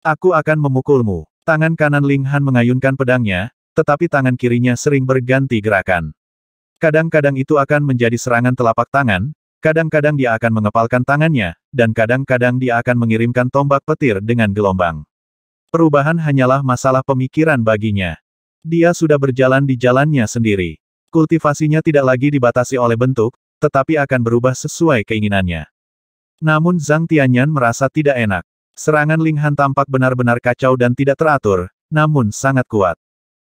Aku akan memukulmu. Tangan kanan Ling Han mengayunkan pedangnya, tetapi tangan kirinya sering berganti gerakan. Kadang-kadang itu akan menjadi serangan telapak tangan, kadang-kadang dia akan mengepalkan tangannya, dan kadang-kadang dia akan mengirimkan tombak petir dengan gelombang. Perubahan hanyalah masalah pemikiran baginya. Dia sudah berjalan di jalannya sendiri. Kultivasinya tidak lagi dibatasi oleh bentuk, tetapi akan berubah sesuai keinginannya. Namun Zhang Tianyan merasa tidak enak. Serangan Ling Han tampak benar-benar kacau dan tidak teratur, namun sangat kuat.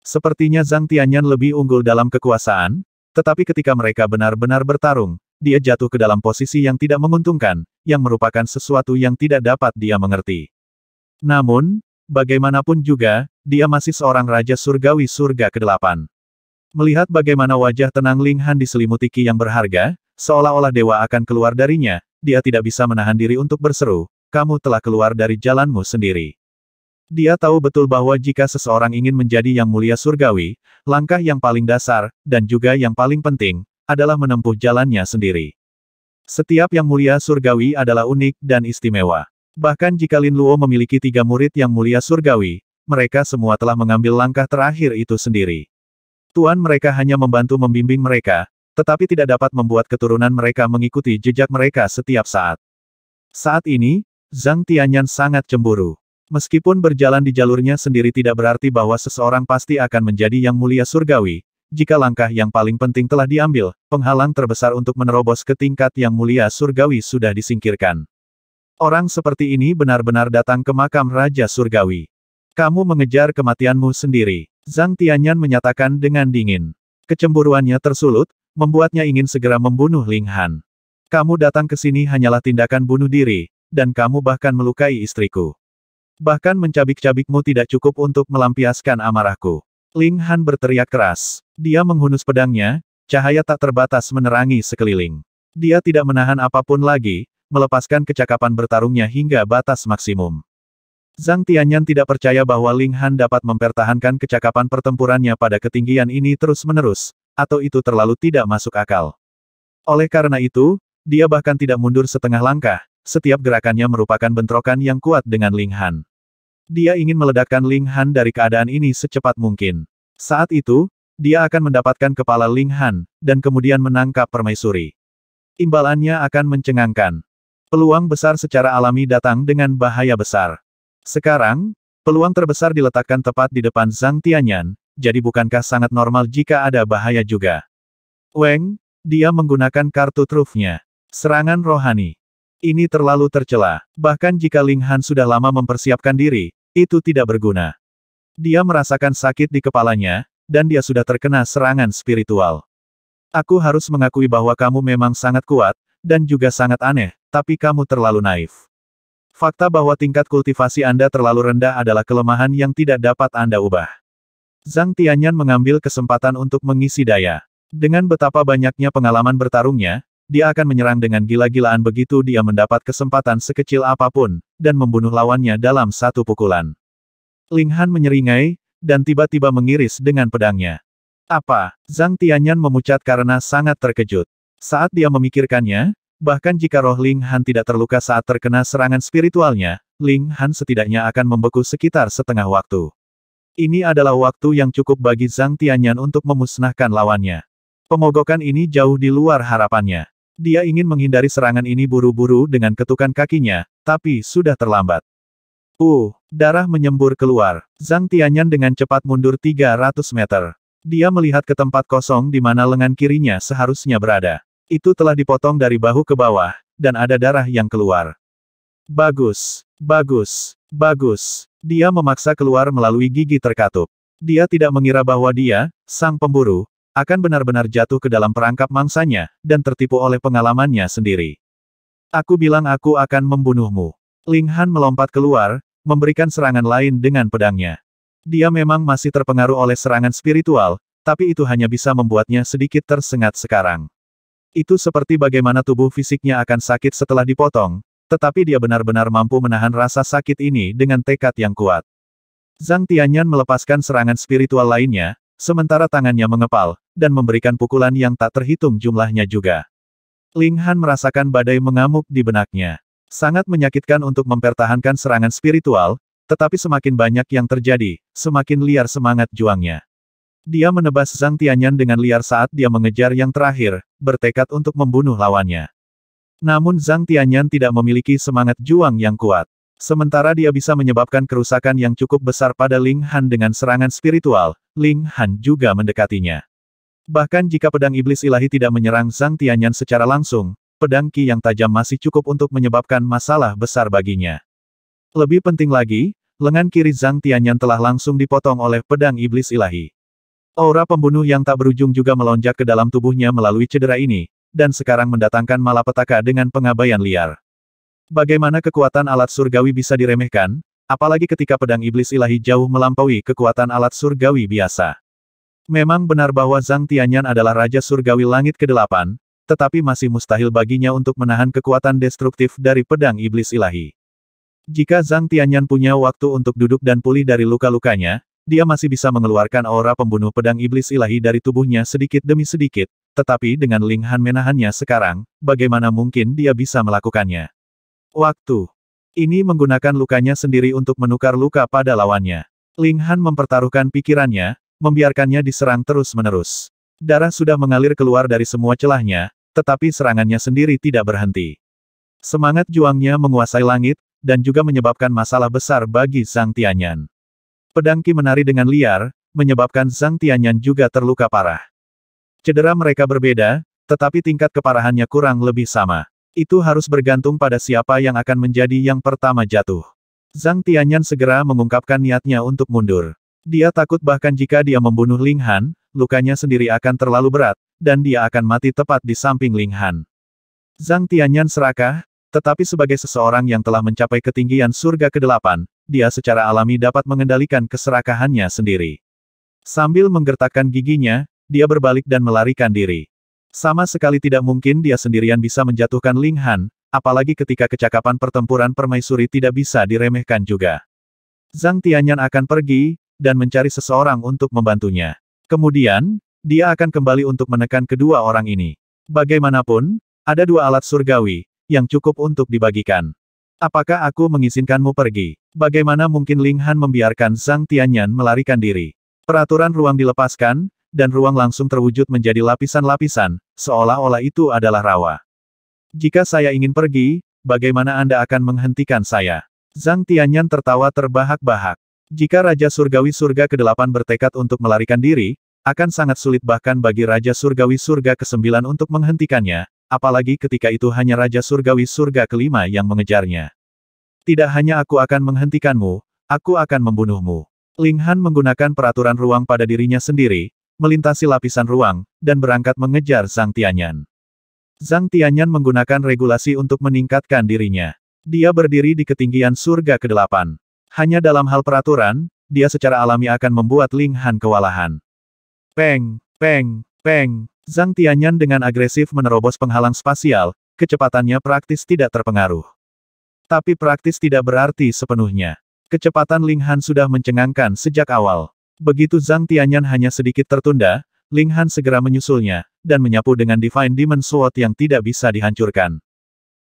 Sepertinya Zhang Tianyan lebih unggul dalam kekuasaan, tetapi ketika mereka benar-benar bertarung, dia jatuh ke dalam posisi yang tidak menguntungkan, yang merupakan sesuatu yang tidak dapat dia mengerti. Namun, bagaimanapun juga, dia masih seorang Raja Surgawi Surga ke-8. Melihat bagaimana wajah tenang Ling Han diselimuti ki yang berharga, seolah-olah dewa akan keluar darinya, dia tidak bisa menahan diri untuk berseru, kamu telah keluar dari jalanmu sendiri. Dia tahu betul bahwa jika seseorang ingin menjadi yang mulia surgawi, langkah yang paling dasar, dan juga yang paling penting, adalah menempuh jalannya sendiri. Setiap yang mulia surgawi adalah unik dan istimewa. Bahkan jika Lin Luo memiliki tiga murid yang mulia surgawi, mereka semua telah mengambil langkah terakhir itu sendiri. Tuan mereka hanya membantu membimbing mereka, tetapi tidak dapat membuat keturunan mereka mengikuti jejak mereka setiap saat. Saat ini, Zhang Tianyan sangat cemburu. Meskipun berjalan di jalurnya sendiri tidak berarti bahwa seseorang pasti akan menjadi yang mulia surgawi, jika langkah yang paling penting telah diambil, penghalang terbesar untuk menerobos ke tingkat yang mulia surgawi sudah disingkirkan. Orang seperti ini benar-benar datang ke makam Raja Surgawi. Kamu mengejar kematianmu sendiri, Zhang Tianyan menyatakan dengan dingin. Kecemburuannya tersulut, membuatnya ingin segera membunuh Ling Han. Kamu datang ke sini hanyalah tindakan bunuh diri, dan kamu bahkan melukai istriku. Bahkan mencabik-cabikmu tidak cukup untuk melampiaskan amarahku. Ling Han berteriak keras. Dia menghunus pedangnya, cahaya tak terbatas menerangi sekeliling. Dia tidak menahan apapun lagi, melepaskan kecakapan bertarungnya hingga batas maksimum. Zhang Tianyan tidak percaya bahwa Ling Han dapat mempertahankan kecakapan pertempurannya pada ketinggian ini terus-menerus, atau itu terlalu tidak masuk akal. Oleh karena itu, dia bahkan tidak mundur setengah langkah, setiap gerakannya merupakan bentrokan yang kuat dengan Ling Han. Dia ingin meledakkan Ling Han dari keadaan ini secepat mungkin. Saat itu, dia akan mendapatkan kepala Ling Han, dan kemudian menangkap permaisuri. Imbalannya akan mencengangkan. Peluang besar secara alami datang dengan bahaya besar. Sekarang, peluang terbesar diletakkan tepat di depan Zhang Tianyan, jadi bukankah sangat normal jika ada bahaya juga? Weng, dia menggunakan kartu trufnya. Serangan rohani. Ini terlalu tercela. Bahkan jika Ling Han sudah lama mempersiapkan diri, itu tidak berguna. Dia merasakan sakit di kepalanya, dan dia sudah terkena serangan spiritual. Aku harus mengakui bahwa kamu memang sangat kuat, dan juga sangat aneh, tapi kamu terlalu naif. Fakta bahwa tingkat kultivasi Anda terlalu rendah adalah kelemahan yang tidak dapat Anda ubah. Zhang Tianyan mengambil kesempatan untuk mengisi daya. Dengan betapa banyaknya pengalaman bertarungnya, dia akan menyerang dengan gila-gilaan begitu dia mendapat kesempatan sekecil apapun, dan membunuh lawannya dalam satu pukulan. Ling Han menyeringai, dan tiba-tiba mengiris dengan pedangnya. Apa? Zhang Tianyan memucat karena sangat terkejut. Saat dia memikirkannya, bahkan jika roh Ling Han tidak terluka saat terkena serangan spiritualnya, Ling Han setidaknya akan membeku sekitar setengah waktu. Ini adalah waktu yang cukup bagi Zhang Tianyan untuk memusnahkan lawannya. Pemogokan ini jauh di luar harapannya. Dia ingin menghindari serangan ini buru-buru dengan ketukan kakinya, tapi sudah terlambat. Uh, darah menyembur keluar. Zhang Tianyan dengan cepat mundur 300 meter. Dia melihat ke tempat kosong di mana lengan kirinya seharusnya berada. Itu telah dipotong dari bahu ke bawah, dan ada darah yang keluar. Bagus, bagus, bagus. Dia memaksa keluar melalui gigi terkatup. Dia tidak mengira bahwa dia, sang pemburu, akan benar-benar jatuh ke dalam perangkap mangsanya, dan tertipu oleh pengalamannya sendiri. Aku bilang aku akan membunuhmu. Ling Han melompat keluar, memberikan serangan lain dengan pedangnya. Dia memang masih terpengaruh oleh serangan spiritual, tapi itu hanya bisa membuatnya sedikit tersengat sekarang. Itu seperti bagaimana tubuh fisiknya akan sakit setelah dipotong, tetapi dia benar-benar mampu menahan rasa sakit ini dengan tekad yang kuat. Zhang Tianyan melepaskan serangan spiritual lainnya, sementara tangannya mengepal, dan memberikan pukulan yang tak terhitung jumlahnya juga. Ling Han merasakan badai mengamuk di benaknya. Sangat menyakitkan untuk mempertahankan serangan spiritual, tetapi semakin banyak yang terjadi, semakin liar semangat juangnya. Dia menebas Zhang Tianyan dengan liar saat dia mengejar yang terakhir, bertekad untuk membunuh lawannya. Namun Zhang Tianyan tidak memiliki semangat juang yang kuat. Sementara dia bisa menyebabkan kerusakan yang cukup besar pada Ling Han dengan serangan spiritual, Ling Han juga mendekatinya. Bahkan jika pedang iblis ilahi tidak menyerang Zhang Tianyan secara langsung, pedang Qi yang tajam masih cukup untuk menyebabkan masalah besar baginya. Lebih penting lagi, lengan kiri Zhang Tianyan telah langsung dipotong oleh pedang iblis ilahi. Aura pembunuh yang tak berujung juga melonjak ke dalam tubuhnya melalui cedera ini, dan sekarang mendatangkan malapetaka dengan pengabaian liar. Bagaimana kekuatan alat surgawi bisa diremehkan, apalagi ketika pedang iblis ilahi jauh melampaui kekuatan alat surgawi biasa. Memang benar bahwa Zhang Tianyan adalah Raja Surgawi Langit ke-8, tetapi masih mustahil baginya untuk menahan kekuatan destruktif dari pedang iblis ilahi. Jika Zhang Tianyan punya waktu untuk duduk dan pulih dari luka-lukanya, dia masih bisa mengeluarkan aura pembunuh pedang iblis ilahi dari tubuhnya sedikit demi sedikit, tetapi dengan Ling Han menahannya sekarang, bagaimana mungkin dia bisa melakukannya? Waktu. Ini menggunakan lukanya sendiri untuk menukar luka pada lawannya. Ling Han mempertaruhkan pikirannya, membiarkannya diserang terus-menerus. Darah sudah mengalir keluar dari semua celahnya, tetapi serangannya sendiri tidak berhenti. Semangat juangnya menguasai langit, dan juga menyebabkan masalah besar bagi Zhang Tianyan. Pedangki menari dengan liar, menyebabkan Zhang Tianyan juga terluka parah. Cedera mereka berbeda, tetapi tingkat keparahannya kurang lebih sama. Itu harus bergantung pada siapa yang akan menjadi yang pertama jatuh. Zhang Tianyan segera mengungkapkan niatnya untuk mundur. Dia takut bahkan jika dia membunuh Ling Han, lukanya sendiri akan terlalu berat, dan dia akan mati tepat di samping Ling Han. Zhang Tianyan serakah, tetapi sebagai seseorang yang telah mencapai ketinggian surga ke-8, dia secara alami dapat mengendalikan keserakahannya sendiri. Sambil menggertakkan giginya, dia berbalik dan melarikan diri. Sama sekali tidak mungkin dia sendirian bisa menjatuhkan Ling Han, apalagi ketika kecakapan pertempuran permaisuri tidak bisa diremehkan juga. Zhang Tianyan akan pergi, dan mencari seseorang untuk membantunya. Kemudian, dia akan kembali untuk menekan kedua orang ini. Bagaimanapun, ada dua alat surgawi, yang cukup untuk dibagikan. Apakah aku mengizinkanmu pergi? Bagaimana mungkin Ling Han membiarkan Zhang Tianyan melarikan diri? Peraturan ruang dilepaskan, dan ruang langsung terwujud menjadi lapisan-lapisan, seolah-olah itu adalah rawa. Jika saya ingin pergi, bagaimana Anda akan menghentikan saya? Zhang Tianyan tertawa terbahak-bahak. Jika Raja Surgawi Surga ke-8 bertekad untuk melarikan diri, akan sangat sulit bahkan bagi Raja Surgawi Surga ke-9 untuk menghentikannya, apalagi ketika itu hanya Raja Surgawi Surga ke-5 yang mengejarnya. Tidak hanya aku akan menghentikanmu, aku akan membunuhmu. Ling Han menggunakan peraturan ruang pada dirinya sendiri, melintasi lapisan ruang, dan berangkat mengejar Zhang Tianyan. Zhang Tianyan menggunakan regulasi untuk meningkatkan dirinya. Dia berdiri di ketinggian surga ke-8. Hanya dalam hal peraturan, dia secara alami akan membuat Ling Han kewalahan. Peng, peng, peng. Zhang Tianyan dengan agresif menerobos penghalang spasial, kecepatannya praktis tidak terpengaruh. Tapi praktis tidak berarti sepenuhnya. Kecepatan Ling Han sudah mencengangkan sejak awal. Begitu Zhang Tianyan hanya sedikit tertunda, Ling Han segera menyusulnya, dan menyapu dengan Divine Demon Sword yang tidak bisa dihancurkan.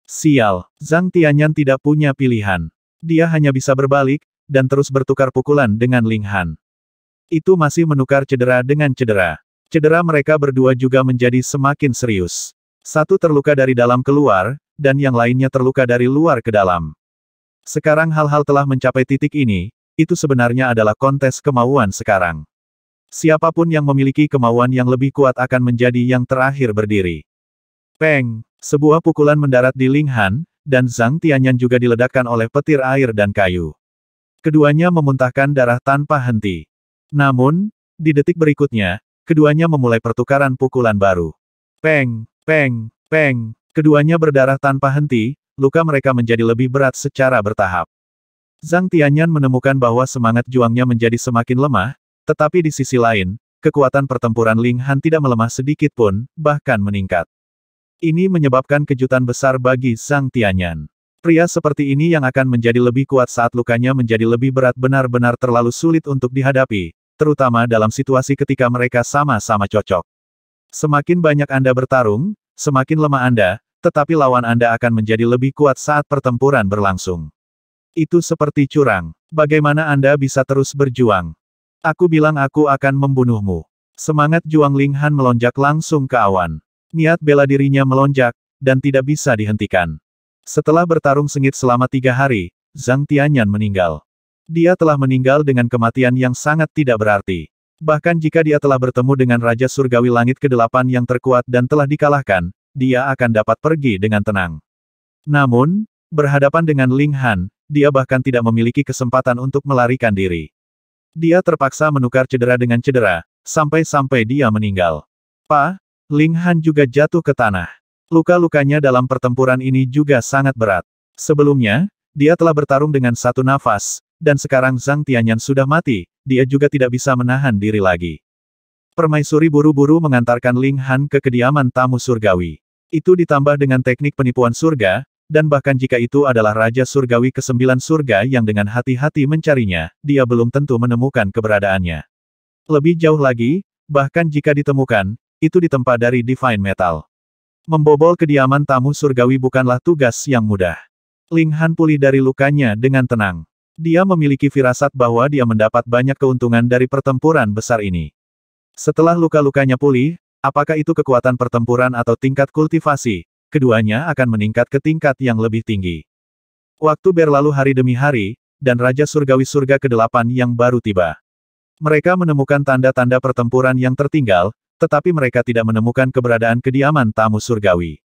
Sial, Zhang Tianyan tidak punya pilihan dia hanya bisa berbalik, dan terus bertukar pukulan dengan Ling Han. Itu masih menukar cedera dengan cedera. Cedera mereka berdua juga menjadi semakin serius. Satu terluka dari dalam keluar, dan yang lainnya terluka dari luar ke dalam. Sekarang hal-hal telah mencapai titik ini, itu sebenarnya adalah kontes kemauan sekarang. Siapapun yang memiliki kemauan yang lebih kuat akan menjadi yang terakhir berdiri. Peng, sebuah pukulan mendarat di Ling Han, dan Zhang Tianyan juga diledakkan oleh petir air dan kayu. Keduanya memuntahkan darah tanpa henti. Namun, di detik berikutnya, keduanya memulai pertukaran pukulan baru. Peng, peng, peng, keduanya berdarah tanpa henti, luka mereka menjadi lebih berat secara bertahap. Zhang Tianyan menemukan bahwa semangat juangnya menjadi semakin lemah, tetapi di sisi lain, kekuatan pertempuran Ling Han tidak melemah sedikit pun, bahkan meningkat. Ini menyebabkan kejutan besar bagi sang Tianyan. Pria seperti ini yang akan menjadi lebih kuat saat lukanya menjadi lebih berat benar-benar terlalu sulit untuk dihadapi, terutama dalam situasi ketika mereka sama-sama cocok. Semakin banyak Anda bertarung, semakin lemah Anda, tetapi lawan Anda akan menjadi lebih kuat saat pertempuran berlangsung. Itu seperti curang. Bagaimana Anda bisa terus berjuang? Aku bilang aku akan membunuhmu. Semangat Juang Ling Han melonjak langsung ke awan. Niat bela dirinya melonjak, dan tidak bisa dihentikan. Setelah bertarung sengit selama tiga hari, Zhang Tianyan meninggal. Dia telah meninggal dengan kematian yang sangat tidak berarti. Bahkan jika dia telah bertemu dengan Raja Surgawi Langit ke-8 yang terkuat dan telah dikalahkan, dia akan dapat pergi dengan tenang. Namun, berhadapan dengan Ling Han, dia bahkan tidak memiliki kesempatan untuk melarikan diri. Dia terpaksa menukar cedera dengan cedera, sampai-sampai dia meninggal. Pa, Ling Han juga jatuh ke tanah. Luka-lukanya dalam pertempuran ini juga sangat berat. Sebelumnya, dia telah bertarung dengan satu nafas, dan sekarang Zhang Tianyan sudah mati, dia juga tidak bisa menahan diri lagi. Permaisuri buru-buru mengantarkan Ling Han ke kediaman tamu surgawi. Itu ditambah dengan teknik penipuan surga, dan bahkan jika itu adalah Raja Surgawi ke-9 surga yang dengan hati-hati mencarinya, dia belum tentu menemukan keberadaannya. Lebih jauh lagi, bahkan jika ditemukan, itu ditempa dari Divine Metal. Membobol kediaman tamu surgawi bukanlah tugas yang mudah. Ling Han pulih dari lukanya dengan tenang. Dia memiliki firasat bahwa dia mendapat banyak keuntungan dari pertempuran besar ini. Setelah luka-lukanya pulih, apakah itu kekuatan pertempuran atau tingkat kultivasi, keduanya akan meningkat ke tingkat yang lebih tinggi. Waktu berlalu hari demi hari, dan Raja Surgawi Surga ke-8 yang baru tiba. Mereka menemukan tanda-tanda pertempuran yang tertinggal, tetapi mereka tidak menemukan keberadaan kediaman tamu surgawi.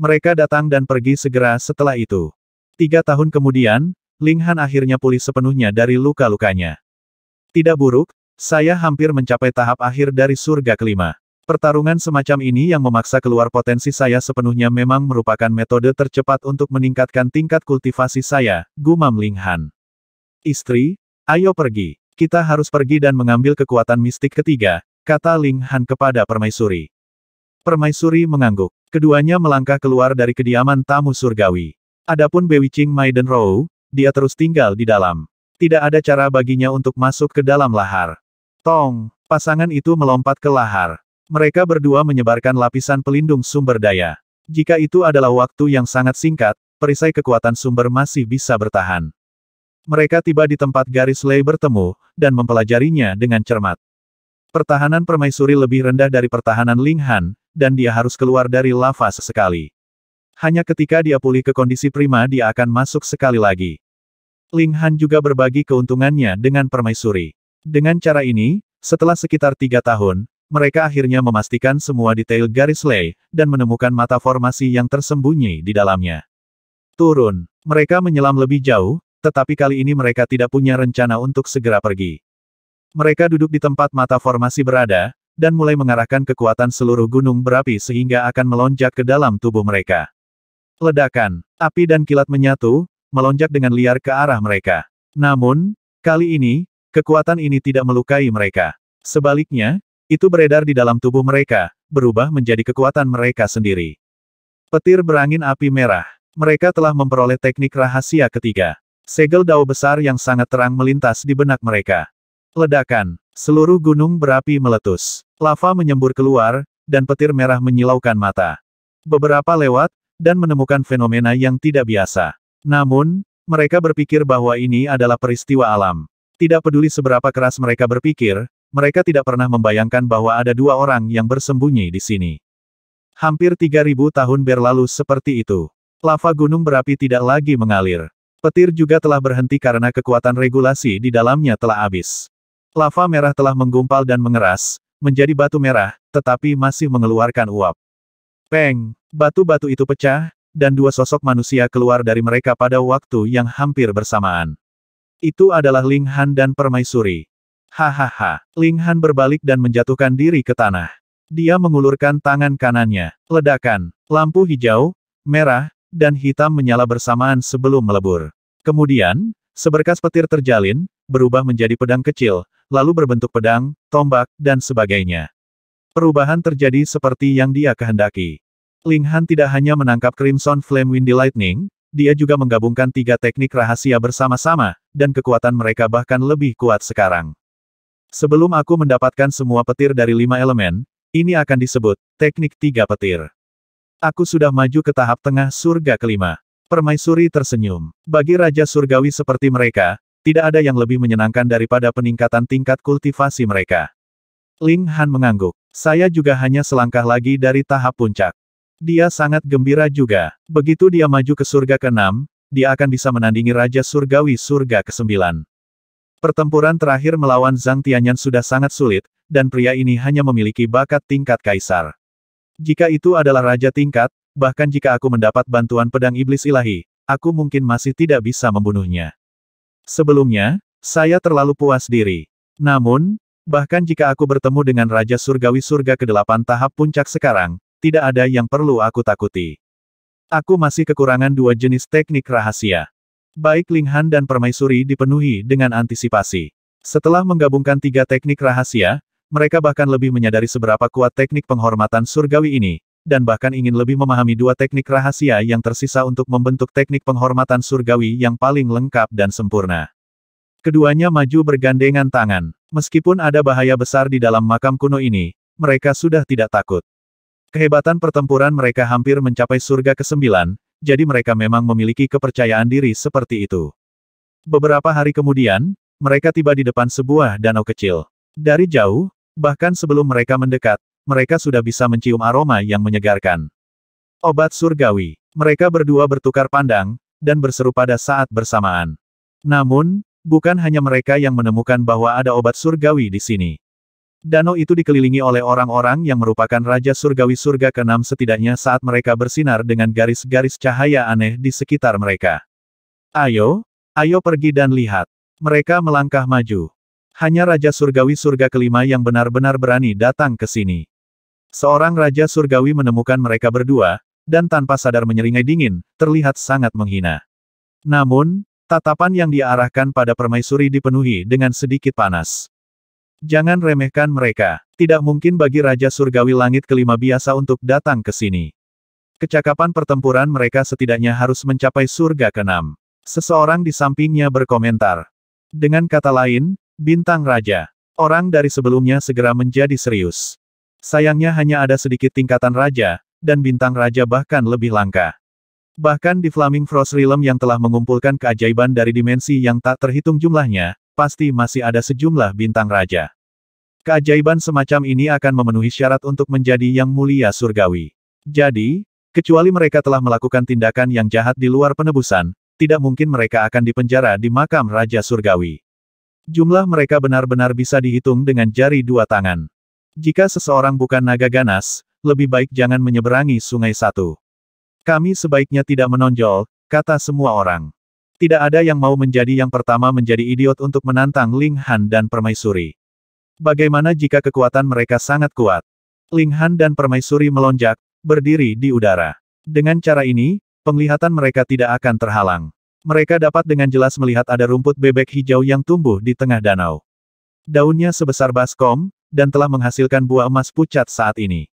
Mereka datang dan pergi segera setelah itu. Tiga tahun kemudian, Ling Han akhirnya pulih sepenuhnya dari luka-lukanya. Tidak buruk, saya hampir mencapai tahap akhir dari surga kelima. Pertarungan semacam ini yang memaksa keluar potensi saya sepenuhnya memang merupakan metode tercepat untuk meningkatkan tingkat kultivasi saya, gumam Ling Han. Istri, ayo pergi. Kita harus pergi dan mengambil kekuatan mistik ketiga, kata Ling Han kepada permaisuri. Permaisuri mengangguk. Keduanya melangkah keluar dari kediaman tamu surgawi. Adapun Bewi Ching Mai Rou, dia terus tinggal di dalam. Tidak ada cara baginya untuk masuk ke dalam lahar. Tong, pasangan itu melompat ke lahar. Mereka berdua menyebarkan lapisan pelindung sumber daya. Jika itu adalah waktu yang sangat singkat, perisai kekuatan sumber masih bisa bertahan. Mereka tiba di tempat garis lei bertemu, dan mempelajarinya dengan cermat. Pertahanan permaisuri lebih rendah dari pertahanan Ling Han, dan dia harus keluar dari lava sesekali. Hanya ketika dia pulih ke kondisi prima dia akan masuk sekali lagi. Ling Han juga berbagi keuntungannya dengan permaisuri. Dengan cara ini, setelah sekitar tiga tahun, mereka akhirnya memastikan semua detail garis lay, dan menemukan mata formasi yang tersembunyi di dalamnya. Turun, mereka menyelam lebih jauh, tetapi kali ini mereka tidak punya rencana untuk segera pergi. Mereka duduk di tempat mata formasi berada, dan mulai mengarahkan kekuatan seluruh gunung berapi sehingga akan melonjak ke dalam tubuh mereka. Ledakan, api dan kilat menyatu, melonjak dengan liar ke arah mereka. Namun, kali ini, kekuatan ini tidak melukai mereka. Sebaliknya, itu beredar di dalam tubuh mereka, berubah menjadi kekuatan mereka sendiri. Petir berangin api merah. Mereka telah memperoleh teknik rahasia ketiga. Segel dao besar yang sangat terang melintas di benak mereka. Ledakan. Seluruh gunung berapi meletus. Lava menyembur keluar, dan petir merah menyilaukan mata. Beberapa lewat, dan menemukan fenomena yang tidak biasa. Namun, mereka berpikir bahwa ini adalah peristiwa alam. Tidak peduli seberapa keras mereka berpikir, mereka tidak pernah membayangkan bahwa ada dua orang yang bersembunyi di sini. Hampir 3000 tahun berlalu seperti itu. Lava gunung berapi tidak lagi mengalir. Petir juga telah berhenti karena kekuatan regulasi di dalamnya telah habis. Lava merah telah menggumpal dan mengeras, menjadi batu merah, tetapi masih mengeluarkan uap. Peng! Batu-batu itu pecah, dan dua sosok manusia keluar dari mereka pada waktu yang hampir bersamaan. Itu adalah Ling Han dan Permaisuri. Hahaha, Ling Han berbalik dan menjatuhkan diri ke tanah. Dia mengulurkan tangan kanannya. Ledakan, lampu hijau, merah, dan hitam menyala bersamaan sebelum melebur. Kemudian, seberkas petir terjalin, berubah menjadi pedang kecil, lalu berbentuk pedang, tombak, dan sebagainya. Perubahan terjadi seperti yang dia kehendaki. Ling Han tidak hanya menangkap Crimson Flame Windy Lightning, dia juga menggabungkan tiga teknik rahasia bersama-sama, dan kekuatan mereka bahkan lebih kuat sekarang. Sebelum aku mendapatkan semua petir dari lima elemen, ini akan disebut teknik tiga petir. Aku sudah maju ke tahap tengah surga kelima. Permaisuri tersenyum. Bagi Raja Surgawi seperti mereka, tidak ada yang lebih menyenangkan daripada peningkatan tingkat kultivasi mereka. Ling Han mengangguk. Saya juga hanya selangkah lagi dari tahap puncak. Dia sangat gembira juga. Begitu dia maju ke surga ke-6, dia akan bisa menandingi Raja Surgawi surga ke-9. Pertempuran terakhir melawan Zhang Tianyan sudah sangat sulit, dan pria ini hanya memiliki bakat tingkat kaisar. Jika itu adalah raja tingkat, bahkan jika aku mendapat bantuan pedang iblis ilahi, aku mungkin masih tidak bisa membunuhnya. Sebelumnya, saya terlalu puas diri. Namun, bahkan jika aku bertemu dengan Raja Surgawi Surga ke-8 tahap puncak sekarang, tidak ada yang perlu aku takuti. Aku masih kekurangan dua jenis teknik rahasia. Baik Linghan dan Permaisuri dipenuhi dengan antisipasi. Setelah menggabungkan tiga teknik rahasia, mereka bahkan lebih menyadari seberapa kuat teknik penghormatan surgawi ini, dan bahkan ingin lebih memahami dua teknik rahasia yang tersisa untuk membentuk teknik penghormatan surgawi yang paling lengkap dan sempurna. Keduanya maju bergandengan tangan. Meskipun ada bahaya besar di dalam makam kuno ini, mereka sudah tidak takut. Kehebatan pertempuran mereka hampir mencapai surga ke-9, jadi mereka memang memiliki kepercayaan diri seperti itu. Beberapa hari kemudian, mereka tiba di depan sebuah danau kecil. Dari jauh, bahkan sebelum mereka mendekat, mereka sudah bisa mencium aroma yang menyegarkan. Obat surgawi. Mereka berdua bertukar pandang, dan berseru pada saat bersamaan. Namun, bukan hanya mereka yang menemukan bahwa ada obat surgawi di sini. Danau itu dikelilingi oleh orang-orang yang merupakan Raja Surgawi Surga ke-6 setidaknya saat mereka bersinar dengan garis-garis cahaya aneh di sekitar mereka. Ayo, ayo pergi dan lihat. Mereka melangkah maju. Hanya Raja Surgawi Surga kelima yang benar-benar berani datang ke sini. Seorang Raja Surgawi menemukan mereka berdua, dan tanpa sadar menyeringai dingin, terlihat sangat menghina. Namun, tatapan yang diarahkan pada permaisuri dipenuhi dengan sedikit panas. Jangan remehkan mereka, tidak mungkin bagi Raja Surgawi Langit kelima biasa untuk datang ke sini. Kecakapan pertempuran mereka setidaknya harus mencapai surga keenam. Seseorang di sampingnya berkomentar. Dengan kata lain, bintang raja. Orang dari sebelumnya segera menjadi serius. Sayangnya hanya ada sedikit tingkatan raja, dan bintang raja bahkan lebih langka. Bahkan di Flaming Frost Realm yang telah mengumpulkan keajaiban dari dimensi yang tak terhitung jumlahnya, pasti masih ada sejumlah bintang raja. Keajaiban semacam ini akan memenuhi syarat untuk menjadi yang mulia surgawi. Jadi, kecuali mereka telah melakukan tindakan yang jahat di luar penebusan, tidak mungkin mereka akan dipenjara di makam Raja Surgawi. Jumlah mereka benar-benar bisa dihitung dengan jari dua tangan. Jika seseorang bukan naga ganas, lebih baik jangan menyeberangi sungai satu. Kami sebaiknya tidak menonjol, kata semua orang. Tidak ada yang mau menjadi yang pertama menjadi idiot untuk menantang Ling Han dan Permaisuri. Bagaimana jika kekuatan mereka sangat kuat? Ling Han dan Permaisuri melonjak, berdiri di udara. Dengan cara ini, penglihatan mereka tidak akan terhalang. Mereka dapat dengan jelas melihat ada rumput bebek hijau yang tumbuh di tengah danau. Daunnya sebesar baskom, dan telah menghasilkan buah emas pucat saat ini.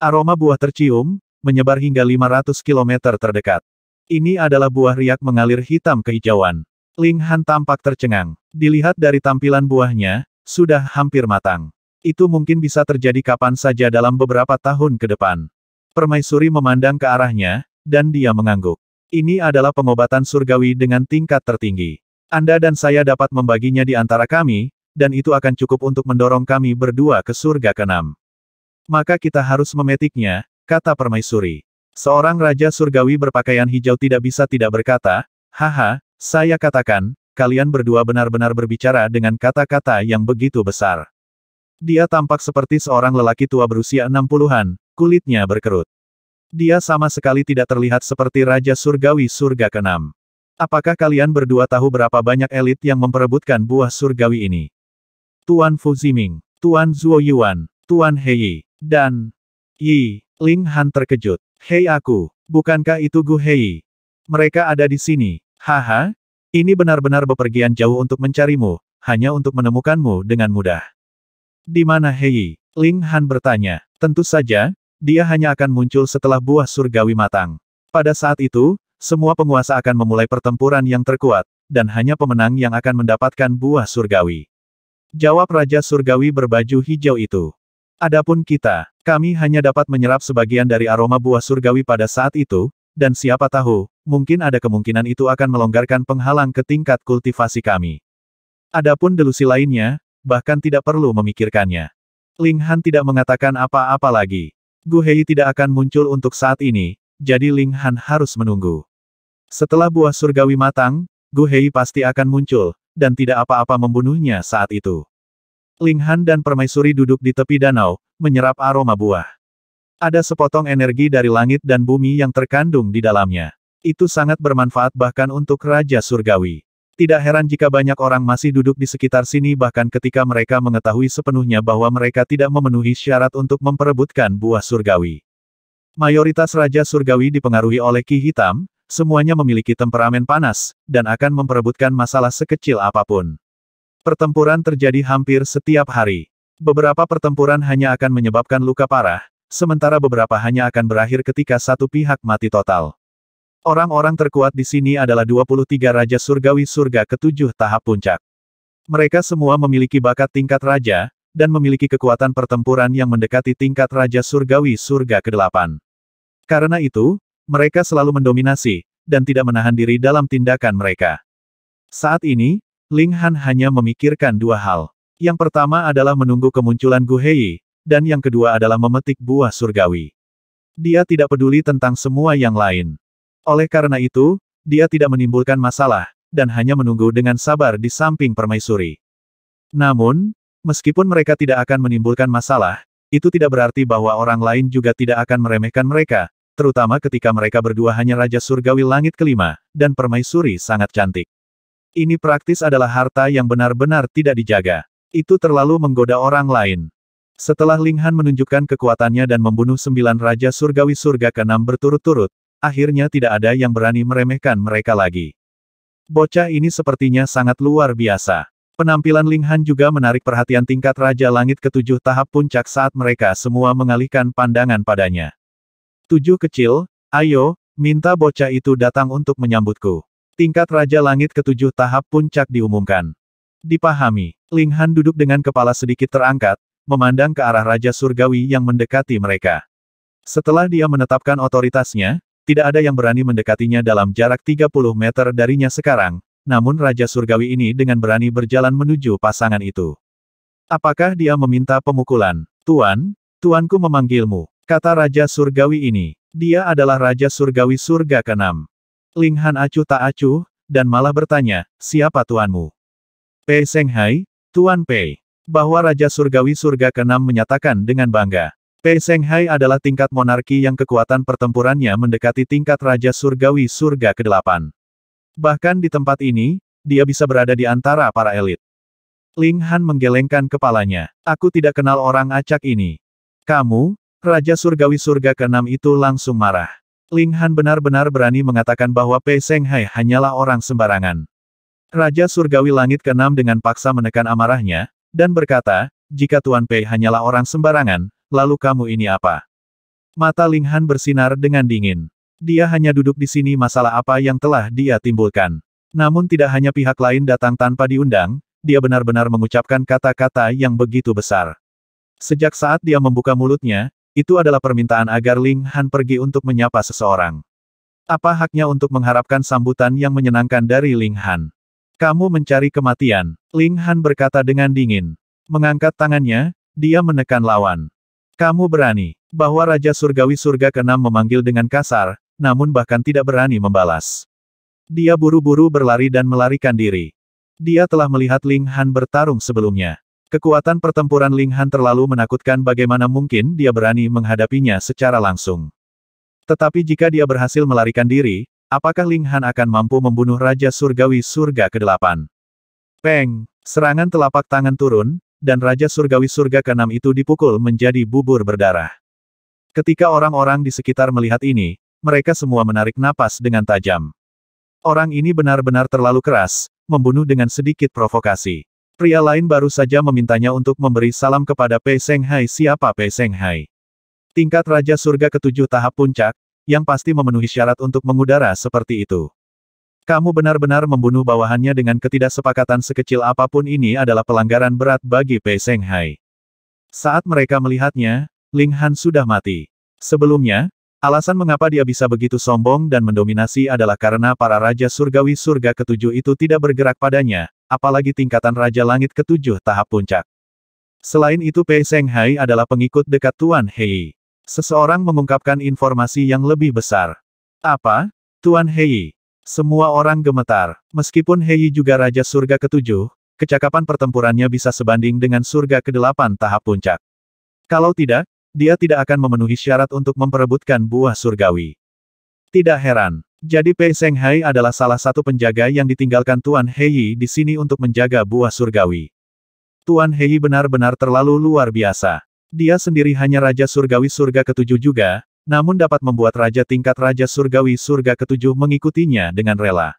Aroma buah tercium, menyebar hingga 500 km terdekat. Ini adalah buah riak mengalir hitam kehijauan. Ling Han tampak tercengang. Dilihat dari tampilan buahnya, sudah hampir matang. Itu mungkin bisa terjadi kapan saja dalam beberapa tahun ke depan. Permaisuri memandang ke arahnya, dan dia mengangguk. Ini adalah pengobatan surgawi dengan tingkat tertinggi. Anda dan saya dapat membaginya di antara kami, dan itu akan cukup untuk mendorong kami berdua ke surga keenam. Maka kita harus memetiknya, kata permaisuri. Seorang raja surgawi berpakaian hijau tidak bisa tidak berkata, haha, saya katakan, kalian berdua benar-benar berbicara dengan kata-kata yang begitu besar. Dia tampak seperti seorang lelaki tua berusia enam puluhan, kulitnya berkerut. Dia sama sekali tidak terlihat seperti Raja Surgawi Surga Kenam. Apakah kalian berdua tahu berapa banyak elit yang memperebutkan buah surgawi ini? Tuan Fu Ziming, Tuan Zuo Yuan, Tuan Hei, dan Yi Ling Han terkejut. Hei aku, bukankah itu Gu Hei? Mereka ada di sini, haha. Ini benar-benar bepergian jauh untuk mencarimu, hanya untuk menemukanmu dengan mudah. Di mana Hei? Ling Han bertanya. Tentu saja, dia hanya akan muncul setelah buah surgawi matang. Pada saat itu, semua penguasa akan memulai pertempuran yang terkuat, dan hanya pemenang yang akan mendapatkan buah surgawi. Jawab Raja Surgawi berbaju hijau itu. Adapun kita, kami hanya dapat menyerap sebagian dari aroma buah surgawi pada saat itu, dan siapa tahu, mungkin ada kemungkinan itu akan melonggarkan penghalang ke tingkat kultivasi kami. Adapun delusi lainnya, bahkan tidak perlu memikirkannya. Ling Han tidak mengatakan apa-apa lagi. Gu Hei tidak akan muncul untuk saat ini, jadi Ling Han harus menunggu. Setelah buah surgawi matang, Gu Hei pasti akan muncul, dan tidak apa-apa membunuhnya saat itu. Ling Han dan permaisuri duduk di tepi danau, menyerap aroma buah. Ada sepotong energi dari langit dan bumi yang terkandung di dalamnya. Itu sangat bermanfaat bahkan untuk Raja Surgawi. Tidak heran jika banyak orang masih duduk di sekitar sini bahkan ketika mereka mengetahui sepenuhnya bahwa mereka tidak memenuhi syarat untuk memperebutkan buah surgawi. Mayoritas Raja Surgawi dipengaruhi oleh Ki Hitam, semuanya memiliki temperamen panas, dan akan memperebutkan masalah sekecil apapun. Pertempuran terjadi hampir setiap hari. Beberapa pertempuran hanya akan menyebabkan luka parah, sementara beberapa hanya akan berakhir ketika satu pihak mati total. Orang-orang terkuat di sini adalah 23 Raja Surgawi Surga ketujuh tahap puncak. Mereka semua memiliki bakat tingkat raja, dan memiliki kekuatan pertempuran yang mendekati tingkat Raja Surgawi Surga ke-8. Karena itu, mereka selalu mendominasi, dan tidak menahan diri dalam tindakan mereka. Saat ini, Ling Han hanya memikirkan dua hal. Yang pertama adalah menunggu kemunculan Gu Hei, dan yang kedua adalah memetik buah surgawi. Dia tidak peduli tentang semua yang lain. Oleh karena itu, dia tidak menimbulkan masalah, dan hanya menunggu dengan sabar di samping permaisuri. Namun, meskipun mereka tidak akan menimbulkan masalah, itu tidak berarti bahwa orang lain juga tidak akan meremehkan mereka, terutama ketika mereka berdua hanya Raja Surgawi Langit Kelima, dan Permaisuri sangat cantik. Ini praktis adalah harta yang benar-benar tidak dijaga. Itu terlalu menggoda orang lain. Setelah Ling Han menunjukkan kekuatannya dan membunuh sembilan Raja Surgawi Surga ke-6 berturut-turut, akhirnya tidak ada yang berani meremehkan mereka lagi. Bocah ini sepertinya sangat luar biasa. Penampilan Ling Han juga menarik perhatian tingkat Raja Langit ketujuh tahap puncak saat mereka semua mengalihkan pandangan padanya. Tujuh kecil, ayo, minta bocah itu datang untuk menyambutku. Tingkat Raja Langit ketujuh tahap puncak diumumkan. Dipahami, Ling Han duduk dengan kepala sedikit terangkat, memandang ke arah Raja Surgawi yang mendekati mereka. Setelah dia menetapkan otoritasnya, tidak ada yang berani mendekatinya dalam jarak 30 meter darinya sekarang, namun Raja Surgawi ini dengan berani berjalan menuju pasangan itu. Apakah dia meminta pemukulan? Tuan, tuanku memanggilmu. Kata Raja Surgawi ini, dia adalah Raja Surgawi Surga ke-6. Ling Han acuh tak acuh, dan malah bertanya, siapa tuanmu? Pei Senghai, Tuan Pei. Bahwa Raja Surgawi Surga ke-6 menyatakan dengan bangga. Pei Senghai adalah tingkat monarki yang kekuatan pertempurannya mendekati tingkat Raja Surgawi Surga ke-8. Bahkan di tempat ini, dia bisa berada di antara para elit. Ling Han menggelengkan kepalanya. Aku tidak kenal orang acak ini. Kamu, Raja Surgawi Surga ke-6 itu langsung marah. Ling Han benar-benar berani mengatakan bahwa Pei Seng hanyalah orang sembarangan. Raja Surgawi Langit ke-6 dengan paksa menekan amarahnya, dan berkata, jika Tuan Pei hanyalah orang sembarangan, lalu kamu ini apa? Mata Ling Han bersinar dengan dingin. Dia hanya duduk di sini masalah apa yang telah dia timbulkan. Namun tidak hanya pihak lain datang tanpa diundang, dia benar-benar mengucapkan kata-kata yang begitu besar. Sejak saat dia membuka mulutnya, itu adalah permintaan agar Ling Han pergi untuk menyapa seseorang. Apa haknya untuk mengharapkan sambutan yang menyenangkan dari Ling Han? Kamu mencari kematian, Ling Han berkata dengan dingin. Mengangkat tangannya, dia menekan lawan. Kamu berani, bahwa Raja Surgawi Surga ke memanggil dengan kasar, namun bahkan tidak berani membalas. Dia buru-buru berlari dan melarikan diri. Dia telah melihat Ling Han bertarung sebelumnya. Kekuatan pertempuran Ling Han terlalu menakutkan bagaimana mungkin dia berani menghadapinya secara langsung. Tetapi jika dia berhasil melarikan diri, apakah Ling Han akan mampu membunuh Raja Surgawi Surga ke-8? Peng! Serangan telapak tangan turun, dan Raja Surgawi Surga ke-6 itu dipukul menjadi bubur berdarah. Ketika orang-orang di sekitar melihat ini, mereka semua menarik napas dengan tajam. Orang ini benar-benar terlalu keras, membunuh dengan sedikit provokasi. Pria lain baru saja memintanya untuk memberi salam kepada Pei Seng Hai siapa Pei Seng Hai. Tingkat Raja Surga ketujuh tahap puncak, yang pasti memenuhi syarat untuk mengudara seperti itu. Kamu benar-benar membunuh bawahannya dengan ketidaksepakatan sekecil apapun ini adalah pelanggaran berat bagi Pei Seng Hai. Saat mereka melihatnya, Ling Han sudah mati. Sebelumnya, alasan mengapa dia bisa begitu sombong dan mendominasi adalah karena para Raja Surgawi Surga ketujuh itu tidak bergerak padanya, apalagi tingkatan Raja Langit ketujuh tahap puncak. Selain itu Pei Seng Hai adalah pengikut dekat Tuan Hei. Seseorang mengungkapkan informasi yang lebih besar. Apa? Tuan Hei. Semua orang gemetar. Meskipun Hei juga Raja Surga ketujuh, kecakapan pertempurannya bisa sebanding dengan Surga kedelapan tahap puncak. Kalau tidak, dia tidak akan memenuhi syarat untuk memperebutkan buah surgawi. Tidak heran, jadi Pei Seng Hai adalah salah satu penjaga yang ditinggalkan Tuan Hei di sini untuk menjaga buah surgawi. Tuan Hei benar-benar terlalu luar biasa. Dia sendiri hanya Raja Surgawi Surga ketujuh juga, namun dapat membuat Raja tingkat Raja Surgawi Surga ketujuh mengikutinya dengan rela.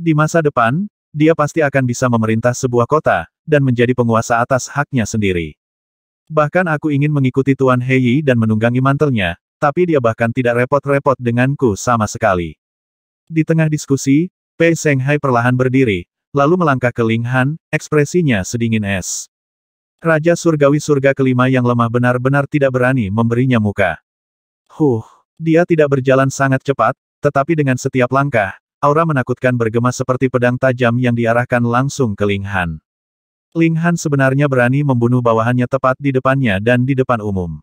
Di masa depan, dia pasti akan bisa memerintah sebuah kota, dan menjadi penguasa atas haknya sendiri. Bahkan aku ingin mengikuti Tuan Hei dan menunggangi mantelnya, tapi dia bahkan tidak repot-repot denganku sama sekali. Di tengah diskusi, Pei Shanghai perlahan berdiri, lalu melangkah ke Ling Han, ekspresinya sedingin es. Raja surgawi surga kelima yang lemah benar-benar tidak berani memberinya muka. Huh, dia tidak berjalan sangat cepat, tetapi dengan setiap langkah, aura menakutkan bergema seperti pedang tajam yang diarahkan langsung ke Ling Han. Ling Han sebenarnya berani membunuh bawahannya tepat di depannya dan di depan umum.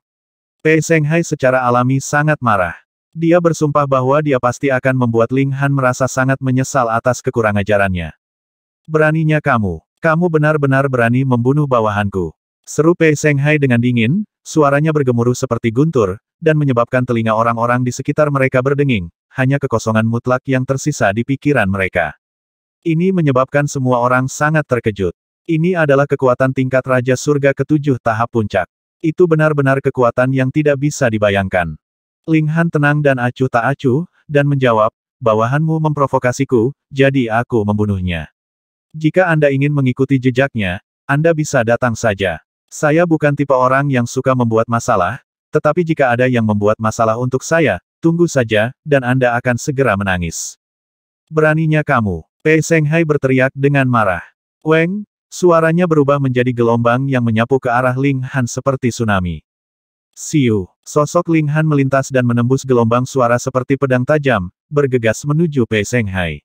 Pei Shanghai secara alami sangat marah. Dia bersumpah bahwa dia pasti akan membuat Ling Han merasa sangat menyesal atas kekurangan ajarannya. Beraninya kamu. Kamu benar-benar berani membunuh bawahanku. Seru Pei Shanghai dengan dingin, suaranya bergemuruh seperti guntur, dan menyebabkan telinga orang-orang di sekitar mereka berdenging, hanya kekosongan mutlak yang tersisa di pikiran mereka. Ini menyebabkan semua orang sangat terkejut. Ini adalah kekuatan tingkat Raja Surga ketujuh tahap puncak. Itu benar-benar kekuatan yang tidak bisa dibayangkan. Ling Han tenang dan acuh tak acuh, dan menjawab, bawahanmu memprovokasiku, jadi aku membunuhnya. Jika Anda ingin mengikuti jejaknya, Anda bisa datang saja. Saya bukan tipe orang yang suka membuat masalah, tetapi jika ada yang membuat masalah untuk saya, tunggu saja, dan Anda akan segera menangis. Beraninya kamu, Pei Senghai berteriak dengan marah. Weng, suaranya berubah menjadi gelombang yang menyapu ke arah Ling Han seperti tsunami. Siu. Sosok Ling Han melintas dan menembus gelombang suara seperti pedang tajam, bergegas menuju Pei Seng Hai.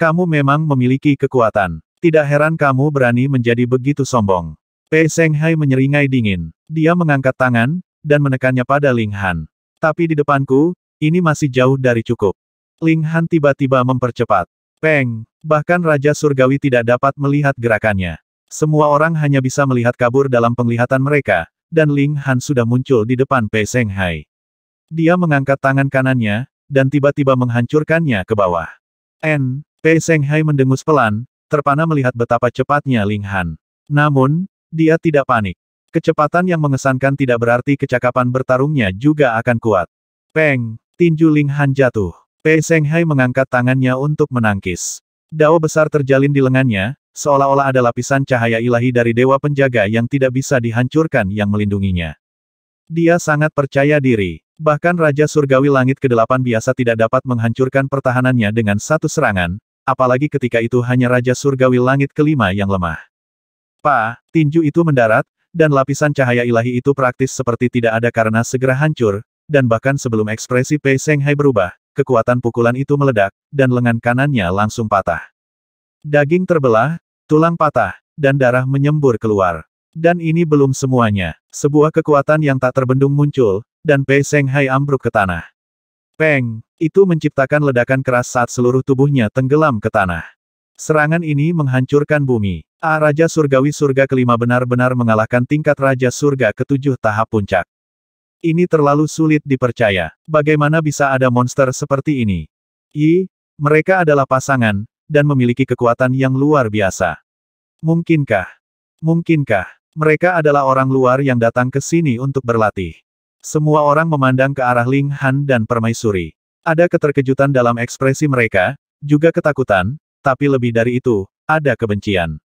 Kamu memang memiliki kekuatan. Tidak heran kamu berani menjadi begitu sombong. Pei Seng Hai menyeringai dingin. Dia mengangkat tangan, dan menekannya pada Ling Han. Tapi di depanku, ini masih jauh dari cukup. Ling Han tiba-tiba mempercepat. Peng, bahkan Raja Surgawi tidak dapat melihat gerakannya. Semua orang hanya bisa melihat kabur dalam penglihatan mereka, dan Ling Han sudah muncul di depan Pei Seng Hai. Dia mengangkat tangan kanannya, dan tiba-tiba menghancurkannya ke bawah. N. Pei Seng Hai mendengus pelan, terpana melihat betapa cepatnya Ling Han. Namun, dia tidak panik. Kecepatan yang mengesankan tidak berarti kecakapan bertarungnya juga akan kuat. Peng, tinju Ling Han jatuh. Pei Seng Hai mengangkat tangannya untuk menangkis. Dao besar terjalin di lengannya, seolah-olah ada lapisan cahaya ilahi dari dewa penjaga yang tidak bisa dihancurkan yang melindunginya. Dia sangat percaya diri. Bahkan Raja Surgawi Langit ke-8 biasa tidak dapat menghancurkan pertahanannya dengan satu serangan, apalagi ketika itu hanya Raja Surgawi Langit kelima yang lemah. Pa, tinju itu mendarat, dan lapisan cahaya ilahi itu praktis seperti tidak ada karena segera hancur, dan bahkan sebelum ekspresi Pei Seng Hai berubah, kekuatan pukulan itu meledak, dan lengan kanannya langsung patah. Daging terbelah, Tulang patah, dan darah menyembur keluar. Dan ini belum semuanya. Sebuah kekuatan yang tak terbendung muncul, dan Pei Seng Hai ambruk ke tanah. Peng, itu menciptakan ledakan keras saat seluruh tubuhnya tenggelam ke tanah. Serangan ini menghancurkan bumi. A ah, Raja Surgawi Surga kelima benar-benar mengalahkan tingkat Raja Surga ketujuh tahap puncak. Ini terlalu sulit dipercaya. Bagaimana bisa ada monster seperti ini? I, mereka adalah pasangan, dan memiliki kekuatan yang luar biasa. Mungkinkah? Mungkinkah? Mereka adalah orang luar yang datang ke sini untuk berlatih. Semua orang memandang ke arah Ling Han dan Permaisuri. Ada keterkejutan dalam ekspresi mereka, juga ketakutan, tapi lebih dari itu, ada kebencian.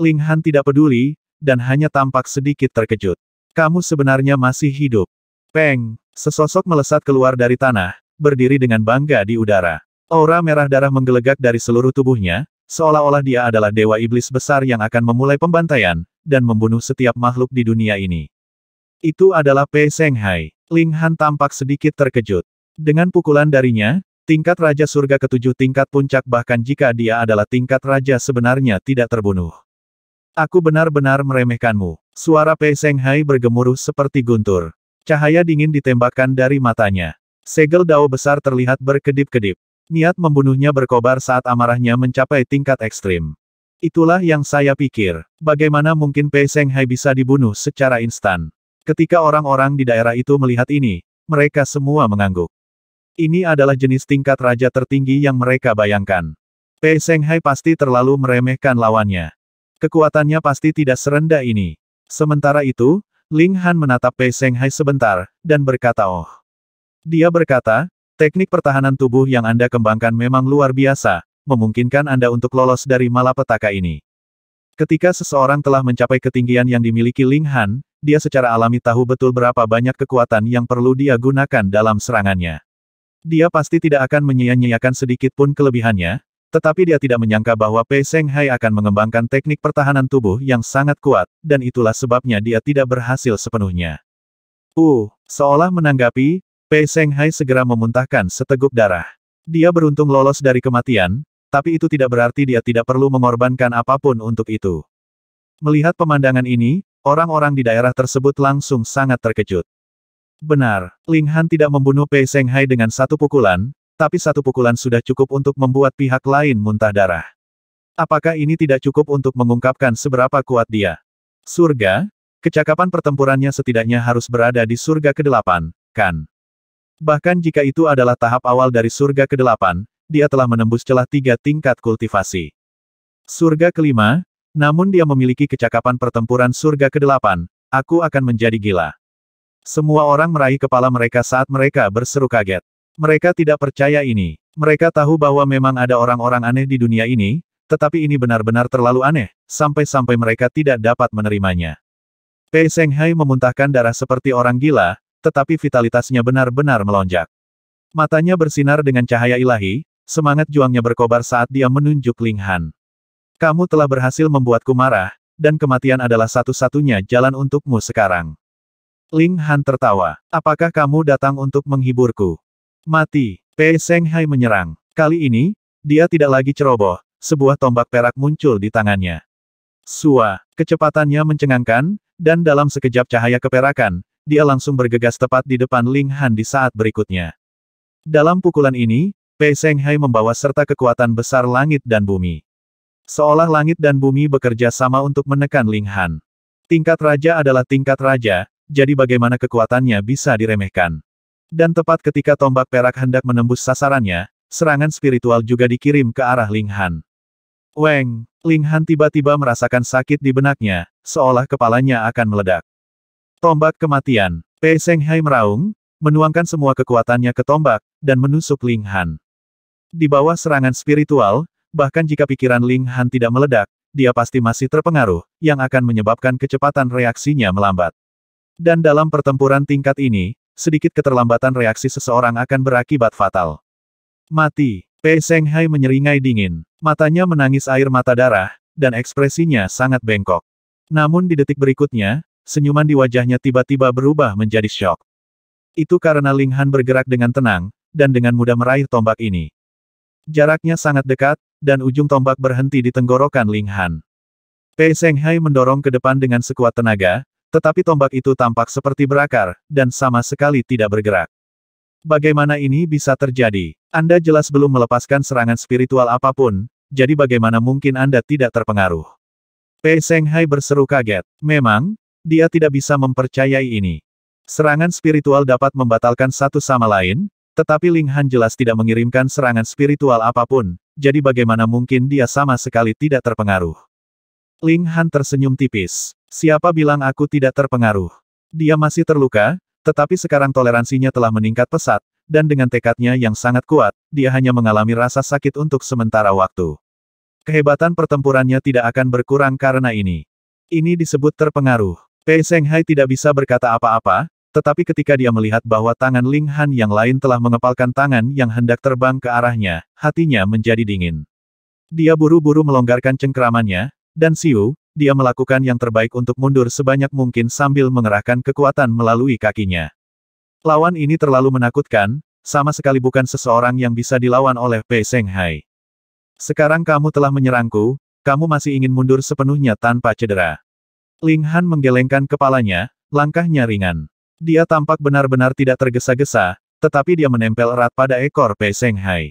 Ling Han tidak peduli, dan hanya tampak sedikit terkejut. Kamu sebenarnya masih hidup. Peng, sesosok melesat keluar dari tanah, berdiri dengan bangga di udara. Aura merah darah menggelegak dari seluruh tubuhnya, seolah-olah dia adalah dewa iblis besar yang akan memulai pembantaian, dan membunuh setiap makhluk di dunia ini. Itu adalah Pei Shanghai. Ling Han tampak sedikit terkejut. Dengan pukulan darinya, tingkat Raja Surga ketujuh tingkat puncak bahkan jika dia adalah tingkat Raja sebenarnya tidak terbunuh. Aku benar-benar meremehkanmu. Suara Pei Shanghai bergemuruh seperti guntur. Cahaya dingin ditembakkan dari matanya. Segel dao besar terlihat berkedip-kedip. Niat membunuhnya berkobar saat amarahnya mencapai tingkat ekstrim. Itulah yang saya pikir. Bagaimana mungkin Pei Seng Hai bisa dibunuh secara instan? Ketika orang-orang di daerah itu melihat ini, mereka semua mengangguk. Ini adalah jenis tingkat raja tertinggi yang mereka bayangkan. Pei Seng Hai pasti terlalu meremehkan lawannya. Kekuatannya pasti tidak serendah ini. Sementara itu, Ling Han menatap Pei Seng Hai sebentar, dan berkata oh. Dia berkata, Teknik pertahanan tubuh yang Anda kembangkan memang luar biasa, memungkinkan Anda untuk lolos dari malapetaka ini. Ketika seseorang telah mencapai ketinggian yang dimiliki Ling Han, dia secara alami tahu betul berapa banyak kekuatan yang perlu dia gunakan dalam serangannya. Dia pasti tidak akan menyia-nyiakan sedikit pun kelebihannya, tetapi dia tidak menyangka bahwa Pei Seng Hai akan mengembangkan teknik pertahanan tubuh yang sangat kuat, dan itulah sebabnya dia tidak berhasil sepenuhnya. Uh, seolah menanggapi, Pei Shanghai segera memuntahkan seteguk darah. Dia beruntung lolos dari kematian, tapi itu tidak berarti dia tidak perlu mengorbankan apapun untuk itu. Melihat pemandangan ini, orang-orang di daerah tersebut langsung sangat terkejut. Benar, Ling Han tidak membunuh Pei Shanghai dengan satu pukulan, tapi satu pukulan sudah cukup untuk membuat pihak lain muntah darah. Apakah ini tidak cukup untuk mengungkapkan seberapa kuat dia? Surga? Kecakapan pertempurannya setidaknya harus berada di surga ke-8, kan? Bahkan jika itu adalah tahap awal dari surga ke-8, dia telah menembus celah tiga tingkat kultivasi. Surga kelima, namun dia memiliki kecakapan pertempuran surga ke-8, aku akan menjadi gila. Semua orang meraih kepala mereka saat mereka berseru kaget. Mereka tidak percaya ini. Mereka tahu bahwa memang ada orang-orang aneh di dunia ini, tetapi ini benar-benar terlalu aneh, sampai-sampai mereka tidak dapat menerimanya. Pei Seng Hai memuntahkan darah seperti orang gila, tetapi vitalitasnya benar-benar melonjak. Matanya bersinar dengan cahaya ilahi, semangat juangnya berkobar saat dia menunjuk Ling Han. Kamu telah berhasil membuatku marah, dan kematian adalah satu-satunya jalan untukmu sekarang. Ling Han tertawa. Apakah kamu datang untuk menghiburku? Mati. Pei Seng Hai menyerang. Kali ini, dia tidak lagi ceroboh, sebuah tombak perak muncul di tangannya. Sua, kecepatannya mencengangkan, dan dalam sekejap cahaya keperakan, dia langsung bergegas tepat di depan Ling Han di saat berikutnya. Dalam pukulan ini, Pei Seng Hai membawa serta kekuatan besar langit dan bumi. Seolah langit dan bumi bekerja sama untuk menekan Ling Han. Tingkat raja adalah tingkat raja, jadi bagaimana kekuatannya bisa diremehkan. Dan tepat ketika tombak perak hendak menembus sasarannya, serangan spiritual juga dikirim ke arah Ling Han. Weng, Ling Han tiba-tiba merasakan sakit di benaknya, seolah kepalanya akan meledak. Tombak kematian. Pei Hai meraung, menuangkan semua kekuatannya ke tombak, dan menusuk Ling Han. Di bawah serangan spiritual, bahkan jika pikiran Ling Han tidak meledak, dia pasti masih terpengaruh, yang akan menyebabkan kecepatan reaksinya melambat. Dan dalam pertempuran tingkat ini, sedikit keterlambatan reaksi seseorang akan berakibat fatal. Mati. Pei Hai menyeringai dingin. Matanya menangis air mata darah, dan ekspresinya sangat bengkok. Namun di detik berikutnya, senyuman di wajahnya tiba-tiba berubah menjadi syok. Itu karena Ling Han bergerak dengan tenang, dan dengan mudah meraih tombak ini. Jaraknya sangat dekat, dan ujung tombak berhenti di tenggorokan Ling Han. Pei Hai mendorong ke depan dengan sekuat tenaga, tetapi tombak itu tampak seperti berakar, dan sama sekali tidak bergerak. Bagaimana ini bisa terjadi? Anda jelas belum melepaskan serangan spiritual apapun, jadi bagaimana mungkin Anda tidak terpengaruh? Pei Hai berseru kaget. Memang, dia tidak bisa mempercayai ini. Serangan spiritual dapat membatalkan satu sama lain, tetapi Ling Han jelas tidak mengirimkan serangan spiritual apapun, jadi bagaimana mungkin dia sama sekali tidak terpengaruh. Ling Han tersenyum tipis. Siapa bilang aku tidak terpengaruh? Dia masih terluka, tetapi sekarang toleransinya telah meningkat pesat, dan dengan tekadnya yang sangat kuat, dia hanya mengalami rasa sakit untuk sementara waktu. Kehebatan pertempurannya tidak akan berkurang karena ini. Ini disebut terpengaruh. Pei Shanghai tidak bisa berkata apa-apa, tetapi ketika dia melihat bahwa tangan Ling Han yang lain telah mengepalkan tangan yang hendak terbang ke arahnya, hatinya menjadi dingin. Dia buru-buru melonggarkan cengkeramannya, dan Siu, dia melakukan yang terbaik untuk mundur sebanyak mungkin sambil mengerahkan kekuatan melalui kakinya. Lawan ini terlalu menakutkan, sama sekali bukan seseorang yang bisa dilawan oleh Pei Shanghai. Sekarang kamu telah menyerangku, kamu masih ingin mundur sepenuhnya tanpa cedera. Ling Han menggelengkan kepalanya, langkahnya ringan. Dia tampak benar-benar tidak tergesa-gesa, tetapi dia menempel erat pada ekor Pei Hai.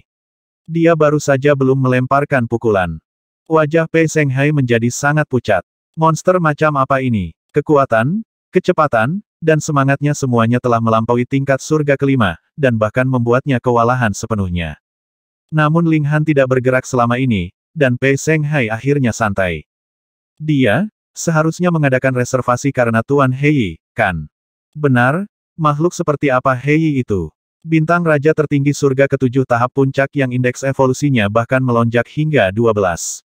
Dia baru saja belum melemparkan pukulan. Wajah Pei Hai menjadi sangat pucat. Monster macam apa ini? Kekuatan, kecepatan, dan semangatnya semuanya telah melampaui tingkat surga kelima, dan bahkan membuatnya kewalahan sepenuhnya. Namun Ling Han tidak bergerak selama ini, dan Pei Hai akhirnya santai. Dia, Seharusnya mengadakan reservasi karena Tuan Hei, kan? Benar, makhluk seperti apa Hei itu? Bintang Raja tertinggi surga ketujuh tahap puncak yang indeks evolusinya bahkan melonjak hingga 12.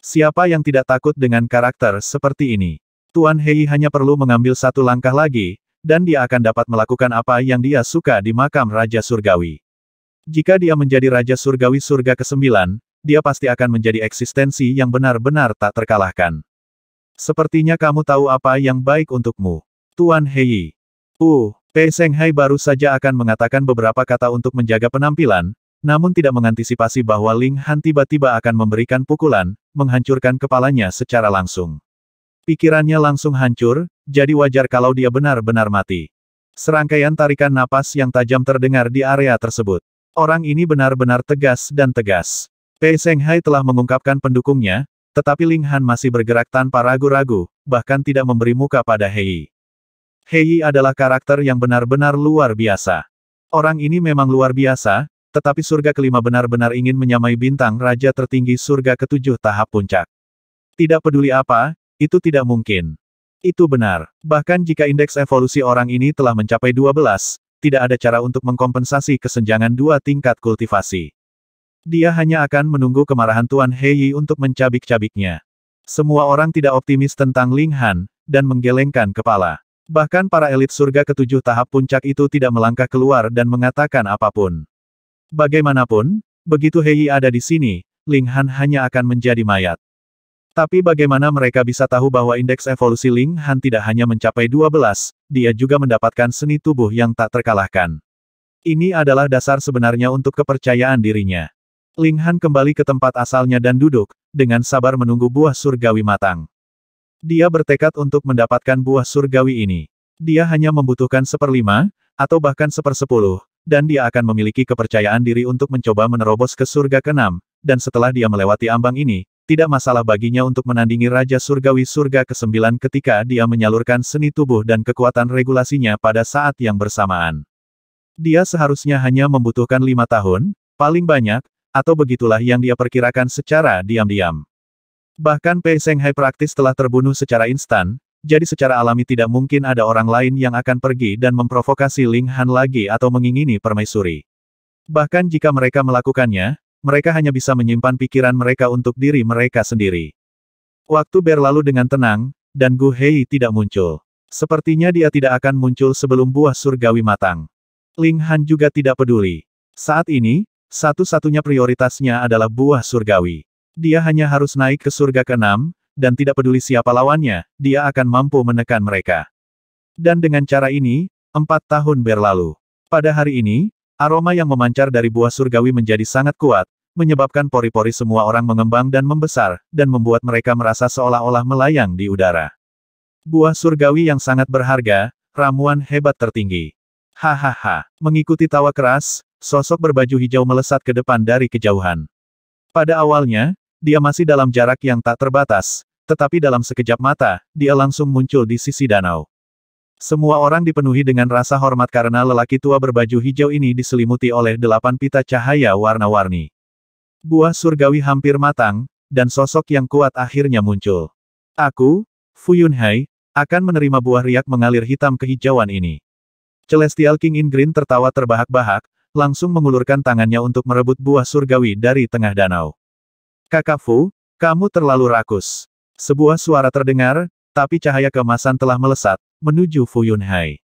Siapa yang tidak takut dengan karakter seperti ini? Tuan Hei hanya perlu mengambil satu langkah lagi, dan dia akan dapat melakukan apa yang dia suka di makam Raja Surgawi. Jika dia menjadi Raja Surgawi Surga ke-9, dia pasti akan menjadi eksistensi yang benar-benar tak terkalahkan. Sepertinya kamu tahu apa yang baik untukmu. Tuan Hei. Uh, Pei Hai baru saja akan mengatakan beberapa kata untuk menjaga penampilan, namun tidak mengantisipasi bahwa Ling Han tiba-tiba akan memberikan pukulan, menghancurkan kepalanya secara langsung. Pikirannya langsung hancur, jadi wajar kalau dia benar-benar mati. Serangkaian tarikan napas yang tajam terdengar di area tersebut. Orang ini benar-benar tegas dan tegas. Pei Hai telah mengungkapkan pendukungnya, tetapi Ling Han masih bergerak tanpa ragu-ragu, bahkan tidak memberi muka pada Hei. Hei adalah karakter yang benar-benar luar biasa. Orang ini memang luar biasa, tetapi surga kelima benar-benar ingin menyamai bintang raja tertinggi surga ketujuh tahap puncak. Tidak peduli apa, itu tidak mungkin. Itu benar. Bahkan jika indeks evolusi orang ini telah mencapai 12, tidak ada cara untuk mengkompensasi kesenjangan dua tingkat kultivasi. Dia hanya akan menunggu kemarahan Tuan Hei untuk mencabik-cabiknya. Semua orang tidak optimis tentang Ling Han, dan menggelengkan kepala. Bahkan para elit surga ketujuh tahap puncak itu tidak melangkah keluar dan mengatakan apapun. Bagaimanapun, begitu Hei ada di sini, Ling Han hanya akan menjadi mayat. Tapi bagaimana mereka bisa tahu bahwa indeks evolusi Ling Han tidak hanya mencapai 12, dia juga mendapatkan seni tubuh yang tak terkalahkan. Ini adalah dasar sebenarnya untuk kepercayaan dirinya. Ling Han kembali ke tempat asalnya dan duduk, dengan sabar menunggu buah surgawi matang. Dia bertekad untuk mendapatkan buah surgawi ini. Dia hanya membutuhkan seperlima, atau bahkan sepersepuluh, dan dia akan memiliki kepercayaan diri untuk mencoba menerobos ke surga keenam, dan setelah dia melewati ambang ini, tidak masalah baginya untuk menandingi Raja Surgawi Surga ke-9 ketika dia menyalurkan seni tubuh dan kekuatan regulasinya pada saat yang bersamaan. Dia seharusnya hanya membutuhkan lima tahun, paling banyak, atau begitulah yang dia perkirakan secara diam-diam. Bahkan Pei Shenghai praktis telah terbunuh secara instan, jadi secara alami tidak mungkin ada orang lain yang akan pergi dan memprovokasi Ling Han lagi atau mengingini permaisuri. Bahkan jika mereka melakukannya, mereka hanya bisa menyimpan pikiran mereka untuk diri mereka sendiri. Waktu berlalu dengan tenang, dan Gu Hei tidak muncul. Sepertinya dia tidak akan muncul sebelum buah surgawi matang. Ling Han juga tidak peduli. Saat ini, satu-satunya prioritasnya adalah buah surgawi. Dia hanya harus naik ke surga ke-6, dan tidak peduli siapa lawannya, dia akan mampu menekan mereka. Dan dengan cara ini, empat tahun berlalu. Pada hari ini, aroma yang memancar dari buah surgawi menjadi sangat kuat, menyebabkan pori-pori semua orang mengembang dan membesar, dan membuat mereka merasa seolah-olah melayang di udara. Buah surgawi yang sangat berharga, ramuan hebat tertinggi. Hahaha, mengikuti tawa keras, sosok berbaju hijau melesat ke depan dari kejauhan. Pada awalnya, dia masih dalam jarak yang tak terbatas, tetapi dalam sekejap mata, dia langsung muncul di sisi danau. Semua orang dipenuhi dengan rasa hormat karena lelaki tua berbaju hijau ini diselimuti oleh delapan pita cahaya warna-warni. Buah surgawi hampir matang, dan sosok yang kuat akhirnya muncul. Aku, Fu Yunhai, akan menerima buah riak mengalir hitam kehijauan ini. Celestial King Ingrin tertawa terbahak-bahak, langsung mengulurkan tangannya untuk merebut buah surgawi dari tengah danau. Kakak Fu, kamu terlalu rakus. Sebuah suara terdengar, tapi cahaya kemasan telah melesat, menuju Fu Yunhai.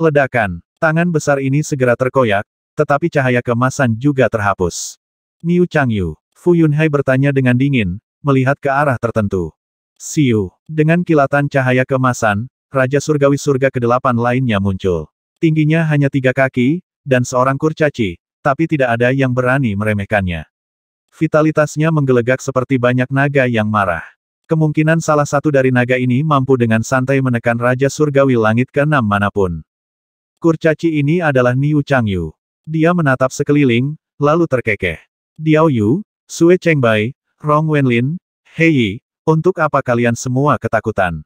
Ledakan, tangan besar ini segera terkoyak, tetapi cahaya kemasan juga terhapus. Niu Changyu, Fu Yunhai bertanya dengan dingin, melihat ke arah tertentu. Siu, dengan kilatan cahaya kemasan, Raja Surgawi Surga ke-8 lainnya muncul. Tingginya hanya tiga kaki, dan seorang kurcaci, tapi tidak ada yang berani meremehkannya. Vitalitasnya menggelegak seperti banyak naga yang marah. Kemungkinan salah satu dari naga ini mampu dengan santai menekan Raja Surgawi Langit ke-6 manapun. Kurcaci ini adalah Niu Changyu. Dia menatap sekeliling, lalu terkekeh. Diao Yu, Sue Chengbai, Rong Wenlin, Hei, untuk apa kalian semua ketakutan?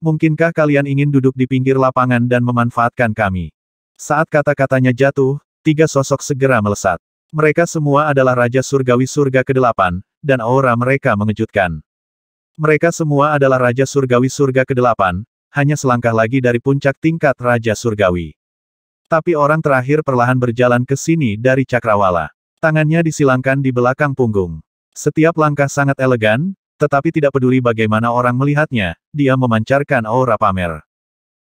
Mungkinkah kalian ingin duduk di pinggir lapangan dan memanfaatkan kami? Saat kata-katanya jatuh, tiga sosok segera melesat. Mereka semua adalah Raja Surgawi Surga ke-8, dan aura mereka mengejutkan. Mereka semua adalah Raja Surgawi Surga ke-8, hanya selangkah lagi dari puncak tingkat Raja Surgawi. Tapi orang terakhir perlahan berjalan ke sini dari Cakrawala. Tangannya disilangkan di belakang punggung. Setiap langkah sangat elegan, tetapi tidak peduli bagaimana orang melihatnya, dia memancarkan aura pamer.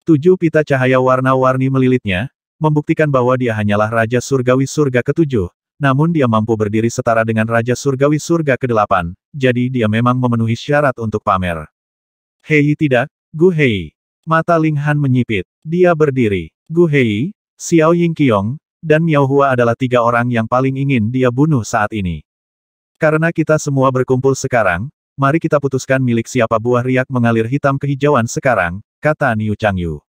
Tujuh pita cahaya warna-warni melilitnya, membuktikan bahwa dia hanyalah Raja Surgawi Surga ketujuh, namun dia mampu berdiri setara dengan Raja Surgawi Surga ke-8, jadi dia memang memenuhi syarat untuk pamer. Hei tidak, Gu Hei. Mata Ling Han menyipit. Dia berdiri. Gu Hei, Xiao Ying Yingqiong, dan Miao Hua adalah tiga orang yang paling ingin dia bunuh saat ini. Karena kita semua berkumpul sekarang, mari kita putuskan milik siapa buah riak mengalir hitam kehijauan sekarang, kata Niu Changyu.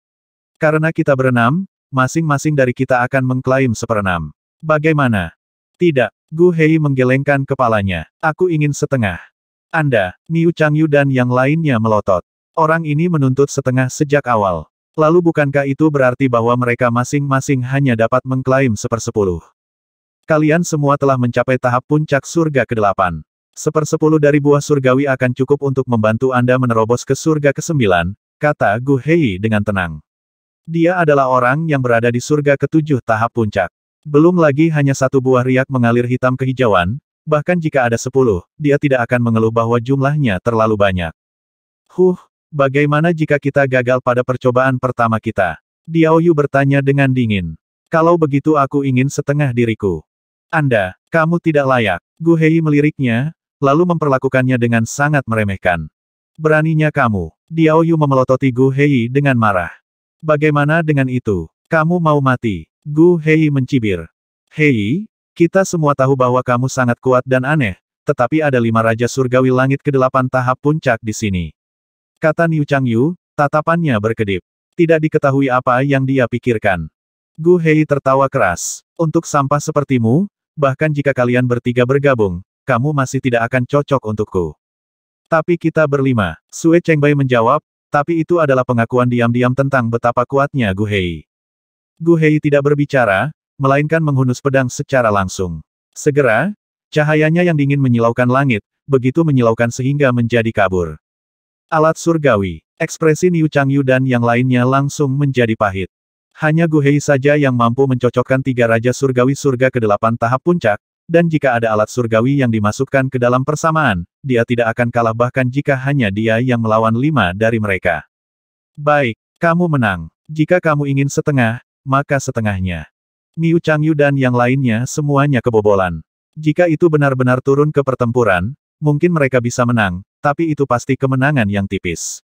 Karena kita berenam, masing-masing dari kita akan mengklaim seperenam. Bagaimana? Tidak. Gu Hei menggelengkan kepalanya. Aku ingin setengah. Anda, Niu Changyu dan yang lainnya melotot. Orang ini menuntut setengah sejak awal. Lalu bukankah itu berarti bahwa mereka masing-masing hanya dapat mengklaim sepersepuluh? Kalian semua telah mencapai tahap puncak surga ke-8. Sepersepuluh dari buah surgawi akan cukup untuk membantu Anda menerobos ke surga ke-9, kata Gu Hei dengan tenang. Dia adalah orang yang berada di surga ketujuh tahap puncak. Belum lagi hanya satu buah riak mengalir hitam kehijauan, bahkan jika ada sepuluh, dia tidak akan mengeluh bahwa jumlahnya terlalu banyak. Huh, bagaimana jika kita gagal pada percobaan pertama kita? Diao Yu bertanya dengan dingin. Kalau begitu aku ingin setengah diriku. Anda, kamu tidak layak. Gu Hei meliriknya, lalu memperlakukannya dengan sangat meremehkan. Beraninya kamu. Diao Yu memelototi Gu Hei dengan marah. Bagaimana dengan itu? Kamu mau mati? Gu Hei mencibir. Hei, kita semua tahu bahwa kamu sangat kuat dan aneh, tetapi ada lima Raja Surgawi Langit ke delapan tahap puncak di sini. Kata Niu Chang Yu, tatapannya berkedip. Tidak diketahui apa yang dia pikirkan. Gu Hei tertawa keras. Untuk sampah sepertimu, bahkan jika kalian bertiga bergabung, kamu masih tidak akan cocok untukku. Tapi kita berlima, Sue Chengbei menjawab, tapi itu adalah pengakuan diam-diam tentang betapa kuatnya Guhei. Guhei tidak berbicara, melainkan menghunus pedang secara langsung. Segera, cahayanya yang dingin menyilaukan langit, begitu menyilaukan sehingga menjadi kabur. Alat surgawi, ekspresi Niu Changyu dan yang lainnya langsung menjadi pahit. Hanya Guhei saja yang mampu mencocokkan tiga Raja Surgawi Surga ke delapan tahap puncak, dan jika ada alat surgawi yang dimasukkan ke dalam persamaan, dia tidak akan kalah bahkan jika hanya dia yang melawan lima dari mereka. Baik, kamu menang. Jika kamu ingin setengah, maka setengahnya. Niu Changyu dan yang lainnya semuanya kebobolan. Jika itu benar-benar turun ke pertempuran, mungkin mereka bisa menang, tapi itu pasti kemenangan yang tipis.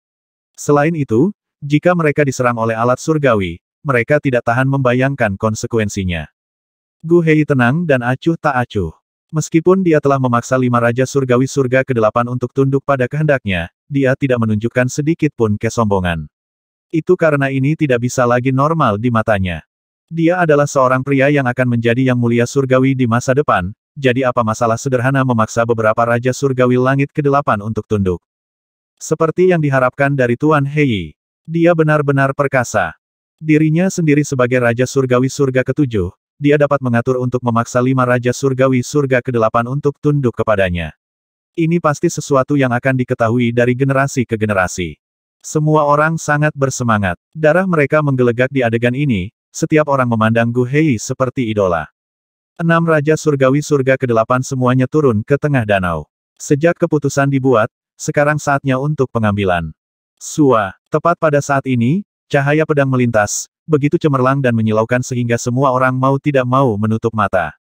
Selain itu, jika mereka diserang oleh alat surgawi, mereka tidak tahan membayangkan konsekuensinya. Gu Hei tenang dan acuh tak acuh. Meskipun dia telah memaksa lima raja surgawi surga ke-8 untuk tunduk pada kehendaknya, dia tidak menunjukkan sedikit pun kesombongan. Itu karena ini tidak bisa lagi normal di matanya. Dia adalah seorang pria yang akan menjadi yang mulia surgawi di masa depan, jadi apa masalah sederhana memaksa beberapa raja surgawi langit ke-8 untuk tunduk. Seperti yang diharapkan dari Tuan Hei, dia benar-benar perkasa. Dirinya sendiri sebagai raja surgawi surga ketujuh, dia dapat mengatur untuk memaksa lima raja surgawi surga ke-8 untuk tunduk kepadanya. Ini pasti sesuatu yang akan diketahui dari generasi ke generasi. Semua orang sangat bersemangat. Darah mereka menggelegak di adegan ini, setiap orang memandang Gu Hei seperti idola. Enam Raja Surgawi Surga ke-8 semuanya turun ke tengah danau. Sejak keputusan dibuat, sekarang saatnya untuk pengambilan. Sua, tepat pada saat ini, cahaya pedang melintas, begitu cemerlang dan menyilaukan sehingga semua orang mau tidak mau menutup mata.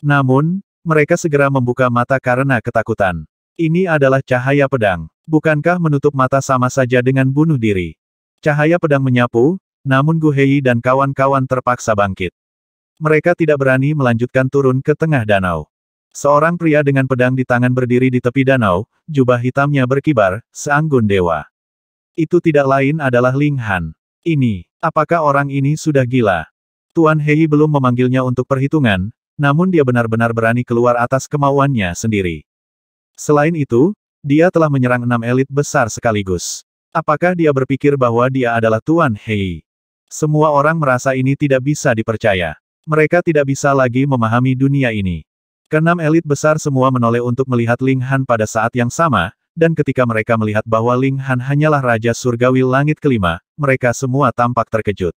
Namun, mereka segera membuka mata karena ketakutan. Ini adalah cahaya pedang. Bukankah menutup mata sama saja dengan bunuh diri? Cahaya pedang menyapu, namun Guhei dan kawan-kawan terpaksa bangkit. Mereka tidak berani melanjutkan turun ke tengah danau. Seorang pria dengan pedang di tangan berdiri di tepi danau, jubah hitamnya berkibar, seanggun dewa. Itu tidak lain adalah Ling Han. Ini, Apakah orang ini sudah gila? Tuan Hei belum memanggilnya untuk perhitungan, namun dia benar-benar berani keluar atas kemauannya sendiri. Selain itu, dia telah menyerang enam elit besar sekaligus. Apakah dia berpikir bahwa dia adalah Tuan Hei? Semua orang merasa ini tidak bisa dipercaya. Mereka tidak bisa lagi memahami dunia ini. Kenam elit besar semua menoleh untuk melihat Ling Han pada saat yang sama, dan ketika mereka melihat bahwa Ling Han hanyalah Raja Surgawi Langit kelima, mereka semua tampak terkejut.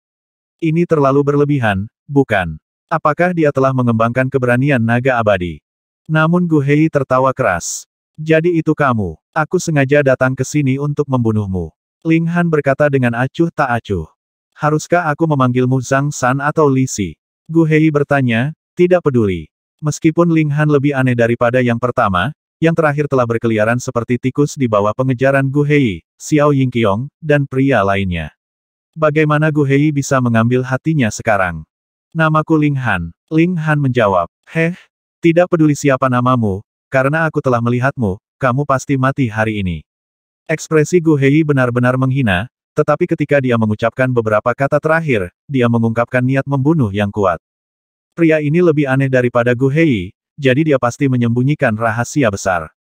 Ini terlalu berlebihan, bukan? Apakah dia telah mengembangkan keberanian naga abadi? Namun Gu Hei tertawa keras. Jadi itu kamu. Aku sengaja datang ke sini untuk membunuhmu. Ling Han berkata dengan acuh tak acuh. Haruskah aku memanggilmu Zhang San atau Li Si? Gu Hei bertanya, tidak peduli. Meskipun Ling Han lebih aneh daripada yang pertama, yang terakhir telah berkeliaran seperti tikus di bawah pengejaran Gu Hei, Xiao Yingqiong, dan pria lainnya. Bagaimana Gu Hei bisa mengambil hatinya sekarang? Namaku Ling Han. Ling Han menjawab, Heh, tidak peduli siapa namamu, karena aku telah melihatmu, kamu pasti mati hari ini. Ekspresi Gu Hei benar-benar menghina, tetapi ketika dia mengucapkan beberapa kata terakhir, dia mengungkapkan niat membunuh yang kuat. Pria ini lebih aneh daripada Gu Hei, jadi dia pasti menyembunyikan rahasia besar.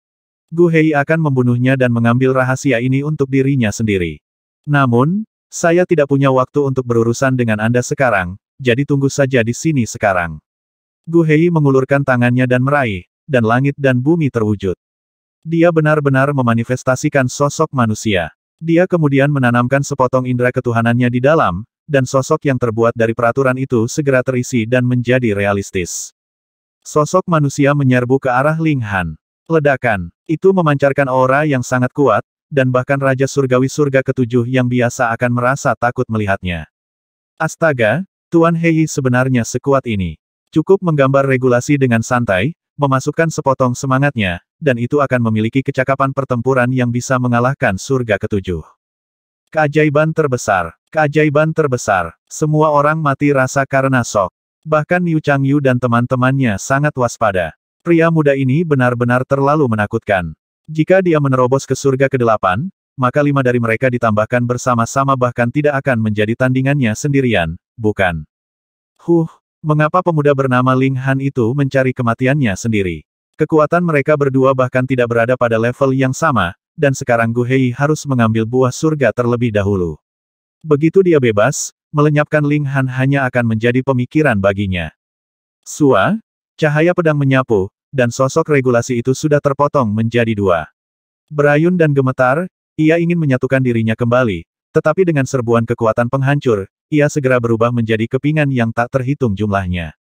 Gu Hei akan membunuhnya dan mengambil rahasia ini untuk dirinya sendiri. Namun, saya tidak punya waktu untuk berurusan dengan Anda sekarang, jadi tunggu saja di sini sekarang. Gu Hei mengulurkan tangannya dan meraih, dan langit dan bumi terwujud. Dia benar-benar memanifestasikan sosok manusia. Dia kemudian menanamkan sepotong indera ketuhanannya di dalam, dan sosok yang terbuat dari peraturan itu segera terisi dan menjadi realistis. Sosok manusia menyerbu ke arah Ling Han. Ledakan. Itu memancarkan aura yang sangat kuat, dan bahkan Raja Surgawi Surga Ketujuh yang biasa akan merasa takut melihatnya. Astaga, Tuan Hei sebenarnya sekuat ini. Cukup menggambar regulasi dengan santai, memasukkan sepotong semangatnya, dan itu akan memiliki kecakapan pertempuran yang bisa mengalahkan Surga Ketujuh. Keajaiban terbesar. Keajaiban terbesar. Semua orang mati rasa karena sok. Bahkan Niu Changyu dan teman-temannya sangat waspada. Pria muda ini benar-benar terlalu menakutkan. Jika dia menerobos ke surga ke-8, maka lima dari mereka ditambahkan bersama-sama bahkan tidak akan menjadi tandingannya sendirian, bukan? Huh, mengapa pemuda bernama Ling Han itu mencari kematiannya sendiri? Kekuatan mereka berdua bahkan tidak berada pada level yang sama, dan sekarang Gu Hei harus mengambil buah surga terlebih dahulu. Begitu dia bebas, melenyapkan Ling Han hanya akan menjadi pemikiran baginya. Sua, cahaya pedang menyapu, dan sosok regulasi itu sudah terpotong menjadi dua. Berayun dan gemetar, ia ingin menyatukan dirinya kembali, tetapi dengan serbuan kekuatan penghancur, ia segera berubah menjadi kepingan yang tak terhitung jumlahnya.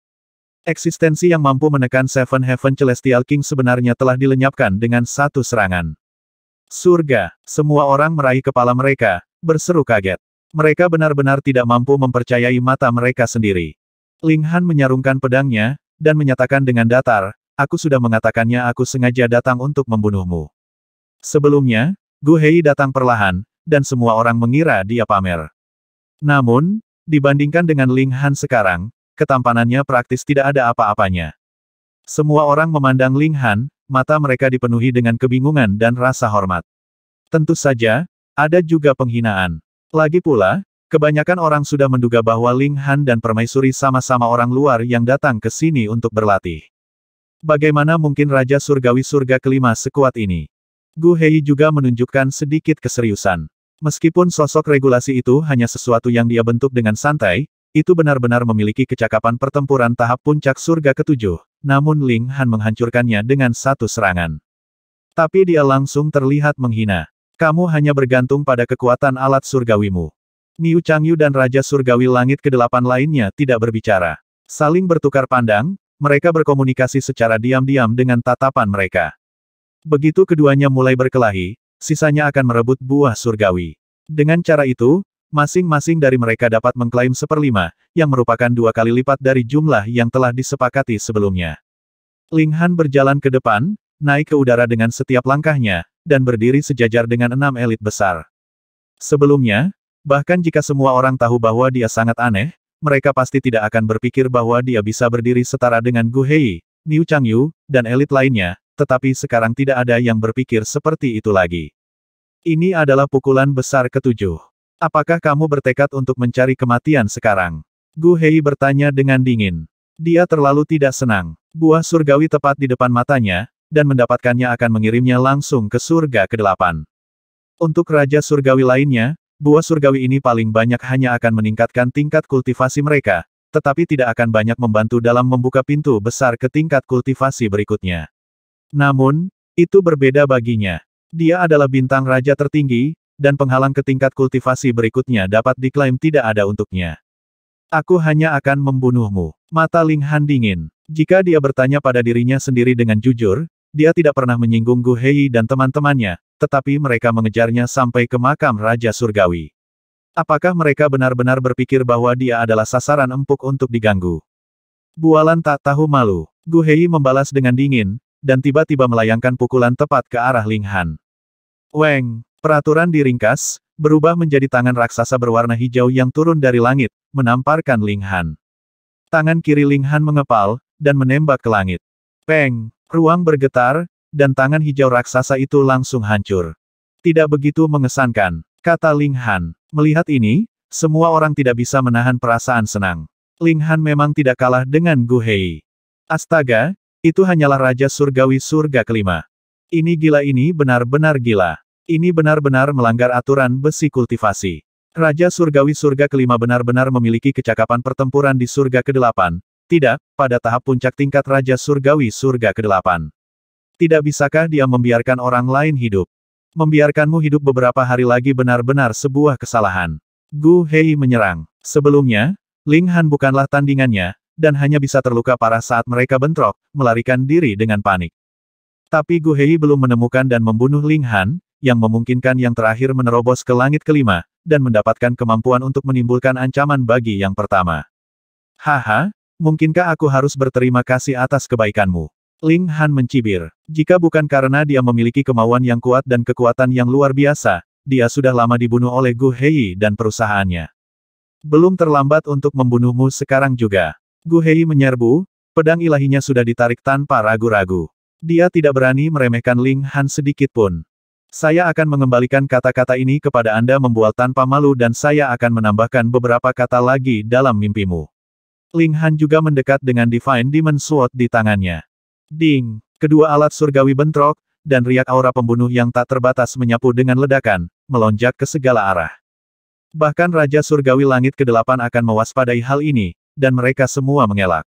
Eksistensi yang mampu menekan Seven Heaven Celestial King sebenarnya telah dilenyapkan dengan satu serangan. Surga, semua orang meraih kepala mereka, berseru kaget. Mereka benar-benar tidak mampu mempercayai mata mereka sendiri. Ling Han menyarungkan pedangnya, dan menyatakan dengan datar, aku sudah mengatakannya aku sengaja datang untuk membunuhmu. Sebelumnya, Gu Hei datang perlahan, dan semua orang mengira dia pamer. Namun, dibandingkan dengan Ling Han sekarang, ketampanannya praktis tidak ada apa-apanya. Semua orang memandang Ling Han, mata mereka dipenuhi dengan kebingungan dan rasa hormat. Tentu saja, ada juga penghinaan. Lagi pula, kebanyakan orang sudah menduga bahwa Ling Han dan Permaisuri sama-sama orang luar yang datang ke sini untuk berlatih. Bagaimana mungkin Raja Surgawi Surga kelima sekuat ini? Gu Hei juga menunjukkan sedikit keseriusan. Meskipun sosok regulasi itu hanya sesuatu yang dia bentuk dengan santai, itu benar-benar memiliki kecakapan pertempuran tahap puncak surga ketujuh, namun Ling Han menghancurkannya dengan satu serangan. Tapi dia langsung terlihat menghina. Kamu hanya bergantung pada kekuatan alat surgawimu. Niu Changyu dan Raja Surgawi Langit Kedelapan lainnya tidak berbicara. Saling bertukar pandang, mereka berkomunikasi secara diam-diam dengan tatapan mereka. Begitu keduanya mulai berkelahi, sisanya akan merebut buah surgawi. Dengan cara itu, masing-masing dari mereka dapat mengklaim seperlima, yang merupakan dua kali lipat dari jumlah yang telah disepakati sebelumnya. Ling Han berjalan ke depan, naik ke udara dengan setiap langkahnya, dan berdiri sejajar dengan enam elit besar. Sebelumnya, bahkan jika semua orang tahu bahwa dia sangat aneh, mereka pasti tidak akan berpikir bahwa dia bisa berdiri setara dengan Gu Hei, Niu Changyu, dan elit lainnya, tetapi sekarang tidak ada yang berpikir seperti itu lagi. Ini adalah pukulan besar ketujuh. Apakah kamu bertekad untuk mencari kematian sekarang? Gu Hei bertanya dengan dingin. Dia terlalu tidak senang. Buah surgawi tepat di depan matanya, dan mendapatkannya akan mengirimnya langsung ke surga ke-8. Untuk Raja Surgawi lainnya, buah surgawi ini paling banyak hanya akan meningkatkan tingkat kultivasi mereka, tetapi tidak akan banyak membantu dalam membuka pintu besar ke tingkat kultivasi berikutnya. Namun, itu berbeda baginya. Dia adalah bintang raja tertinggi, dan penghalang ke tingkat kultivasi berikutnya dapat diklaim tidak ada untuknya. Aku hanya akan membunuhmu. Mata Ling Han dingin. Jika dia bertanya pada dirinya sendiri dengan jujur, dia tidak pernah menyinggung Gu Hei dan teman-temannya, tetapi mereka mengejarnya sampai ke makam Raja Surgawi. Apakah mereka benar-benar berpikir bahwa dia adalah sasaran empuk untuk diganggu? Bualan tak tahu malu. Gu Hei membalas dengan dingin, dan tiba-tiba melayangkan pukulan tepat ke arah Ling Han. Weng, peraturan diringkas, berubah menjadi tangan raksasa berwarna hijau yang turun dari langit, menamparkan Ling Han. Tangan kiri Ling Han mengepal, dan menembak ke langit. Peng, Ruang bergetar, dan tangan hijau raksasa itu langsung hancur. Tidak begitu mengesankan, kata Ling Han. Melihat ini, semua orang tidak bisa menahan perasaan senang. Ling Han memang tidak kalah dengan Gu Hei. Astaga, itu hanyalah Raja Surgawi Surga kelima. Ini gila ini benar-benar gila. Ini benar-benar melanggar aturan besi kultivasi. Raja Surgawi Surga kelima benar-benar memiliki kecakapan pertempuran di Surga Kedelapan tidak, pada tahap puncak tingkat Raja Surgawi Surga ke-8. Tidak bisakah dia membiarkan orang lain hidup? Membiarkanmu hidup beberapa hari lagi benar-benar sebuah kesalahan. Gu Hei menyerang. Sebelumnya, Ling Han bukanlah tandingannya, dan hanya bisa terluka parah saat mereka bentrok, melarikan diri dengan panik. Tapi Gu Hei belum menemukan dan membunuh Ling Han, yang memungkinkan yang terakhir menerobos ke langit kelima, dan mendapatkan kemampuan untuk menimbulkan ancaman bagi yang pertama. Haha, Mungkinkah aku harus berterima kasih atas kebaikanmu? Ling Han mencibir. Jika bukan karena dia memiliki kemauan yang kuat dan kekuatan yang luar biasa, dia sudah lama dibunuh oleh Gu Hei dan perusahaannya. Belum terlambat untuk membunuhmu sekarang juga. Gu Hei menyerbu, pedang ilahinya sudah ditarik tanpa ragu-ragu. Dia tidak berani meremehkan Ling Han sedikitpun. Saya akan mengembalikan kata-kata ini kepada Anda membual tanpa malu dan saya akan menambahkan beberapa kata lagi dalam mimpimu. Ling Han juga mendekat dengan Divine Demon Sword di tangannya. Ding! Kedua alat surgawi bentrok, dan riak aura pembunuh yang tak terbatas menyapu dengan ledakan, melonjak ke segala arah. Bahkan Raja Surgawi Langit ke-8 akan mewaspadai hal ini, dan mereka semua mengelak.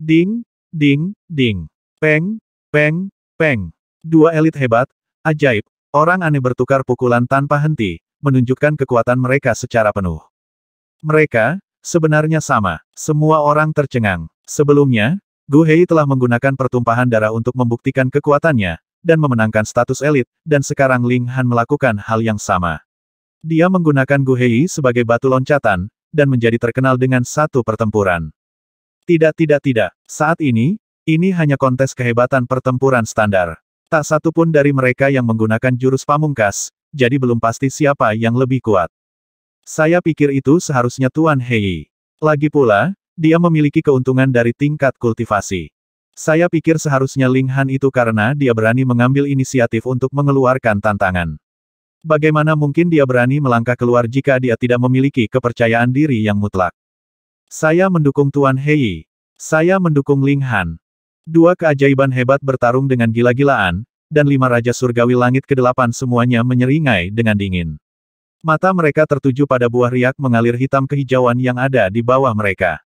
Ding, ding, ding. Peng, peng, peng. Dua elit hebat, ajaib, orang aneh bertukar pukulan tanpa henti, menunjukkan kekuatan mereka secara penuh. Mereka, Sebenarnya sama, semua orang tercengang. Sebelumnya, Gu Hei telah menggunakan pertumpahan darah untuk membuktikan kekuatannya, dan memenangkan status elit, dan sekarang Ling Han melakukan hal yang sama. Dia menggunakan Gu Hei sebagai batu loncatan, dan menjadi terkenal dengan satu pertempuran. Tidak tidak tidak, saat ini, ini hanya kontes kehebatan pertempuran standar. Tak satu pun dari mereka yang menggunakan jurus pamungkas, jadi belum pasti siapa yang lebih kuat. Saya pikir itu seharusnya Tuan Hei. Lagi pula, dia memiliki keuntungan dari tingkat kultivasi. Saya pikir seharusnya Ling Han itu karena dia berani mengambil inisiatif untuk mengeluarkan tantangan. Bagaimana mungkin dia berani melangkah keluar jika dia tidak memiliki kepercayaan diri yang mutlak? Saya mendukung Tuan Hei. Saya mendukung Ling Han. Dua keajaiban hebat bertarung dengan gila-gilaan, dan lima raja surgawi langit ke kedelapan semuanya menyeringai dengan dingin. Mata mereka tertuju pada buah riak mengalir hitam kehijauan yang ada di bawah mereka.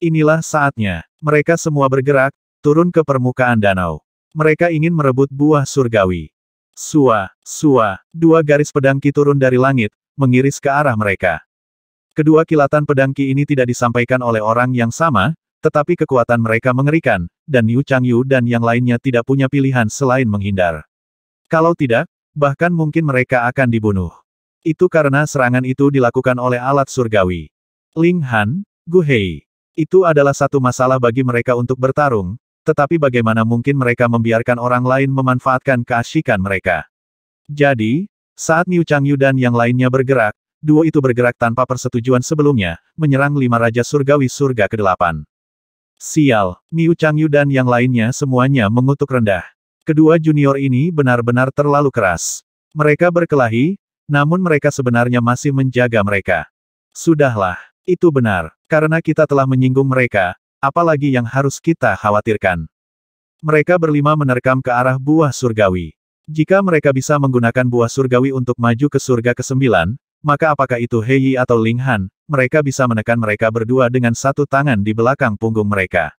Inilah saatnya. Mereka semua bergerak, turun ke permukaan danau. Mereka ingin merebut buah surgawi. Sua, sua, dua garis pedangki turun dari langit, mengiris ke arah mereka. Kedua kilatan pedangki ini tidak disampaikan oleh orang yang sama, tetapi kekuatan mereka mengerikan, dan Yu Chang Yu dan yang lainnya tidak punya pilihan selain menghindar. Kalau tidak, bahkan mungkin mereka akan dibunuh. Itu karena serangan itu dilakukan oleh alat surgawi. Ling Han, Gu Hei. Itu adalah satu masalah bagi mereka untuk bertarung, tetapi bagaimana mungkin mereka membiarkan orang lain memanfaatkan keasyikan mereka. Jadi, saat Niu Chang dan yang lainnya bergerak, duo itu bergerak tanpa persetujuan sebelumnya, menyerang lima raja surgawi surga ke-8. Sial, Niu Chang dan yang lainnya semuanya mengutuk rendah. Kedua junior ini benar-benar terlalu keras. Mereka berkelahi, namun mereka sebenarnya masih menjaga mereka. Sudahlah, itu benar. Karena kita telah menyinggung mereka, apalagi yang harus kita khawatirkan. Mereka berlima menerkam ke arah buah surgawi. Jika mereka bisa menggunakan buah surgawi untuk maju ke surga ke-9, maka apakah itu Heyi atau Ling Han, mereka bisa menekan mereka berdua dengan satu tangan di belakang punggung mereka.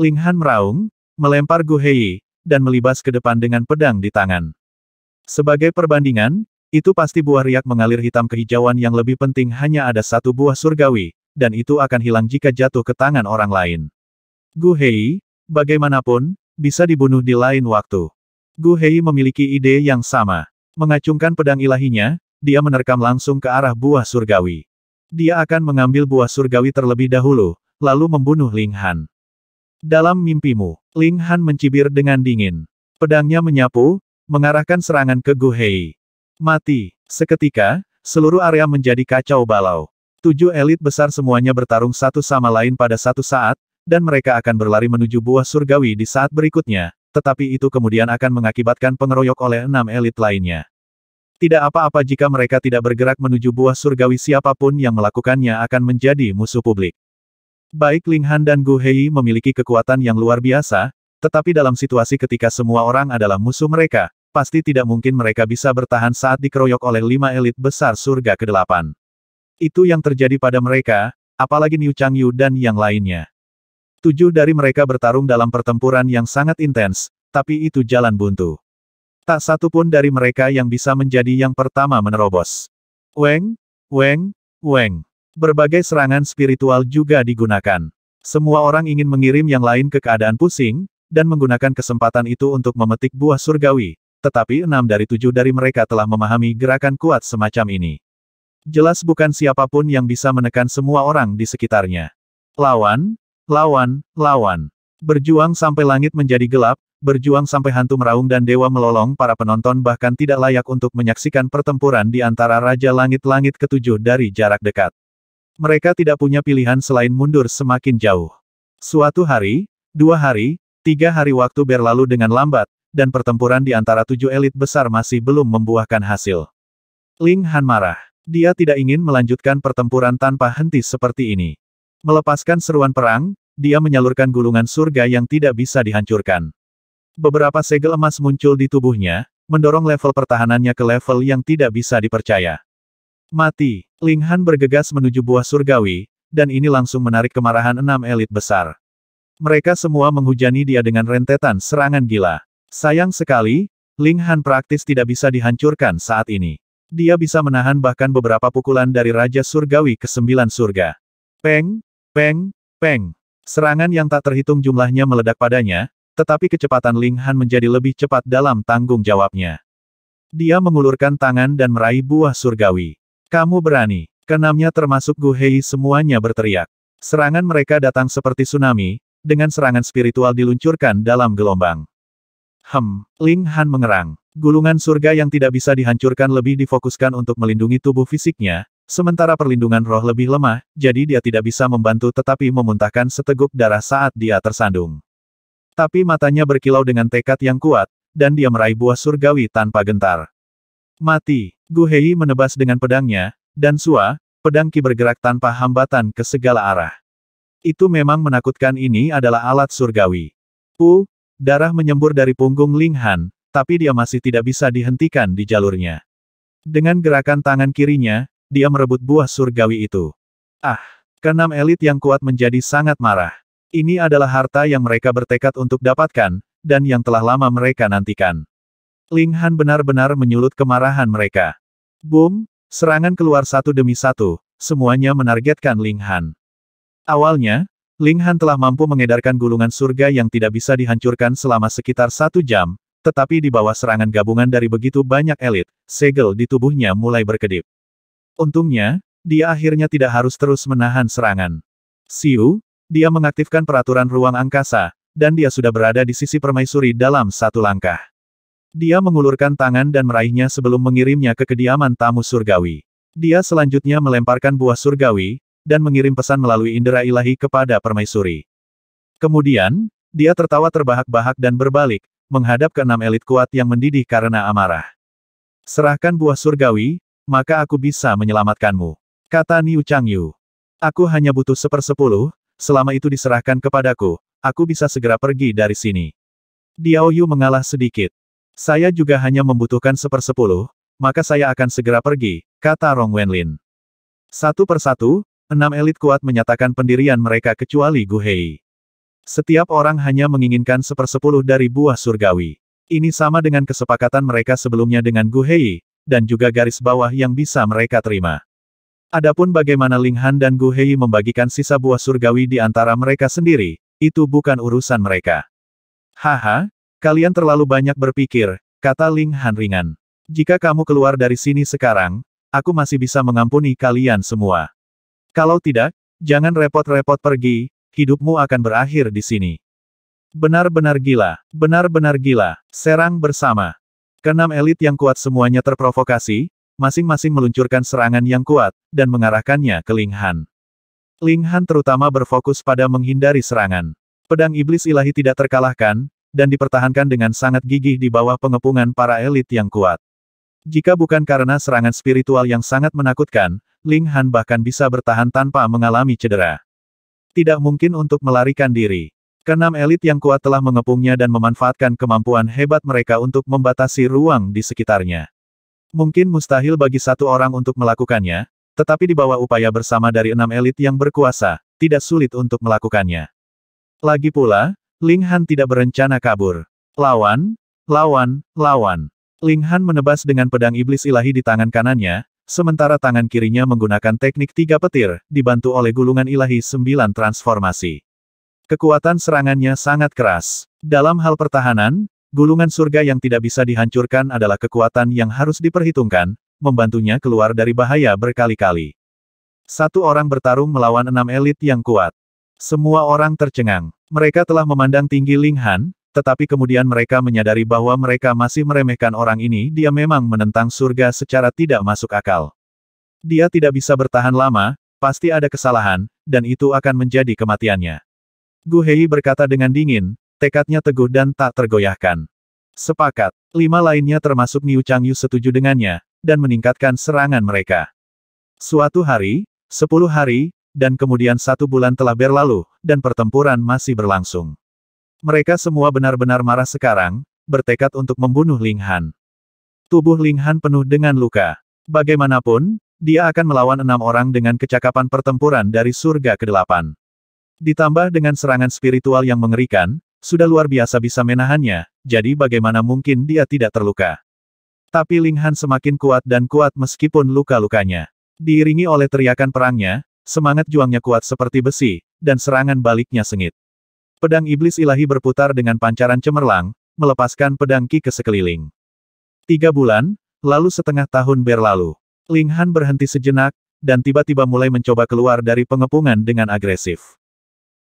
Ling Han meraung, melempar Gu Heyi, dan melibas ke depan dengan pedang di tangan. Sebagai perbandingan, itu pasti buah riak mengalir hitam kehijauan yang lebih penting hanya ada satu buah surgawi, dan itu akan hilang jika jatuh ke tangan orang lain. Guhei, bagaimanapun, bisa dibunuh di lain waktu. Guhei memiliki ide yang sama. Mengacungkan pedang ilahinya, dia menerkam langsung ke arah buah surgawi. Dia akan mengambil buah surgawi terlebih dahulu, lalu membunuh Ling Han. Dalam mimpimu, Ling Han mencibir dengan dingin. Pedangnya menyapu, mengarahkan serangan ke Guhei. Mati. Seketika, seluruh area menjadi kacau balau. Tujuh elit besar semuanya bertarung satu sama lain pada satu saat, dan mereka akan berlari menuju buah surgawi di saat berikutnya, tetapi itu kemudian akan mengakibatkan pengeroyok oleh enam elit lainnya. Tidak apa-apa jika mereka tidak bergerak menuju buah surgawi siapapun yang melakukannya akan menjadi musuh publik. Baik Ling Han dan Gu Hei memiliki kekuatan yang luar biasa, tetapi dalam situasi ketika semua orang adalah musuh mereka, pasti tidak mungkin mereka bisa bertahan saat dikeroyok oleh lima elit besar surga ke-8. Itu yang terjadi pada mereka, apalagi Niu Yu dan yang lainnya. Tujuh dari mereka bertarung dalam pertempuran yang sangat intens, tapi itu jalan buntu. Tak satu pun dari mereka yang bisa menjadi yang pertama menerobos. Weng, Weng, Weng. Berbagai serangan spiritual juga digunakan. Semua orang ingin mengirim yang lain ke keadaan pusing, dan menggunakan kesempatan itu untuk memetik buah surgawi, tetapi enam dari tujuh dari mereka telah memahami gerakan kuat semacam ini. Jelas bukan siapapun yang bisa menekan semua orang di sekitarnya. Lawan, lawan, lawan. Berjuang sampai langit menjadi gelap, berjuang sampai hantu meraung dan dewa melolong para penonton bahkan tidak layak untuk menyaksikan pertempuran di antara Raja Langit-Langit ketujuh dari jarak dekat. Mereka tidak punya pilihan selain mundur semakin jauh. Suatu hari, dua hari, tiga hari waktu berlalu dengan lambat, dan pertempuran di antara tujuh elit besar masih belum membuahkan hasil. Ling Han marah. Dia tidak ingin melanjutkan pertempuran tanpa henti seperti ini. Melepaskan seruan perang, dia menyalurkan gulungan surga yang tidak bisa dihancurkan. Beberapa segel emas muncul di tubuhnya, mendorong level pertahanannya ke level yang tidak bisa dipercaya. Mati, Ling Han bergegas menuju buah surgawi, dan ini langsung menarik kemarahan enam elit besar. Mereka semua menghujani dia dengan rentetan serangan gila. Sayang sekali, Ling Han praktis tidak bisa dihancurkan saat ini. Dia bisa menahan bahkan beberapa pukulan dari Raja Surgawi ke sembilan surga. Peng, peng, peng. Serangan yang tak terhitung jumlahnya meledak padanya, tetapi kecepatan Ling Han menjadi lebih cepat dalam tanggung jawabnya. Dia mengulurkan tangan dan meraih buah surgawi. Kamu berani. Kenamnya termasuk Gu Hei semuanya berteriak. Serangan mereka datang seperti tsunami, dengan serangan spiritual diluncurkan dalam gelombang. Hem, Ling Han mengerang. Gulungan surga yang tidak bisa dihancurkan lebih difokuskan untuk melindungi tubuh fisiknya, sementara perlindungan roh lebih lemah, jadi dia tidak bisa membantu tetapi memuntahkan seteguk darah saat dia tersandung. Tapi matanya berkilau dengan tekad yang kuat, dan dia meraih buah surgawi tanpa gentar. Mati, Gu Hei menebas dengan pedangnya, dan Sua, pedang Ki bergerak tanpa hambatan ke segala arah. Itu memang menakutkan ini adalah alat surgawi. Pu, Darah menyembur dari punggung Ling Han, tapi dia masih tidak bisa dihentikan di jalurnya. Dengan gerakan tangan kirinya, dia merebut buah surgawi itu. Ah, keenam elit yang kuat menjadi sangat marah. Ini adalah harta yang mereka bertekad untuk dapatkan, dan yang telah lama mereka nantikan. Ling Han benar-benar menyulut kemarahan mereka. Boom, serangan keluar satu demi satu, semuanya menargetkan Ling Han. Awalnya, Ling Han telah mampu mengedarkan gulungan surga yang tidak bisa dihancurkan selama sekitar satu jam, tetapi di bawah serangan gabungan dari begitu banyak elit, segel di tubuhnya mulai berkedip. Untungnya, dia akhirnya tidak harus terus menahan serangan. Siu, dia mengaktifkan peraturan ruang angkasa, dan dia sudah berada di sisi permaisuri dalam satu langkah. Dia mengulurkan tangan dan meraihnya sebelum mengirimnya ke kediaman tamu surgawi. Dia selanjutnya melemparkan buah surgawi, dan mengirim pesan melalui indera ilahi kepada permaisuri. Kemudian, dia tertawa terbahak-bahak dan berbalik, menghadap ke enam elit kuat yang mendidih karena amarah. Serahkan buah surgawi, maka aku bisa menyelamatkanmu. Kata Niu Changyu. Aku hanya butuh sepersepuluh, selama itu diserahkan kepadaku, aku bisa segera pergi dari sini. Diao Yu mengalah sedikit. Saya juga hanya membutuhkan sepersepuluh, maka saya akan segera pergi, kata Rong Wenlin. Satu persatu, Enam elit kuat menyatakan pendirian mereka kecuali Guhei. Setiap orang hanya menginginkan sepersepuluh dari buah surgawi. Ini sama dengan kesepakatan mereka sebelumnya dengan Guhei, dan juga garis bawah yang bisa mereka terima. Adapun bagaimana Ling Han dan Guhei membagikan sisa buah surgawi di antara mereka sendiri, itu bukan urusan mereka. Haha, kalian terlalu banyak berpikir, kata Ling Han ringan. Jika kamu keluar dari sini sekarang, aku masih bisa mengampuni kalian semua. Kalau tidak, jangan repot-repot pergi, hidupmu akan berakhir di sini. Benar-benar gila, benar-benar gila, serang bersama. Kenam elit yang kuat semuanya terprovokasi, masing-masing meluncurkan serangan yang kuat, dan mengarahkannya ke Ling Han. Ling Han terutama berfokus pada menghindari serangan. Pedang iblis ilahi tidak terkalahkan, dan dipertahankan dengan sangat gigih di bawah pengepungan para elit yang kuat. Jika bukan karena serangan spiritual yang sangat menakutkan, Ling Han bahkan bisa bertahan tanpa mengalami cedera. Tidak mungkin untuk melarikan diri. Kenam elit yang kuat telah mengepungnya dan memanfaatkan kemampuan hebat mereka untuk membatasi ruang di sekitarnya. Mungkin mustahil bagi satu orang untuk melakukannya, tetapi di bawah upaya bersama dari enam elit yang berkuasa, tidak sulit untuk melakukannya. Lagi pula, Ling Han tidak berencana kabur. Lawan, lawan, lawan. Ling Han menebas dengan pedang iblis ilahi di tangan kanannya, sementara tangan kirinya menggunakan teknik tiga petir, dibantu oleh gulungan ilahi sembilan transformasi. Kekuatan serangannya sangat keras. Dalam hal pertahanan, gulungan surga yang tidak bisa dihancurkan adalah kekuatan yang harus diperhitungkan, membantunya keluar dari bahaya berkali-kali. Satu orang bertarung melawan enam elit yang kuat. Semua orang tercengang. Mereka telah memandang tinggi Ling Han, tetapi kemudian mereka menyadari bahwa mereka masih meremehkan orang ini dia memang menentang surga secara tidak masuk akal. Dia tidak bisa bertahan lama, pasti ada kesalahan, dan itu akan menjadi kematiannya. Gu Hei berkata dengan dingin, tekadnya teguh dan tak tergoyahkan. Sepakat, lima lainnya termasuk Niu Chang Yu setuju dengannya, dan meningkatkan serangan mereka. Suatu hari, sepuluh hari, dan kemudian satu bulan telah berlalu, dan pertempuran masih berlangsung. Mereka semua benar-benar marah sekarang, bertekad untuk membunuh Ling Han. Tubuh Ling Han penuh dengan luka. Bagaimanapun, dia akan melawan enam orang dengan kecakapan pertempuran dari surga ke-8. Ditambah dengan serangan spiritual yang mengerikan, sudah luar biasa bisa menahannya, jadi bagaimana mungkin dia tidak terluka. Tapi Ling Han semakin kuat dan kuat meskipun luka-lukanya. Diiringi oleh teriakan perangnya, semangat juangnya kuat seperti besi, dan serangan baliknya sengit. Pedang iblis ilahi berputar dengan pancaran cemerlang, melepaskan pedang Ki ke sekeliling. Tiga bulan, lalu setengah tahun berlalu. Ling Han berhenti sejenak, dan tiba-tiba mulai mencoba keluar dari pengepungan dengan agresif.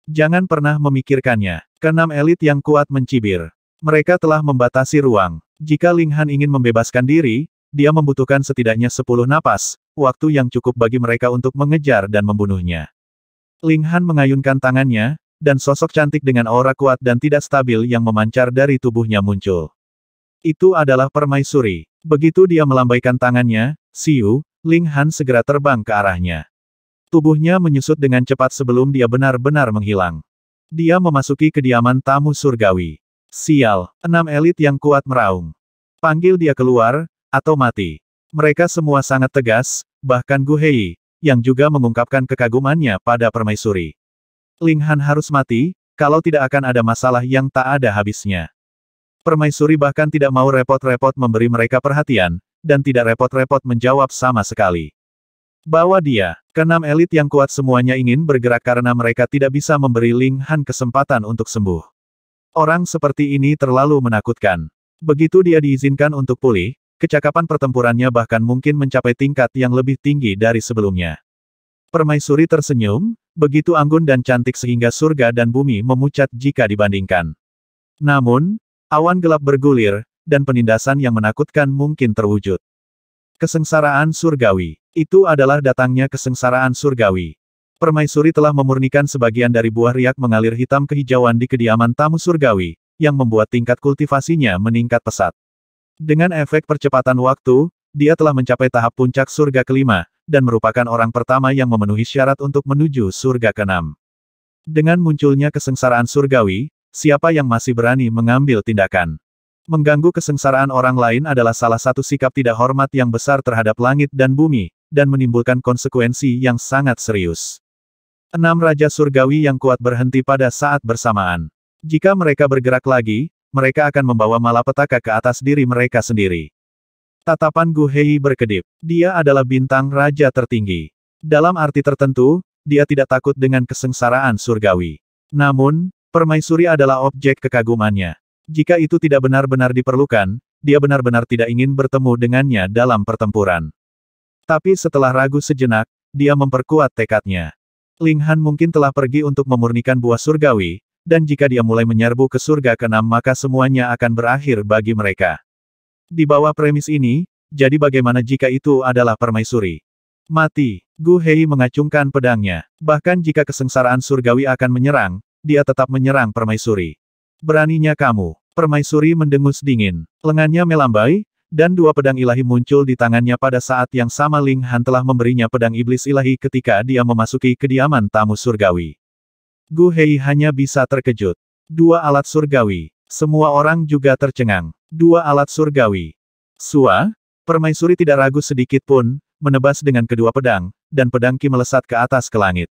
Jangan pernah memikirkannya. Kenam elit yang kuat mencibir. Mereka telah membatasi ruang. Jika Ling Han ingin membebaskan diri, dia membutuhkan setidaknya sepuluh napas, waktu yang cukup bagi mereka untuk mengejar dan membunuhnya. Ling Han mengayunkan tangannya, dan sosok cantik dengan aura kuat dan tidak stabil yang memancar dari tubuhnya muncul. Itu adalah permaisuri. Begitu dia melambaikan tangannya, Siu, Ling Han segera terbang ke arahnya. Tubuhnya menyusut dengan cepat sebelum dia benar-benar menghilang. Dia memasuki kediaman tamu surgawi. Sial, enam elit yang kuat meraung. Panggil dia keluar, atau mati. Mereka semua sangat tegas, bahkan Hei, yang juga mengungkapkan kekagumannya pada permaisuri. Ling Han harus mati, kalau tidak akan ada masalah yang tak ada habisnya. Permaisuri bahkan tidak mau repot-repot memberi mereka perhatian, dan tidak repot-repot menjawab sama sekali. Bahwa dia, keenam elit yang kuat semuanya ingin bergerak karena mereka tidak bisa memberi Ling Han kesempatan untuk sembuh. Orang seperti ini terlalu menakutkan. Begitu dia diizinkan untuk pulih, kecakapan pertempurannya bahkan mungkin mencapai tingkat yang lebih tinggi dari sebelumnya. Permaisuri tersenyum, begitu anggun dan cantik sehingga surga dan bumi memucat jika dibandingkan. Namun, awan gelap bergulir, dan penindasan yang menakutkan mungkin terwujud. Kesengsaraan surgawi. Itu adalah datangnya kesengsaraan surgawi. Permaisuri telah memurnikan sebagian dari buah riak mengalir hitam kehijauan di kediaman tamu surgawi, yang membuat tingkat kultivasinya meningkat pesat. Dengan efek percepatan waktu, dia telah mencapai tahap puncak surga kelima, dan merupakan orang pertama yang memenuhi syarat untuk menuju surga keenam. Dengan munculnya kesengsaraan surgawi, siapa yang masih berani mengambil tindakan? Mengganggu kesengsaraan orang lain adalah salah satu sikap tidak hormat yang besar terhadap langit dan bumi, dan menimbulkan konsekuensi yang sangat serius. Enam Raja Surgawi yang kuat berhenti pada saat bersamaan. Jika mereka bergerak lagi, mereka akan membawa malapetaka ke atas diri mereka sendiri. Tatapan Gu Hei berkedip. Dia adalah bintang raja tertinggi. Dalam arti tertentu, dia tidak takut dengan kesengsaraan surgawi. Namun, permaisuri adalah objek kekagumannya. Jika itu tidak benar-benar diperlukan, dia benar-benar tidak ingin bertemu dengannya dalam pertempuran. Tapi setelah ragu sejenak, dia memperkuat tekadnya. Ling Han mungkin telah pergi untuk memurnikan buah surgawi, dan jika dia mulai menyerbu ke surga keenam maka semuanya akan berakhir bagi mereka. Di bawah premis ini, jadi bagaimana jika itu adalah permaisuri? Mati. Gu Hei mengacungkan pedangnya. Bahkan jika kesengsaraan surgawi akan menyerang, dia tetap menyerang permaisuri. Beraninya kamu. Permaisuri mendengus dingin. Lengannya melambai, dan dua pedang ilahi muncul di tangannya pada saat yang sama Ling Han telah memberinya pedang iblis ilahi ketika dia memasuki kediaman tamu surgawi. Gu Hei hanya bisa terkejut. Dua alat surgawi. Semua orang juga tercengang. Dua alat surgawi. Sua, permaisuri tidak ragu sedikit pun, menebas dengan kedua pedang, dan pedang Ki melesat ke atas ke langit.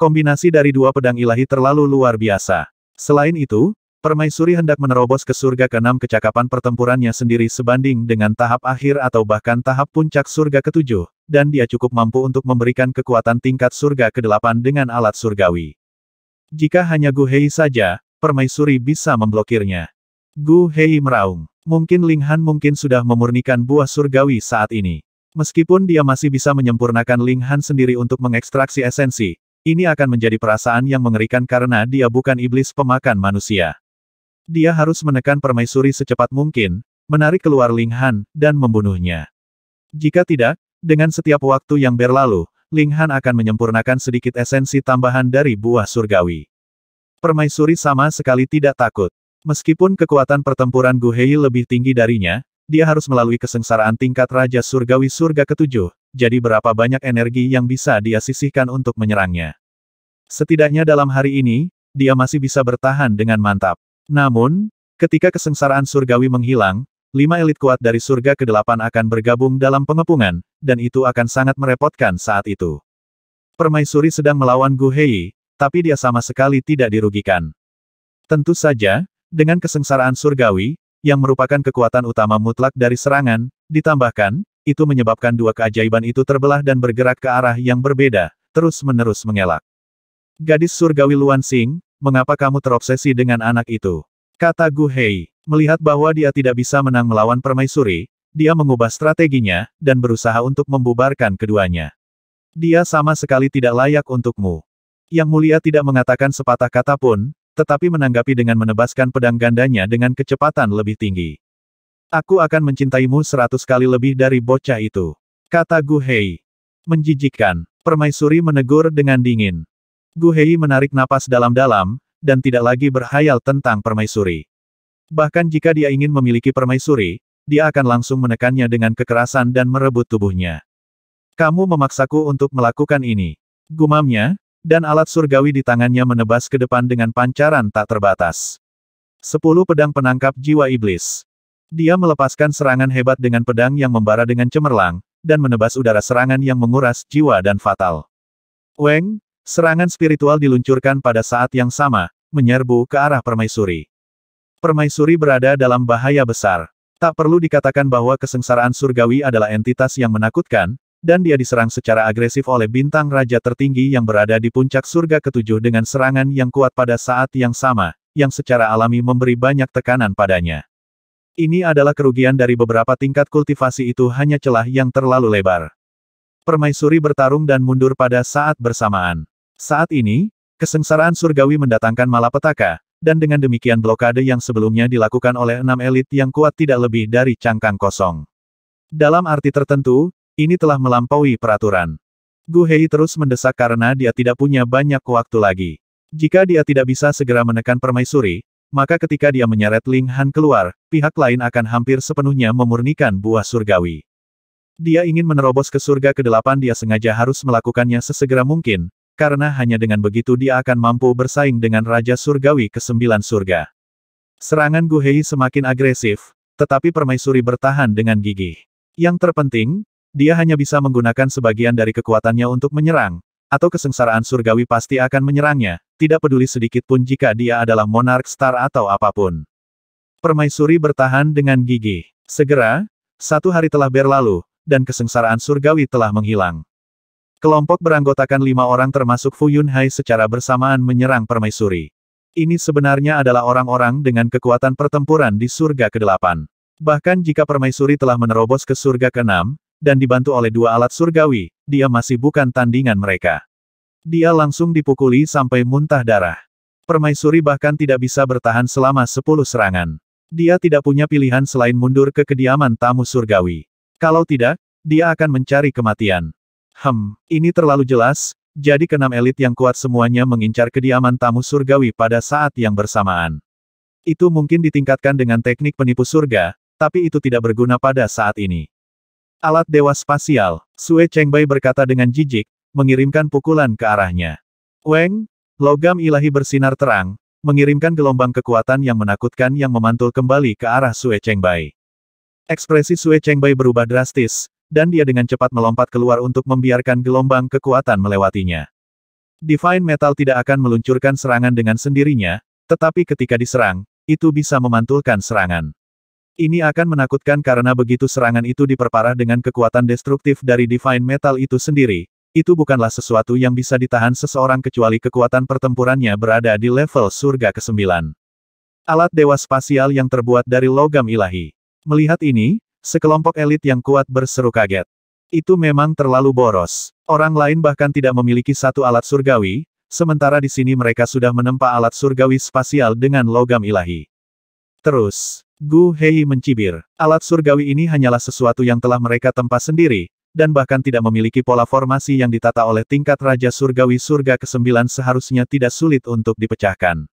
Kombinasi dari dua pedang ilahi terlalu luar biasa. Selain itu, permaisuri hendak menerobos ke surga keenam kecakapan pertempurannya sendiri sebanding dengan tahap akhir atau bahkan tahap puncak surga ketujuh, dan dia cukup mampu untuk memberikan kekuatan tingkat surga kedelapan dengan alat surgawi. Jika hanya Guhei saja, permaisuri bisa memblokirnya. Gu Hei meraung. Mungkin Ling Han mungkin sudah memurnikan buah surgawi saat ini. Meskipun dia masih bisa menyempurnakan Ling Han sendiri untuk mengekstraksi esensi, ini akan menjadi perasaan yang mengerikan karena dia bukan iblis pemakan manusia. Dia harus menekan permaisuri secepat mungkin, menarik keluar Ling Han, dan membunuhnya. Jika tidak, dengan setiap waktu yang berlalu, Ling Han akan menyempurnakan sedikit esensi tambahan dari buah surgawi. Permaisuri sama sekali tidak takut. Meskipun kekuatan pertempuran Guhei lebih tinggi darinya, dia harus melalui kesengsaraan tingkat Raja Surgawi Surga ketujuh, jadi berapa banyak energi yang bisa dia sisihkan untuk menyerangnya. Setidaknya dalam hari ini, dia masih bisa bertahan dengan mantap. Namun, ketika kesengsaraan surgawi menghilang, lima elit kuat dari surga ke-8 akan bergabung dalam pengepungan, dan itu akan sangat merepotkan saat itu. Permaisuri sedang melawan Guhei, tapi dia sama sekali tidak dirugikan. Tentu saja, dengan kesengsaraan surgawi, yang merupakan kekuatan utama mutlak dari serangan, ditambahkan, itu menyebabkan dua keajaiban itu terbelah dan bergerak ke arah yang berbeda, terus-menerus mengelak. Gadis surgawi Luan Xing, mengapa kamu terobsesi dengan anak itu? Kata Gu Hei, melihat bahwa dia tidak bisa menang melawan permaisuri, dia mengubah strateginya, dan berusaha untuk membubarkan keduanya. Dia sama sekali tidak layak untukmu. Yang mulia tidak mengatakan sepatah kata pun, tetapi menanggapi dengan menebaskan pedang gandanya dengan kecepatan lebih tinggi. Aku akan mencintaimu seratus kali lebih dari bocah itu. Kata Guhei. Menjijikkan. Permaisuri menegur dengan dingin. Guhei menarik napas dalam-dalam, dan tidak lagi berhayal tentang permaisuri. Bahkan jika dia ingin memiliki permaisuri, dia akan langsung menekannya dengan kekerasan dan merebut tubuhnya. Kamu memaksaku untuk melakukan ini. Gumamnya, dan alat surgawi di tangannya menebas ke depan dengan pancaran tak terbatas. Sepuluh pedang penangkap jiwa iblis. Dia melepaskan serangan hebat dengan pedang yang membara dengan cemerlang, dan menebas udara serangan yang menguras jiwa dan fatal. Weng, serangan spiritual diluncurkan pada saat yang sama, menyerbu ke arah permaisuri. Permaisuri berada dalam bahaya besar. Tak perlu dikatakan bahwa kesengsaraan surgawi adalah entitas yang menakutkan, dan dia diserang secara agresif oleh bintang raja tertinggi yang berada di puncak surga ketujuh dengan serangan yang kuat pada saat yang sama, yang secara alami memberi banyak tekanan padanya. Ini adalah kerugian dari beberapa tingkat kultivasi itu hanya celah yang terlalu lebar. Permaisuri bertarung dan mundur pada saat bersamaan. Saat ini, kesengsaraan surgawi mendatangkan malapetaka, dan dengan demikian blokade yang sebelumnya dilakukan oleh enam elit yang kuat tidak lebih dari cangkang kosong. Dalam arti tertentu, ini telah melampaui peraturan. Gu Hei terus mendesak karena dia tidak punya banyak waktu lagi. Jika dia tidak bisa segera menekan permaisuri, maka ketika dia menyeret Ling Han keluar, pihak lain akan hampir sepenuhnya memurnikan buah surgawi. Dia ingin menerobos ke surga ke-8 dia sengaja harus melakukannya sesegera mungkin, karena hanya dengan begitu dia akan mampu bersaing dengan Raja Surgawi ke-9 surga. Serangan Gu Hei semakin agresif, tetapi permaisuri bertahan dengan gigih. Yang terpenting, dia hanya bisa menggunakan sebagian dari kekuatannya untuk menyerang, atau kesengsaraan surgawi pasti akan menyerangnya, tidak peduli sedikit pun jika dia adalah monark star atau apapun. Permaisuri bertahan dengan gigi. Segera, satu hari telah berlalu, dan kesengsaraan surgawi telah menghilang. Kelompok beranggotakan lima orang termasuk Fu Yunhai secara bersamaan menyerang permaisuri. Ini sebenarnya adalah orang-orang dengan kekuatan pertempuran di surga ke-8. Bahkan jika permaisuri telah menerobos ke surga ke-6, dan dibantu oleh dua alat surgawi, dia masih bukan tandingan mereka. Dia langsung dipukuli sampai muntah darah. Permaisuri bahkan tidak bisa bertahan selama sepuluh serangan. Dia tidak punya pilihan selain mundur ke kediaman tamu surgawi. Kalau tidak, dia akan mencari kematian. Hem, ini terlalu jelas, jadi keenam elit yang kuat semuanya mengincar kediaman tamu surgawi pada saat yang bersamaan. Itu mungkin ditingkatkan dengan teknik penipu surga, tapi itu tidak berguna pada saat ini. Alat Dewa Spasial, Sue Chengbai berkata dengan jijik, mengirimkan pukulan ke arahnya. Weng, logam ilahi bersinar terang, mengirimkan gelombang kekuatan yang menakutkan yang memantul kembali ke arah Sue Chengbai. Ekspresi Sue Chengbai berubah drastis, dan dia dengan cepat melompat keluar untuk membiarkan gelombang kekuatan melewatinya. Divine Metal tidak akan meluncurkan serangan dengan sendirinya, tetapi ketika diserang, itu bisa memantulkan serangan. Ini akan menakutkan karena begitu serangan itu diperparah dengan kekuatan destruktif dari Divine Metal itu sendiri, itu bukanlah sesuatu yang bisa ditahan seseorang kecuali kekuatan pertempurannya berada di level surga ke-9. Alat dewa spasial yang terbuat dari logam ilahi. Melihat ini, sekelompok elit yang kuat berseru kaget. Itu memang terlalu boros. Orang lain bahkan tidak memiliki satu alat surgawi, sementara di sini mereka sudah menempa alat surgawi spasial dengan logam ilahi. Terus, Gu Hei mencibir, alat surgawi ini hanyalah sesuatu yang telah mereka tempa sendiri, dan bahkan tidak memiliki pola formasi yang ditata oleh tingkat Raja Surgawi Surga ke-9 seharusnya tidak sulit untuk dipecahkan.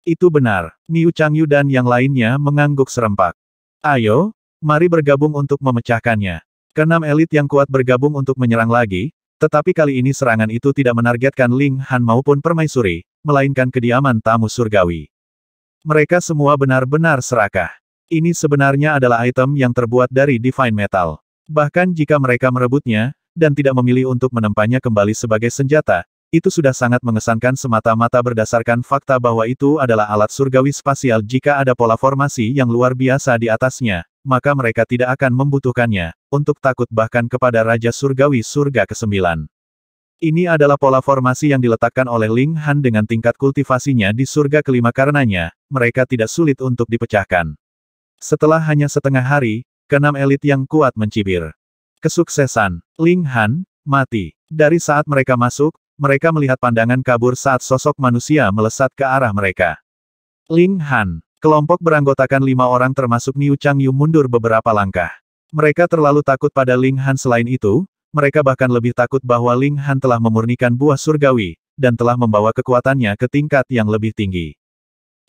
Itu benar, Niu Changyu dan yang lainnya mengangguk serempak. Ayo, mari bergabung untuk memecahkannya. Kenam elit yang kuat bergabung untuk menyerang lagi, tetapi kali ini serangan itu tidak menargetkan Ling Han maupun permaisuri, melainkan kediaman tamu surgawi. Mereka semua benar-benar serakah. Ini sebenarnya adalah item yang terbuat dari Divine Metal. Bahkan jika mereka merebutnya, dan tidak memilih untuk menempatnya kembali sebagai senjata, itu sudah sangat mengesankan semata-mata berdasarkan fakta bahwa itu adalah alat surgawi spasial jika ada pola formasi yang luar biasa di atasnya, maka mereka tidak akan membutuhkannya, untuk takut bahkan kepada Raja Surgawi Surga ke-9. Ini adalah pola formasi yang diletakkan oleh Ling Han dengan tingkat kultivasinya di surga kelima karenanya, mereka tidak sulit untuk dipecahkan. Setelah hanya setengah hari, keenam elit yang kuat mencibir. Kesuksesan, Ling Han, mati. Dari saat mereka masuk, mereka melihat pandangan kabur saat sosok manusia melesat ke arah mereka. Ling Han, kelompok beranggotakan lima orang termasuk Niu Chang Yu mundur beberapa langkah. Mereka terlalu takut pada Ling Han selain itu, mereka bahkan lebih takut bahwa Ling Han telah memurnikan buah surgawi, dan telah membawa kekuatannya ke tingkat yang lebih tinggi.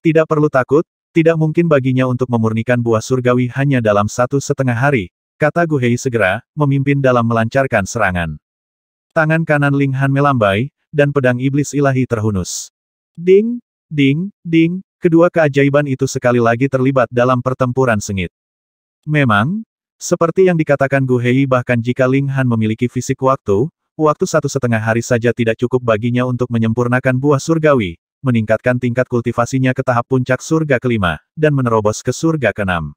Tidak perlu takut, tidak mungkin baginya untuk memurnikan buah surgawi hanya dalam satu setengah hari, kata Guhei segera, memimpin dalam melancarkan serangan. Tangan kanan Ling Han melambai, dan pedang iblis ilahi terhunus. Ding, ding, ding, kedua keajaiban itu sekali lagi terlibat dalam pertempuran sengit. Memang, seperti yang dikatakan Gu Hei bahkan jika Ling Han memiliki fisik waktu, waktu satu setengah hari saja tidak cukup baginya untuk menyempurnakan buah surgawi, meningkatkan tingkat kultivasinya ke tahap puncak surga kelima, dan menerobos ke surga keenam.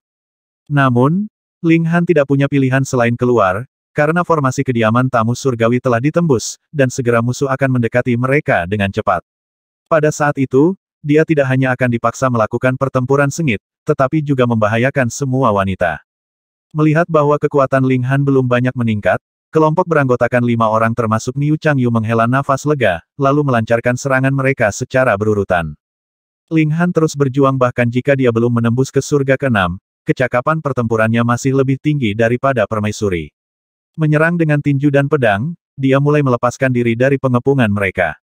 Namun, Ling Han tidak punya pilihan selain keluar, karena formasi kediaman tamu surgawi telah ditembus, dan segera musuh akan mendekati mereka dengan cepat. Pada saat itu, dia tidak hanya akan dipaksa melakukan pertempuran sengit, tetapi juga membahayakan semua wanita. Melihat bahwa kekuatan Ling Han belum banyak meningkat, kelompok beranggotakan lima orang termasuk Niu Chang Yu menghela nafas lega, lalu melancarkan serangan mereka secara berurutan. Ling Han terus berjuang bahkan jika dia belum menembus ke surga keenam, kecakapan pertempurannya masih lebih tinggi daripada permaisuri. Menyerang dengan tinju dan pedang, dia mulai melepaskan diri dari pengepungan mereka.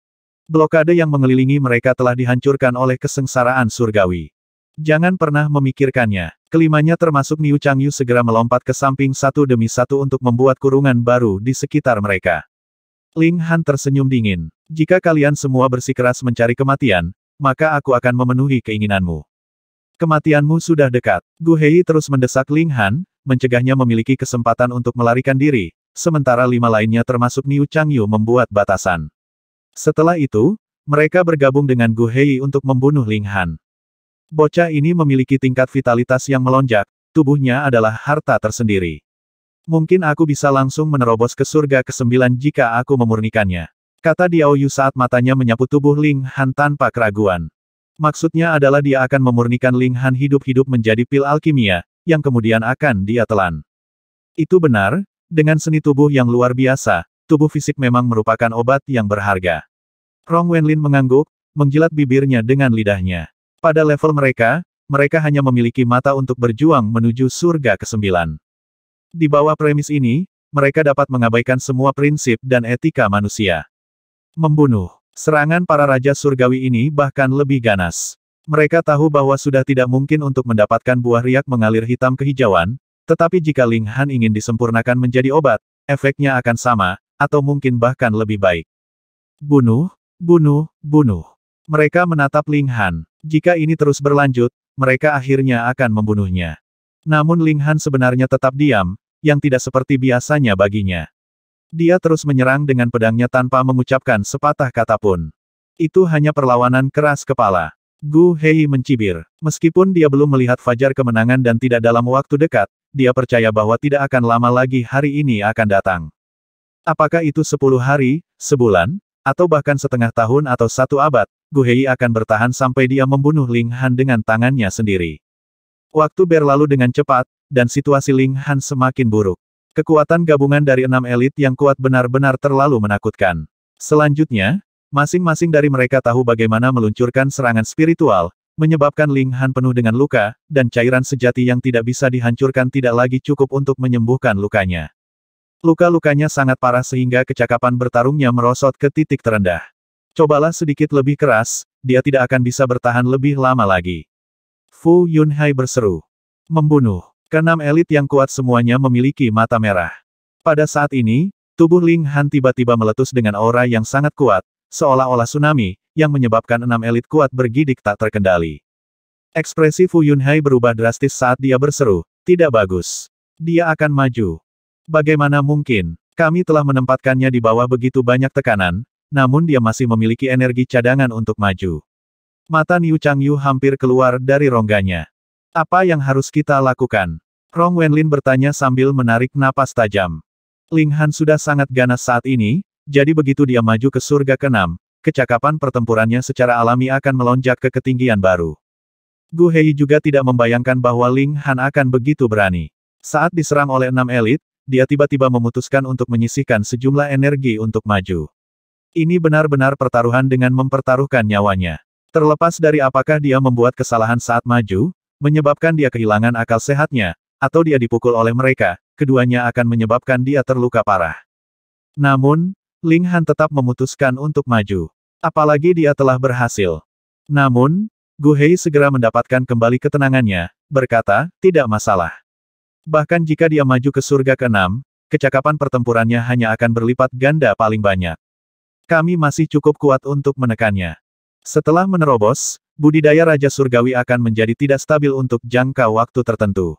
Blokade yang mengelilingi mereka telah dihancurkan oleh kesengsaraan surgawi. Jangan pernah memikirkannya. Kelimanya termasuk Niu Changyu segera melompat ke samping satu demi satu untuk membuat kurungan baru di sekitar mereka. Ling Han tersenyum dingin. Jika kalian semua bersikeras mencari kematian, maka aku akan memenuhi keinginanmu. Kematianmu sudah dekat. Gu Hei terus mendesak Ling Han, mencegahnya memiliki kesempatan untuk melarikan diri, sementara lima lainnya termasuk Niu Changyu membuat batasan. Setelah itu, mereka bergabung dengan Gu Hei untuk membunuh Ling Han. Bocah ini memiliki tingkat vitalitas yang melonjak, tubuhnya adalah harta tersendiri. Mungkin aku bisa langsung menerobos ke surga kesembilan jika aku memurnikannya. Kata Diao Yu saat matanya menyapu tubuh Ling Han tanpa keraguan. Maksudnya adalah dia akan memurnikan Ling Han hidup-hidup menjadi pil alkimia, yang kemudian akan dia telan. Itu benar, dengan seni tubuh yang luar biasa, tubuh fisik memang merupakan obat yang berharga. Rong Wenlin mengangguk, menjilat bibirnya dengan lidahnya. Pada level mereka, mereka hanya memiliki mata untuk berjuang menuju surga ke-9. Di bawah premis ini, mereka dapat mengabaikan semua prinsip dan etika manusia. Membunuh. Serangan para raja surgawi ini bahkan lebih ganas. Mereka tahu bahwa sudah tidak mungkin untuk mendapatkan buah riak mengalir hitam kehijauan, tetapi jika Ling Han ingin disempurnakan menjadi obat, efeknya akan sama, atau mungkin bahkan lebih baik. Bunuh, bunuh, bunuh. Mereka menatap Ling Han. Jika ini terus berlanjut, mereka akhirnya akan membunuhnya. Namun Ling Han sebenarnya tetap diam, yang tidak seperti biasanya baginya. Dia terus menyerang dengan pedangnya tanpa mengucapkan sepatah kata pun. Itu hanya perlawanan keras kepala. Gu Hei mencibir. Meskipun dia belum melihat fajar kemenangan dan tidak dalam waktu dekat, dia percaya bahwa tidak akan lama lagi hari ini akan datang. Apakah itu sepuluh hari, sebulan, atau bahkan setengah tahun atau satu abad, Guhei akan bertahan sampai dia membunuh Ling Han dengan tangannya sendiri. Waktu berlalu dengan cepat, dan situasi Ling Han semakin buruk. Kekuatan gabungan dari enam elit yang kuat benar-benar terlalu menakutkan. Selanjutnya, masing-masing dari mereka tahu bagaimana meluncurkan serangan spiritual, menyebabkan Ling Han penuh dengan luka, dan cairan sejati yang tidak bisa dihancurkan tidak lagi cukup untuk menyembuhkan lukanya. Luka-lukanya sangat parah sehingga kecakapan bertarungnya merosot ke titik terendah. Cobalah sedikit lebih keras, dia tidak akan bisa bertahan lebih lama lagi. Fu Yunhai berseru. Membunuh. Kenam elit yang kuat semuanya memiliki mata merah. Pada saat ini, tubuh Ling Han tiba-tiba meletus dengan aura yang sangat kuat, seolah-olah tsunami, yang menyebabkan enam elit kuat bergidik tak terkendali. Ekspresi Fu Yunhai berubah drastis saat dia berseru, tidak bagus. Dia akan maju. Bagaimana mungkin, kami telah menempatkannya di bawah begitu banyak tekanan, namun dia masih memiliki energi cadangan untuk maju. Mata Niu Chang hampir keluar dari rongganya. Apa yang harus kita lakukan? Rong Wenlin bertanya sambil menarik napas tajam. Ling Han sudah sangat ganas saat ini, jadi begitu dia maju ke surga keenam, kecakapan pertempurannya secara alami akan melonjak ke ketinggian baru. Gu Hei juga tidak membayangkan bahwa Ling Han akan begitu berani. Saat diserang oleh enam elit, dia tiba-tiba memutuskan untuk menyisihkan sejumlah energi untuk maju. Ini benar-benar pertaruhan dengan mempertaruhkan nyawanya. Terlepas dari apakah dia membuat kesalahan saat maju, menyebabkan dia kehilangan akal sehatnya, atau dia dipukul oleh mereka, keduanya akan menyebabkan dia terluka parah. Namun, Ling Han tetap memutuskan untuk maju. Apalagi dia telah berhasil. Namun, Gu Hei segera mendapatkan kembali ketenangannya, berkata, tidak masalah. Bahkan jika dia maju ke surga keenam, kecakapan pertempurannya hanya akan berlipat ganda paling banyak. Kami masih cukup kuat untuk menekannya. Setelah menerobos, budidaya Raja Surgawi akan menjadi tidak stabil untuk jangka waktu tertentu.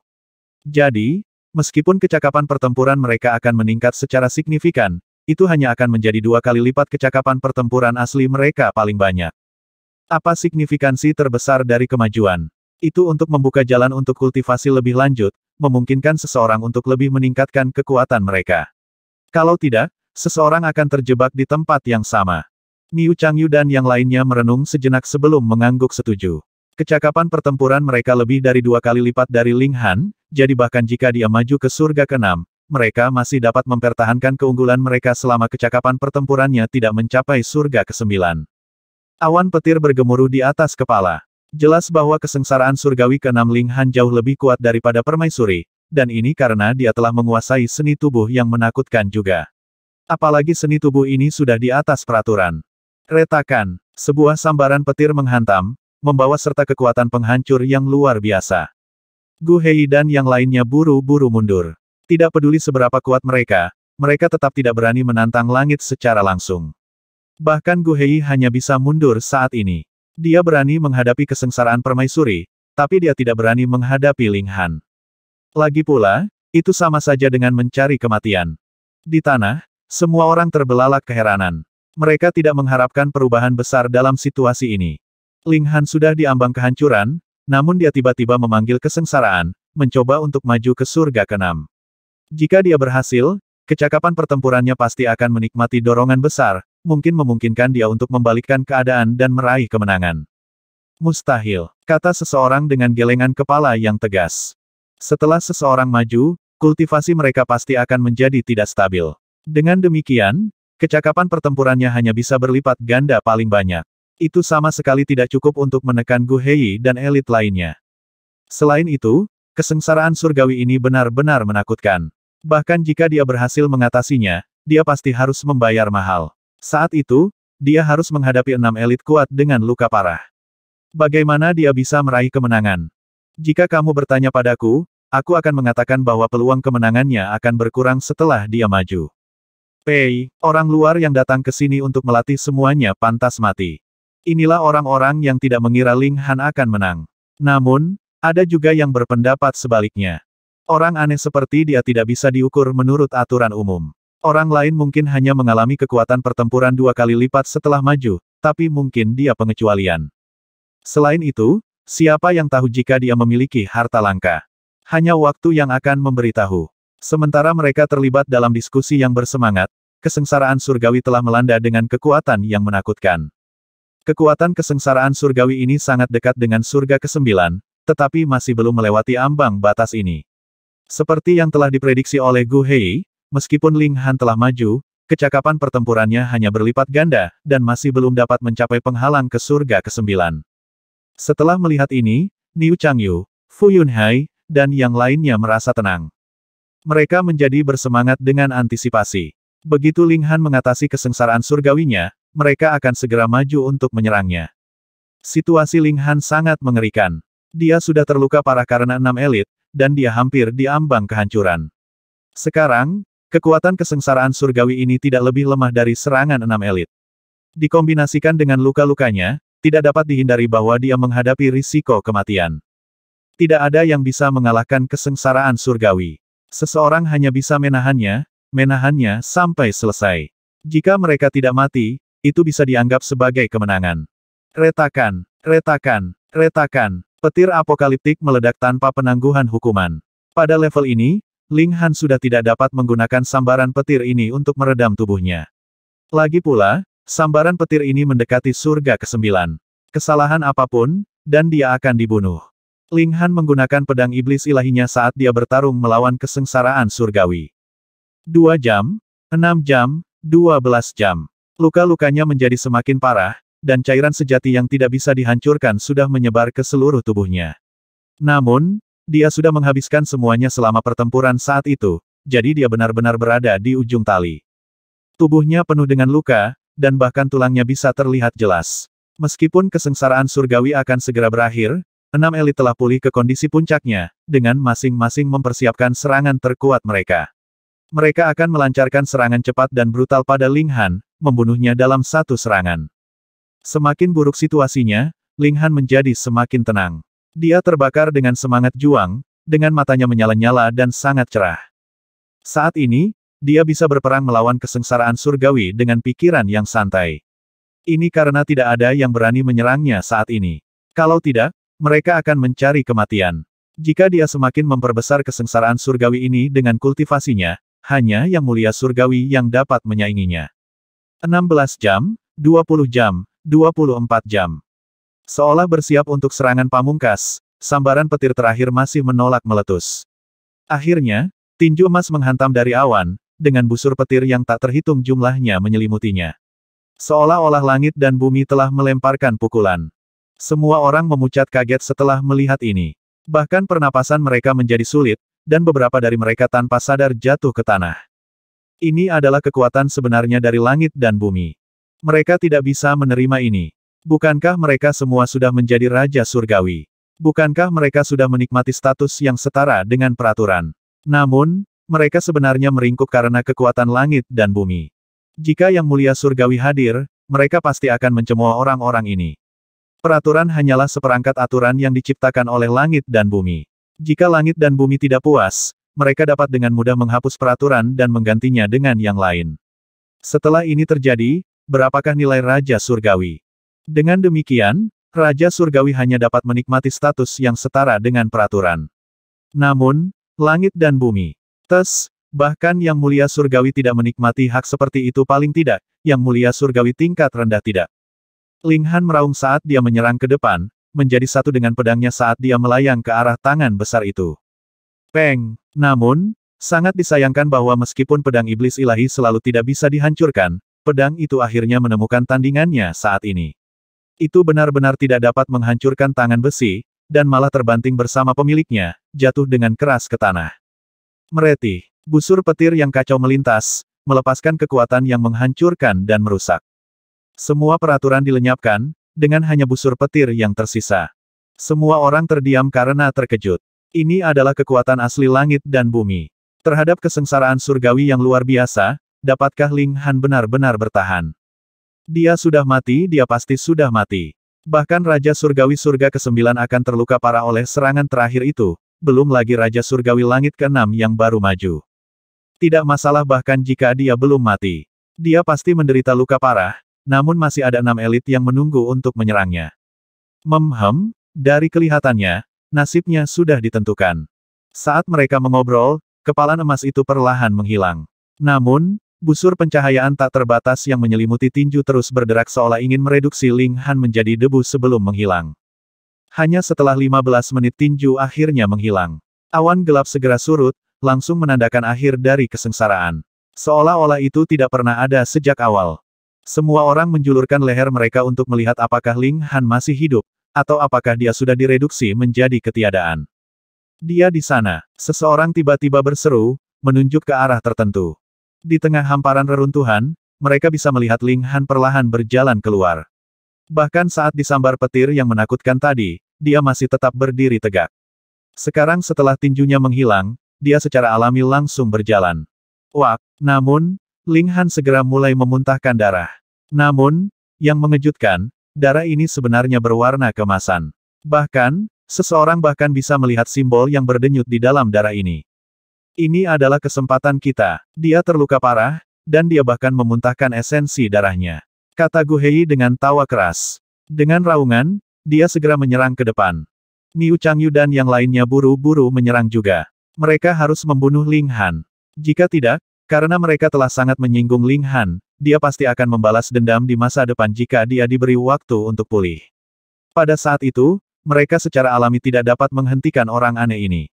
Jadi, meskipun kecakapan pertempuran mereka akan meningkat secara signifikan, itu hanya akan menjadi dua kali lipat kecakapan pertempuran asli mereka paling banyak. Apa signifikansi terbesar dari kemajuan? Itu untuk membuka jalan untuk kultivasi lebih lanjut, memungkinkan seseorang untuk lebih meningkatkan kekuatan mereka. Kalau tidak, seseorang akan terjebak di tempat yang sama. Niu Yu dan yang lainnya merenung sejenak sebelum mengangguk setuju. Kecakapan pertempuran mereka lebih dari dua kali lipat dari Ling Han, jadi bahkan jika dia maju ke surga keenam, mereka masih dapat mempertahankan keunggulan mereka selama kecakapan pertempurannya tidak mencapai surga kesembilan. Awan petir bergemuruh di atas kepala. Jelas bahwa kesengsaraan surgawi ke keenam Ling Han jauh lebih kuat daripada permaisuri, dan ini karena dia telah menguasai seni tubuh yang menakutkan juga. Apalagi seni tubuh ini sudah di atas peraturan. Retakan, sebuah sambaran petir menghantam, membawa serta kekuatan penghancur yang luar biasa. Gu Hei dan yang lainnya buru-buru mundur. Tidak peduli seberapa kuat mereka, mereka tetap tidak berani menantang langit secara langsung. Bahkan Gu Hei hanya bisa mundur saat ini. Dia berani menghadapi kesengsaraan permaisuri, tapi dia tidak berani menghadapi Ling Han. Lagi pula, itu sama saja dengan mencari kematian. Di tanah, semua orang terbelalak keheranan. Mereka tidak mengharapkan perubahan besar dalam situasi ini. Ling Han sudah diambang kehancuran, namun dia tiba-tiba memanggil kesengsaraan, mencoba untuk maju ke surga keenam. Jika dia berhasil, kecakapan pertempurannya pasti akan menikmati dorongan besar, mungkin memungkinkan dia untuk membalikkan keadaan dan meraih kemenangan. Mustahil, kata seseorang dengan gelengan kepala yang tegas. Setelah seseorang maju, kultivasi mereka pasti akan menjadi tidak stabil. Dengan demikian, kecakapan pertempurannya hanya bisa berlipat ganda paling banyak. Itu sama sekali tidak cukup untuk menekan Gu Hei dan elit lainnya. Selain itu, kesengsaraan surgawi ini benar-benar menakutkan. Bahkan jika dia berhasil mengatasinya, dia pasti harus membayar mahal. Saat itu, dia harus menghadapi enam elit kuat dengan luka parah. Bagaimana dia bisa meraih kemenangan? Jika kamu bertanya padaku, aku akan mengatakan bahwa peluang kemenangannya akan berkurang setelah dia maju. Pei, orang luar yang datang ke sini untuk melatih semuanya pantas mati. Inilah orang-orang yang tidak mengira Ling Han akan menang. Namun, ada juga yang berpendapat sebaliknya. Orang aneh seperti dia tidak bisa diukur menurut aturan umum. Orang lain mungkin hanya mengalami kekuatan pertempuran dua kali lipat setelah maju, tapi mungkin dia pengecualian. Selain itu, siapa yang tahu jika dia memiliki harta langka? Hanya waktu yang akan memberitahu. Sementara mereka terlibat dalam diskusi yang bersemangat, kesengsaraan surgawi telah melanda dengan kekuatan yang menakutkan. Kekuatan kesengsaraan surgawi ini sangat dekat dengan surga kesembilan, tetapi masih belum melewati ambang batas ini. Seperti yang telah diprediksi oleh Gu Hei, meskipun Ling Han telah maju, kecakapan pertempurannya hanya berlipat ganda, dan masih belum dapat mencapai penghalang ke surga kesembilan. Setelah melihat ini, Niu Changyu, Fu Yunhai, dan yang lainnya merasa tenang. Mereka menjadi bersemangat dengan antisipasi. Begitu Ling Han mengatasi kesengsaraan surgawinya, mereka akan segera maju untuk menyerangnya. Situasi Ling Han sangat mengerikan. Dia sudah terluka parah karena enam elit, dan dia hampir diambang kehancuran. Sekarang, kekuatan kesengsaraan surgawi ini tidak lebih lemah dari serangan enam elit. Dikombinasikan dengan luka-lukanya, tidak dapat dihindari bahwa dia menghadapi risiko kematian. Tidak ada yang bisa mengalahkan kesengsaraan surgawi. Seseorang hanya bisa menahannya, menahannya sampai selesai. Jika mereka tidak mati, itu bisa dianggap sebagai kemenangan. Retakan, retakan, retakan, petir apokaliptik meledak tanpa penangguhan hukuman. Pada level ini, Ling Han sudah tidak dapat menggunakan sambaran petir ini untuk meredam tubuhnya. Lagi pula, sambaran petir ini mendekati surga kesembilan. Kesalahan apapun, dan dia akan dibunuh. Ling Han menggunakan pedang iblis ilahinya saat dia bertarung melawan kesengsaraan surgawi. Dua jam, enam jam, dua belas jam. Luka-lukanya menjadi semakin parah, dan cairan sejati yang tidak bisa dihancurkan sudah menyebar ke seluruh tubuhnya. Namun, dia sudah menghabiskan semuanya selama pertempuran saat itu, jadi dia benar-benar berada di ujung tali. Tubuhnya penuh dengan luka, dan bahkan tulangnya bisa terlihat jelas. Meskipun kesengsaraan surgawi akan segera berakhir, Enam elit telah pulih ke kondisi puncaknya, dengan masing-masing mempersiapkan serangan terkuat mereka. Mereka akan melancarkan serangan cepat dan brutal pada Ling Han, membunuhnya dalam satu serangan. Semakin buruk situasinya, Ling Han menjadi semakin tenang. Dia terbakar dengan semangat juang, dengan matanya menyala-nyala dan sangat cerah. Saat ini, dia bisa berperang melawan kesengsaraan surgawi dengan pikiran yang santai. Ini karena tidak ada yang berani menyerangnya saat ini. Kalau tidak, mereka akan mencari kematian. Jika dia semakin memperbesar kesengsaraan surgawi ini dengan kultivasinya, hanya yang mulia surgawi yang dapat menyainginya. 16 jam, 20 jam, 24 jam. Seolah bersiap untuk serangan pamungkas, sambaran petir terakhir masih menolak meletus. Akhirnya, tinju emas menghantam dari awan, dengan busur petir yang tak terhitung jumlahnya menyelimutinya. Seolah-olah langit dan bumi telah melemparkan pukulan. Semua orang memucat kaget setelah melihat ini. Bahkan pernapasan mereka menjadi sulit, dan beberapa dari mereka tanpa sadar jatuh ke tanah. Ini adalah kekuatan sebenarnya dari langit dan bumi. Mereka tidak bisa menerima ini. Bukankah mereka semua sudah menjadi raja surgawi? Bukankah mereka sudah menikmati status yang setara dengan peraturan? Namun, mereka sebenarnya meringkuk karena kekuatan langit dan bumi. Jika Yang Mulia Surgawi hadir, mereka pasti akan mencemooh orang-orang ini. Peraturan hanyalah seperangkat aturan yang diciptakan oleh langit dan bumi. Jika langit dan bumi tidak puas, mereka dapat dengan mudah menghapus peraturan dan menggantinya dengan yang lain. Setelah ini terjadi, berapakah nilai Raja Surgawi? Dengan demikian, Raja Surgawi hanya dapat menikmati status yang setara dengan peraturan. Namun, langit dan bumi. Tes, Bahkan Yang Mulia Surgawi tidak menikmati hak seperti itu paling tidak, Yang Mulia Surgawi tingkat rendah tidak. Ling Han meraung saat dia menyerang ke depan, menjadi satu dengan pedangnya saat dia melayang ke arah tangan besar itu. Peng! Namun, sangat disayangkan bahwa meskipun pedang iblis ilahi selalu tidak bisa dihancurkan, pedang itu akhirnya menemukan tandingannya saat ini. Itu benar-benar tidak dapat menghancurkan tangan besi, dan malah terbanting bersama pemiliknya, jatuh dengan keras ke tanah. Mereti, busur petir yang kacau melintas, melepaskan kekuatan yang menghancurkan dan merusak. Semua peraturan dilenyapkan, dengan hanya busur petir yang tersisa. Semua orang terdiam karena terkejut. Ini adalah kekuatan asli langit dan bumi. Terhadap kesengsaraan surgawi yang luar biasa, dapatkah Ling Han benar-benar bertahan? Dia sudah mati, dia pasti sudah mati. Bahkan Raja Surgawi Surga ke-9 akan terluka parah oleh serangan terakhir itu, belum lagi Raja Surgawi Langit ke-6 yang baru maju. Tidak masalah bahkan jika dia belum mati. Dia pasti menderita luka parah, namun masih ada enam elit yang menunggu untuk menyerangnya. Memhem, dari kelihatannya, nasibnya sudah ditentukan. Saat mereka mengobrol, kepala emas itu perlahan menghilang. Namun, busur pencahayaan tak terbatas yang menyelimuti tinju terus berderak seolah ingin mereduksi Ling Han menjadi debu sebelum menghilang. Hanya setelah 15 menit tinju akhirnya menghilang. Awan gelap segera surut, langsung menandakan akhir dari kesengsaraan. Seolah-olah itu tidak pernah ada sejak awal. Semua orang menjulurkan leher mereka untuk melihat apakah Ling Han masih hidup, atau apakah dia sudah direduksi menjadi ketiadaan. Dia di sana, seseorang tiba-tiba berseru, menunjuk ke arah tertentu. Di tengah hamparan reruntuhan, mereka bisa melihat Ling Han perlahan berjalan keluar. Bahkan saat disambar petir yang menakutkan tadi, dia masih tetap berdiri tegak. Sekarang setelah tinjunya menghilang, dia secara alami langsung berjalan. Wak, namun, Ling Han segera mulai memuntahkan darah. Namun, yang mengejutkan, darah ini sebenarnya berwarna kemasan. Bahkan, seseorang bahkan bisa melihat simbol yang berdenyut di dalam darah ini. Ini adalah kesempatan kita. Dia terluka parah, dan dia bahkan memuntahkan esensi darahnya. Kata Guhei dengan tawa keras. Dengan raungan, dia segera menyerang ke depan. Niu Changyu dan yang lainnya buru-buru menyerang juga. Mereka harus membunuh Ling Han. Jika tidak, karena mereka telah sangat menyinggung Ling Han, dia pasti akan membalas dendam di masa depan jika dia diberi waktu untuk pulih. Pada saat itu, mereka secara alami tidak dapat menghentikan orang aneh ini.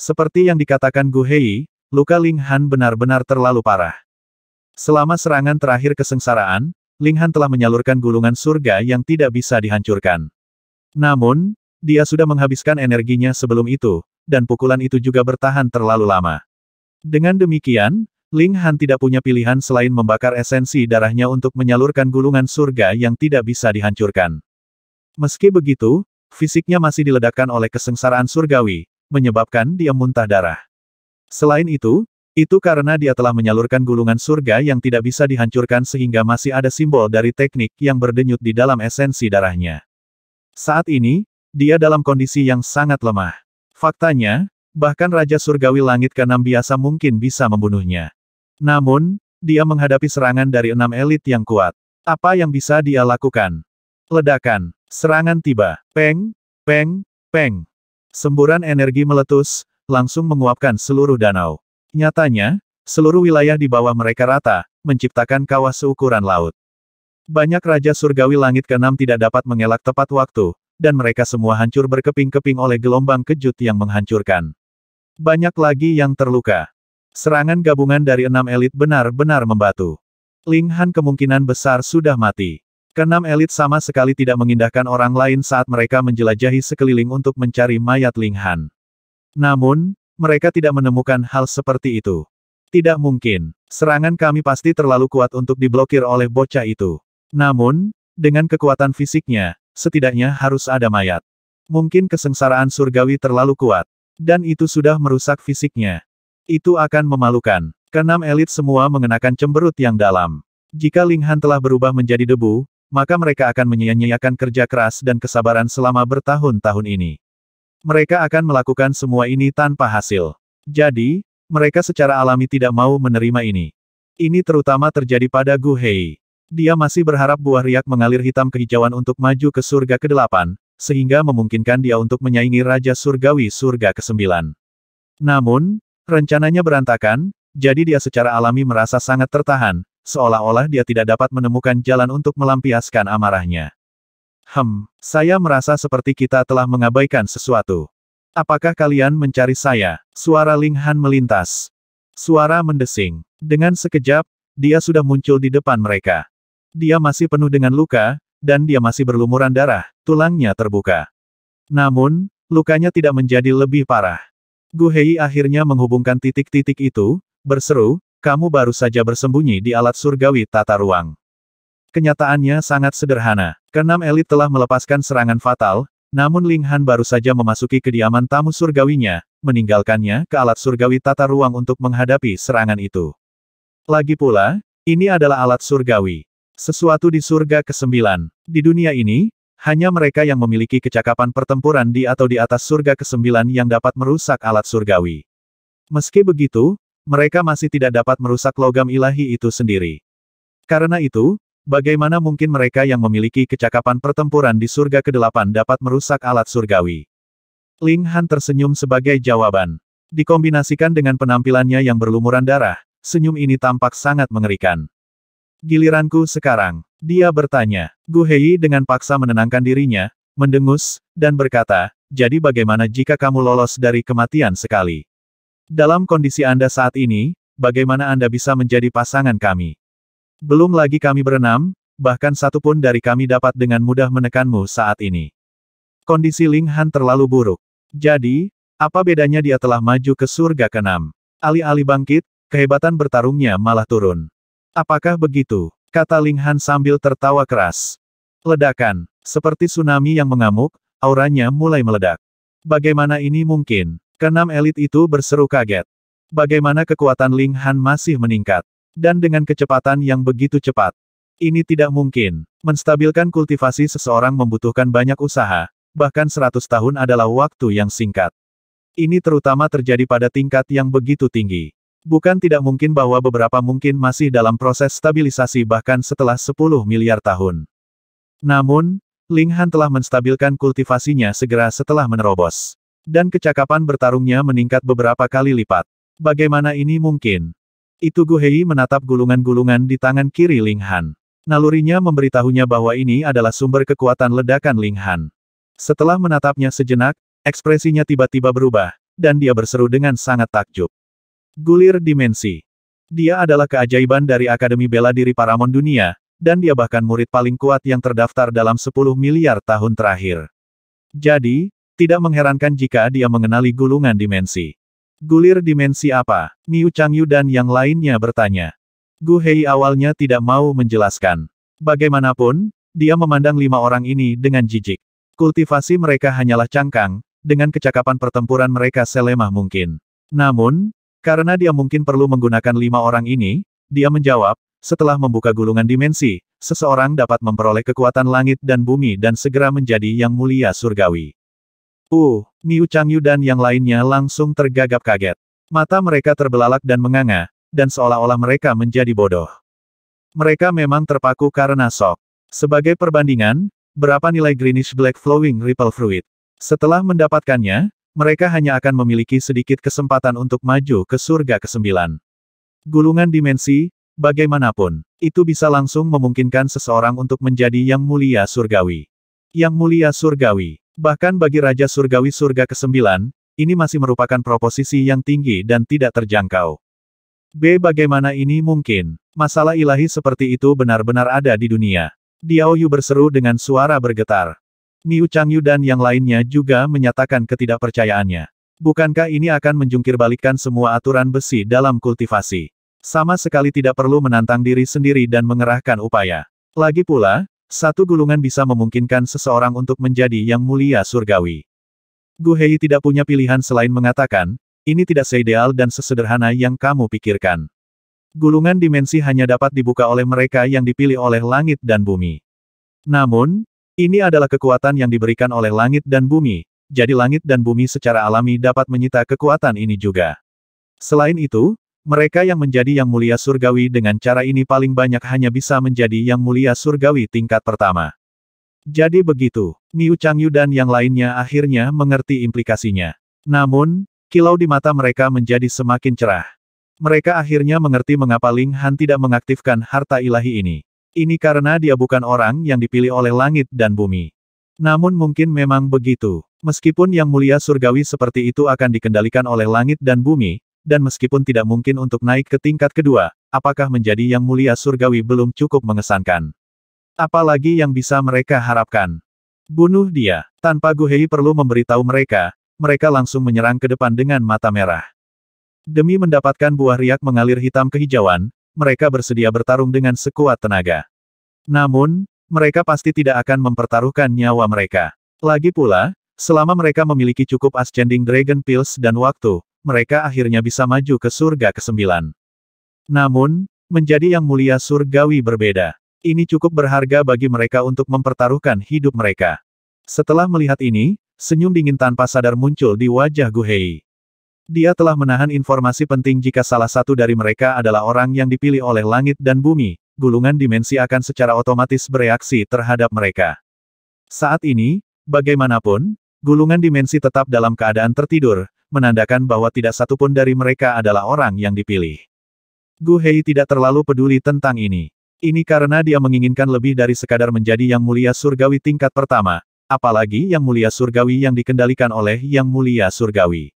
Seperti yang dikatakan Gu Hei, luka Ling Han benar-benar terlalu parah. Selama serangan terakhir kesengsaraan, Ling Han telah menyalurkan gulungan surga yang tidak bisa dihancurkan. Namun, dia sudah menghabiskan energinya sebelum itu, dan pukulan itu juga bertahan terlalu lama. Dengan demikian, Ling Han tidak punya pilihan selain membakar esensi darahnya untuk menyalurkan gulungan surga yang tidak bisa dihancurkan. Meski begitu, fisiknya masih diledakkan oleh kesengsaraan surgawi, menyebabkan dia muntah darah. Selain itu, itu karena dia telah menyalurkan gulungan surga yang tidak bisa dihancurkan sehingga masih ada simbol dari teknik yang berdenyut di dalam esensi darahnya. Saat ini, dia dalam kondisi yang sangat lemah. Faktanya, bahkan Raja Surgawi Langit ke biasa mungkin bisa membunuhnya. Namun, dia menghadapi serangan dari enam elit yang kuat. Apa yang bisa dia lakukan? Ledakan. Serangan tiba. Peng, peng, peng. Semburan energi meletus, langsung menguapkan seluruh danau. Nyatanya, seluruh wilayah di bawah mereka rata, menciptakan kawah seukuran laut. Banyak Raja Surgawi Langit ke-6 tidak dapat mengelak tepat waktu, dan mereka semua hancur berkeping-keping oleh gelombang kejut yang menghancurkan. Banyak lagi yang terluka. Serangan gabungan dari enam elit benar-benar membatu. Ling Han kemungkinan besar sudah mati. Kenam elit sama sekali tidak mengindahkan orang lain saat mereka menjelajahi sekeliling untuk mencari mayat Ling Han. Namun, mereka tidak menemukan hal seperti itu. Tidak mungkin. Serangan kami pasti terlalu kuat untuk diblokir oleh bocah itu. Namun, dengan kekuatan fisiknya, setidaknya harus ada mayat. Mungkin kesengsaraan surgawi terlalu kuat. Dan itu sudah merusak fisiknya. Itu akan memalukan. Kenam elit semua mengenakan cemberut yang dalam. Jika Ling telah berubah menjadi debu, maka mereka akan menyia-nyiakan kerja keras dan kesabaran selama bertahun-tahun ini. Mereka akan melakukan semua ini tanpa hasil. Jadi, mereka secara alami tidak mau menerima ini. Ini terutama terjadi pada Gu Hei. Dia masih berharap buah riak mengalir hitam kehijauan untuk maju ke surga ke-8, sehingga memungkinkan dia untuk menyaingi Raja Surgawi surga ke-9. Namun, Rencananya berantakan, jadi dia secara alami merasa sangat tertahan, seolah-olah dia tidak dapat menemukan jalan untuk melampiaskan amarahnya. Hem, saya merasa seperti kita telah mengabaikan sesuatu. Apakah kalian mencari saya? Suara Ling Han melintas. Suara mendesing. Dengan sekejap, dia sudah muncul di depan mereka. Dia masih penuh dengan luka, dan dia masih berlumuran darah, tulangnya terbuka. Namun, lukanya tidak menjadi lebih parah. Gu Hei akhirnya menghubungkan titik-titik itu, berseru, kamu baru saja bersembunyi di alat surgawi tata ruang. Kenyataannya sangat sederhana. Keenam elit telah melepaskan serangan fatal, namun Ling Han baru saja memasuki kediaman tamu surgawinya, meninggalkannya ke alat surgawi tata ruang untuk menghadapi serangan itu. Lagi pula, ini adalah alat surgawi. Sesuatu di surga ke-9. Di dunia ini, hanya mereka yang memiliki kecakapan pertempuran di atau di atas surga ke-9 yang dapat merusak alat surgawi. Meski begitu, mereka masih tidak dapat merusak logam ilahi itu sendiri. Karena itu, bagaimana mungkin mereka yang memiliki kecakapan pertempuran di surga ke-8 dapat merusak alat surgawi? Ling Han tersenyum sebagai jawaban. Dikombinasikan dengan penampilannya yang berlumuran darah, senyum ini tampak sangat mengerikan. Giliranku sekarang. Dia bertanya. Gu Hei dengan paksa menenangkan dirinya, mendengus, dan berkata, jadi bagaimana jika kamu lolos dari kematian sekali? Dalam kondisi Anda saat ini, bagaimana Anda bisa menjadi pasangan kami? Belum lagi kami berenam, bahkan satu pun dari kami dapat dengan mudah menekanmu saat ini. Kondisi Ling Han terlalu buruk. Jadi, apa bedanya dia telah maju ke surga keenam? Alih-alih bangkit, kehebatan bertarungnya malah turun. Apakah begitu? Kata Ling Han sambil tertawa keras. Ledakan, seperti tsunami yang mengamuk, auranya mulai meledak. Bagaimana ini mungkin? Kenam elit itu berseru kaget. Bagaimana kekuatan Ling Han masih meningkat? Dan dengan kecepatan yang begitu cepat. Ini tidak mungkin. Menstabilkan kultivasi seseorang membutuhkan banyak usaha, bahkan 100 tahun adalah waktu yang singkat. Ini terutama terjadi pada tingkat yang begitu tinggi. Bukan tidak mungkin bahwa beberapa mungkin masih dalam proses stabilisasi bahkan setelah 10 miliar tahun. Namun, Ling Han telah menstabilkan kultivasinya segera setelah menerobos. Dan kecakapan bertarungnya meningkat beberapa kali lipat. Bagaimana ini mungkin? Itu Guhei menatap gulungan-gulungan di tangan kiri Ling Han. Nalurinya memberitahunya bahwa ini adalah sumber kekuatan ledakan Ling Han. Setelah menatapnya sejenak, ekspresinya tiba-tiba berubah, dan dia berseru dengan sangat takjub. Gulir Dimensi. Dia adalah keajaiban dari Akademi Bela Diri Paramon Dunia, dan dia bahkan murid paling kuat yang terdaftar dalam 10 miliar tahun terakhir. Jadi, tidak mengherankan jika dia mengenali gulungan dimensi. Gulir dimensi apa? Niu Changyu dan yang lainnya bertanya. Gu Hei awalnya tidak mau menjelaskan. Bagaimanapun, dia memandang lima orang ini dengan jijik. Kultivasi mereka hanyalah cangkang, dengan kecakapan pertempuran mereka selemah mungkin. Namun, karena dia mungkin perlu menggunakan lima orang ini, dia menjawab, setelah membuka gulungan dimensi, seseorang dapat memperoleh kekuatan langit dan bumi dan segera menjadi yang mulia surgawi. Uh, Miu Changyu dan yang lainnya langsung tergagap kaget. Mata mereka terbelalak dan menganga, dan seolah-olah mereka menjadi bodoh. Mereka memang terpaku karena sok. Sebagai perbandingan, berapa nilai Greenish Black Flowing Ripple Fruit? Setelah mendapatkannya, mereka hanya akan memiliki sedikit kesempatan untuk maju ke surga kesembilan. Gulungan dimensi, bagaimanapun, itu bisa langsung memungkinkan seseorang untuk menjadi yang mulia surgawi. Yang mulia surgawi, bahkan bagi Raja Surgawi surga kesembilan, ini masih merupakan proposisi yang tinggi dan tidak terjangkau. B. Bagaimana ini mungkin? Masalah ilahi seperti itu benar-benar ada di dunia. Diaoyu berseru dengan suara bergetar. Niu Changyu dan yang lainnya juga menyatakan ketidakpercayaannya. Bukankah ini akan menjungkirbalikkan semua aturan besi dalam kultivasi? Sama sekali tidak perlu menantang diri sendiri dan mengerahkan upaya. Lagi pula, satu gulungan bisa memungkinkan seseorang untuk menjadi yang mulia surgawi. Guhei tidak punya pilihan selain mengatakan, ini tidak seideal dan sesederhana yang kamu pikirkan. Gulungan dimensi hanya dapat dibuka oleh mereka yang dipilih oleh langit dan bumi. Namun, ini adalah kekuatan yang diberikan oleh langit dan bumi, jadi langit dan bumi secara alami dapat menyita kekuatan ini juga. Selain itu, mereka yang menjadi yang mulia surgawi dengan cara ini paling banyak hanya bisa menjadi yang mulia surgawi tingkat pertama. Jadi begitu, Niu Yu dan yang lainnya akhirnya mengerti implikasinya. Namun, kilau di mata mereka menjadi semakin cerah. Mereka akhirnya mengerti mengapa Ling Han tidak mengaktifkan harta ilahi ini. Ini karena dia bukan orang yang dipilih oleh langit dan bumi. Namun mungkin memang begitu. Meskipun yang mulia surgawi seperti itu akan dikendalikan oleh langit dan bumi, dan meskipun tidak mungkin untuk naik ke tingkat kedua, apakah menjadi yang mulia surgawi belum cukup mengesankan? Apalagi yang bisa mereka harapkan? Bunuh dia. Tanpa Guhei perlu memberitahu mereka, mereka langsung menyerang ke depan dengan mata merah. Demi mendapatkan buah riak mengalir hitam kehijauan, mereka bersedia bertarung dengan sekuat tenaga. Namun, mereka pasti tidak akan mempertaruhkan nyawa mereka. Lagi pula, selama mereka memiliki cukup Ascending Dragon Pills dan waktu, mereka akhirnya bisa maju ke surga ke-9. Namun, menjadi yang mulia surgawi berbeda. Ini cukup berharga bagi mereka untuk mempertaruhkan hidup mereka. Setelah melihat ini, senyum dingin tanpa sadar muncul di wajah Guhei. Dia telah menahan informasi penting jika salah satu dari mereka adalah orang yang dipilih oleh langit dan bumi, gulungan dimensi akan secara otomatis bereaksi terhadap mereka. Saat ini, bagaimanapun, gulungan dimensi tetap dalam keadaan tertidur, menandakan bahwa tidak satupun dari mereka adalah orang yang dipilih. Gu Hei tidak terlalu peduli tentang ini. Ini karena dia menginginkan lebih dari sekadar menjadi yang mulia surgawi tingkat pertama, apalagi yang mulia surgawi yang dikendalikan oleh yang mulia surgawi.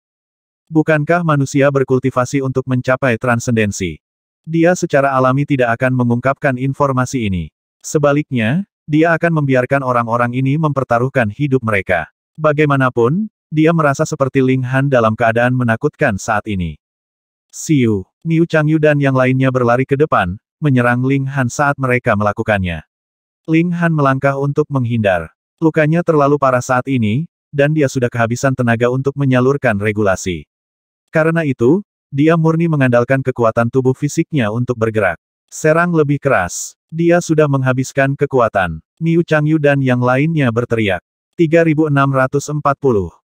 Bukankah manusia berkultivasi untuk mencapai transendensi? Dia secara alami tidak akan mengungkapkan informasi ini. Sebaliknya, dia akan membiarkan orang-orang ini mempertaruhkan hidup mereka. Bagaimanapun, dia merasa seperti Ling Han dalam keadaan menakutkan saat ini. Siu, Niu Changyu dan yang lainnya berlari ke depan, menyerang Ling Han saat mereka melakukannya. Ling Han melangkah untuk menghindar. Lukanya terlalu parah saat ini, dan dia sudah kehabisan tenaga untuk menyalurkan regulasi. Karena itu, dia murni mengandalkan kekuatan tubuh fisiknya untuk bergerak. Serang lebih keras. Dia sudah menghabiskan kekuatan. Niu Changyu dan yang lainnya berteriak. 3640.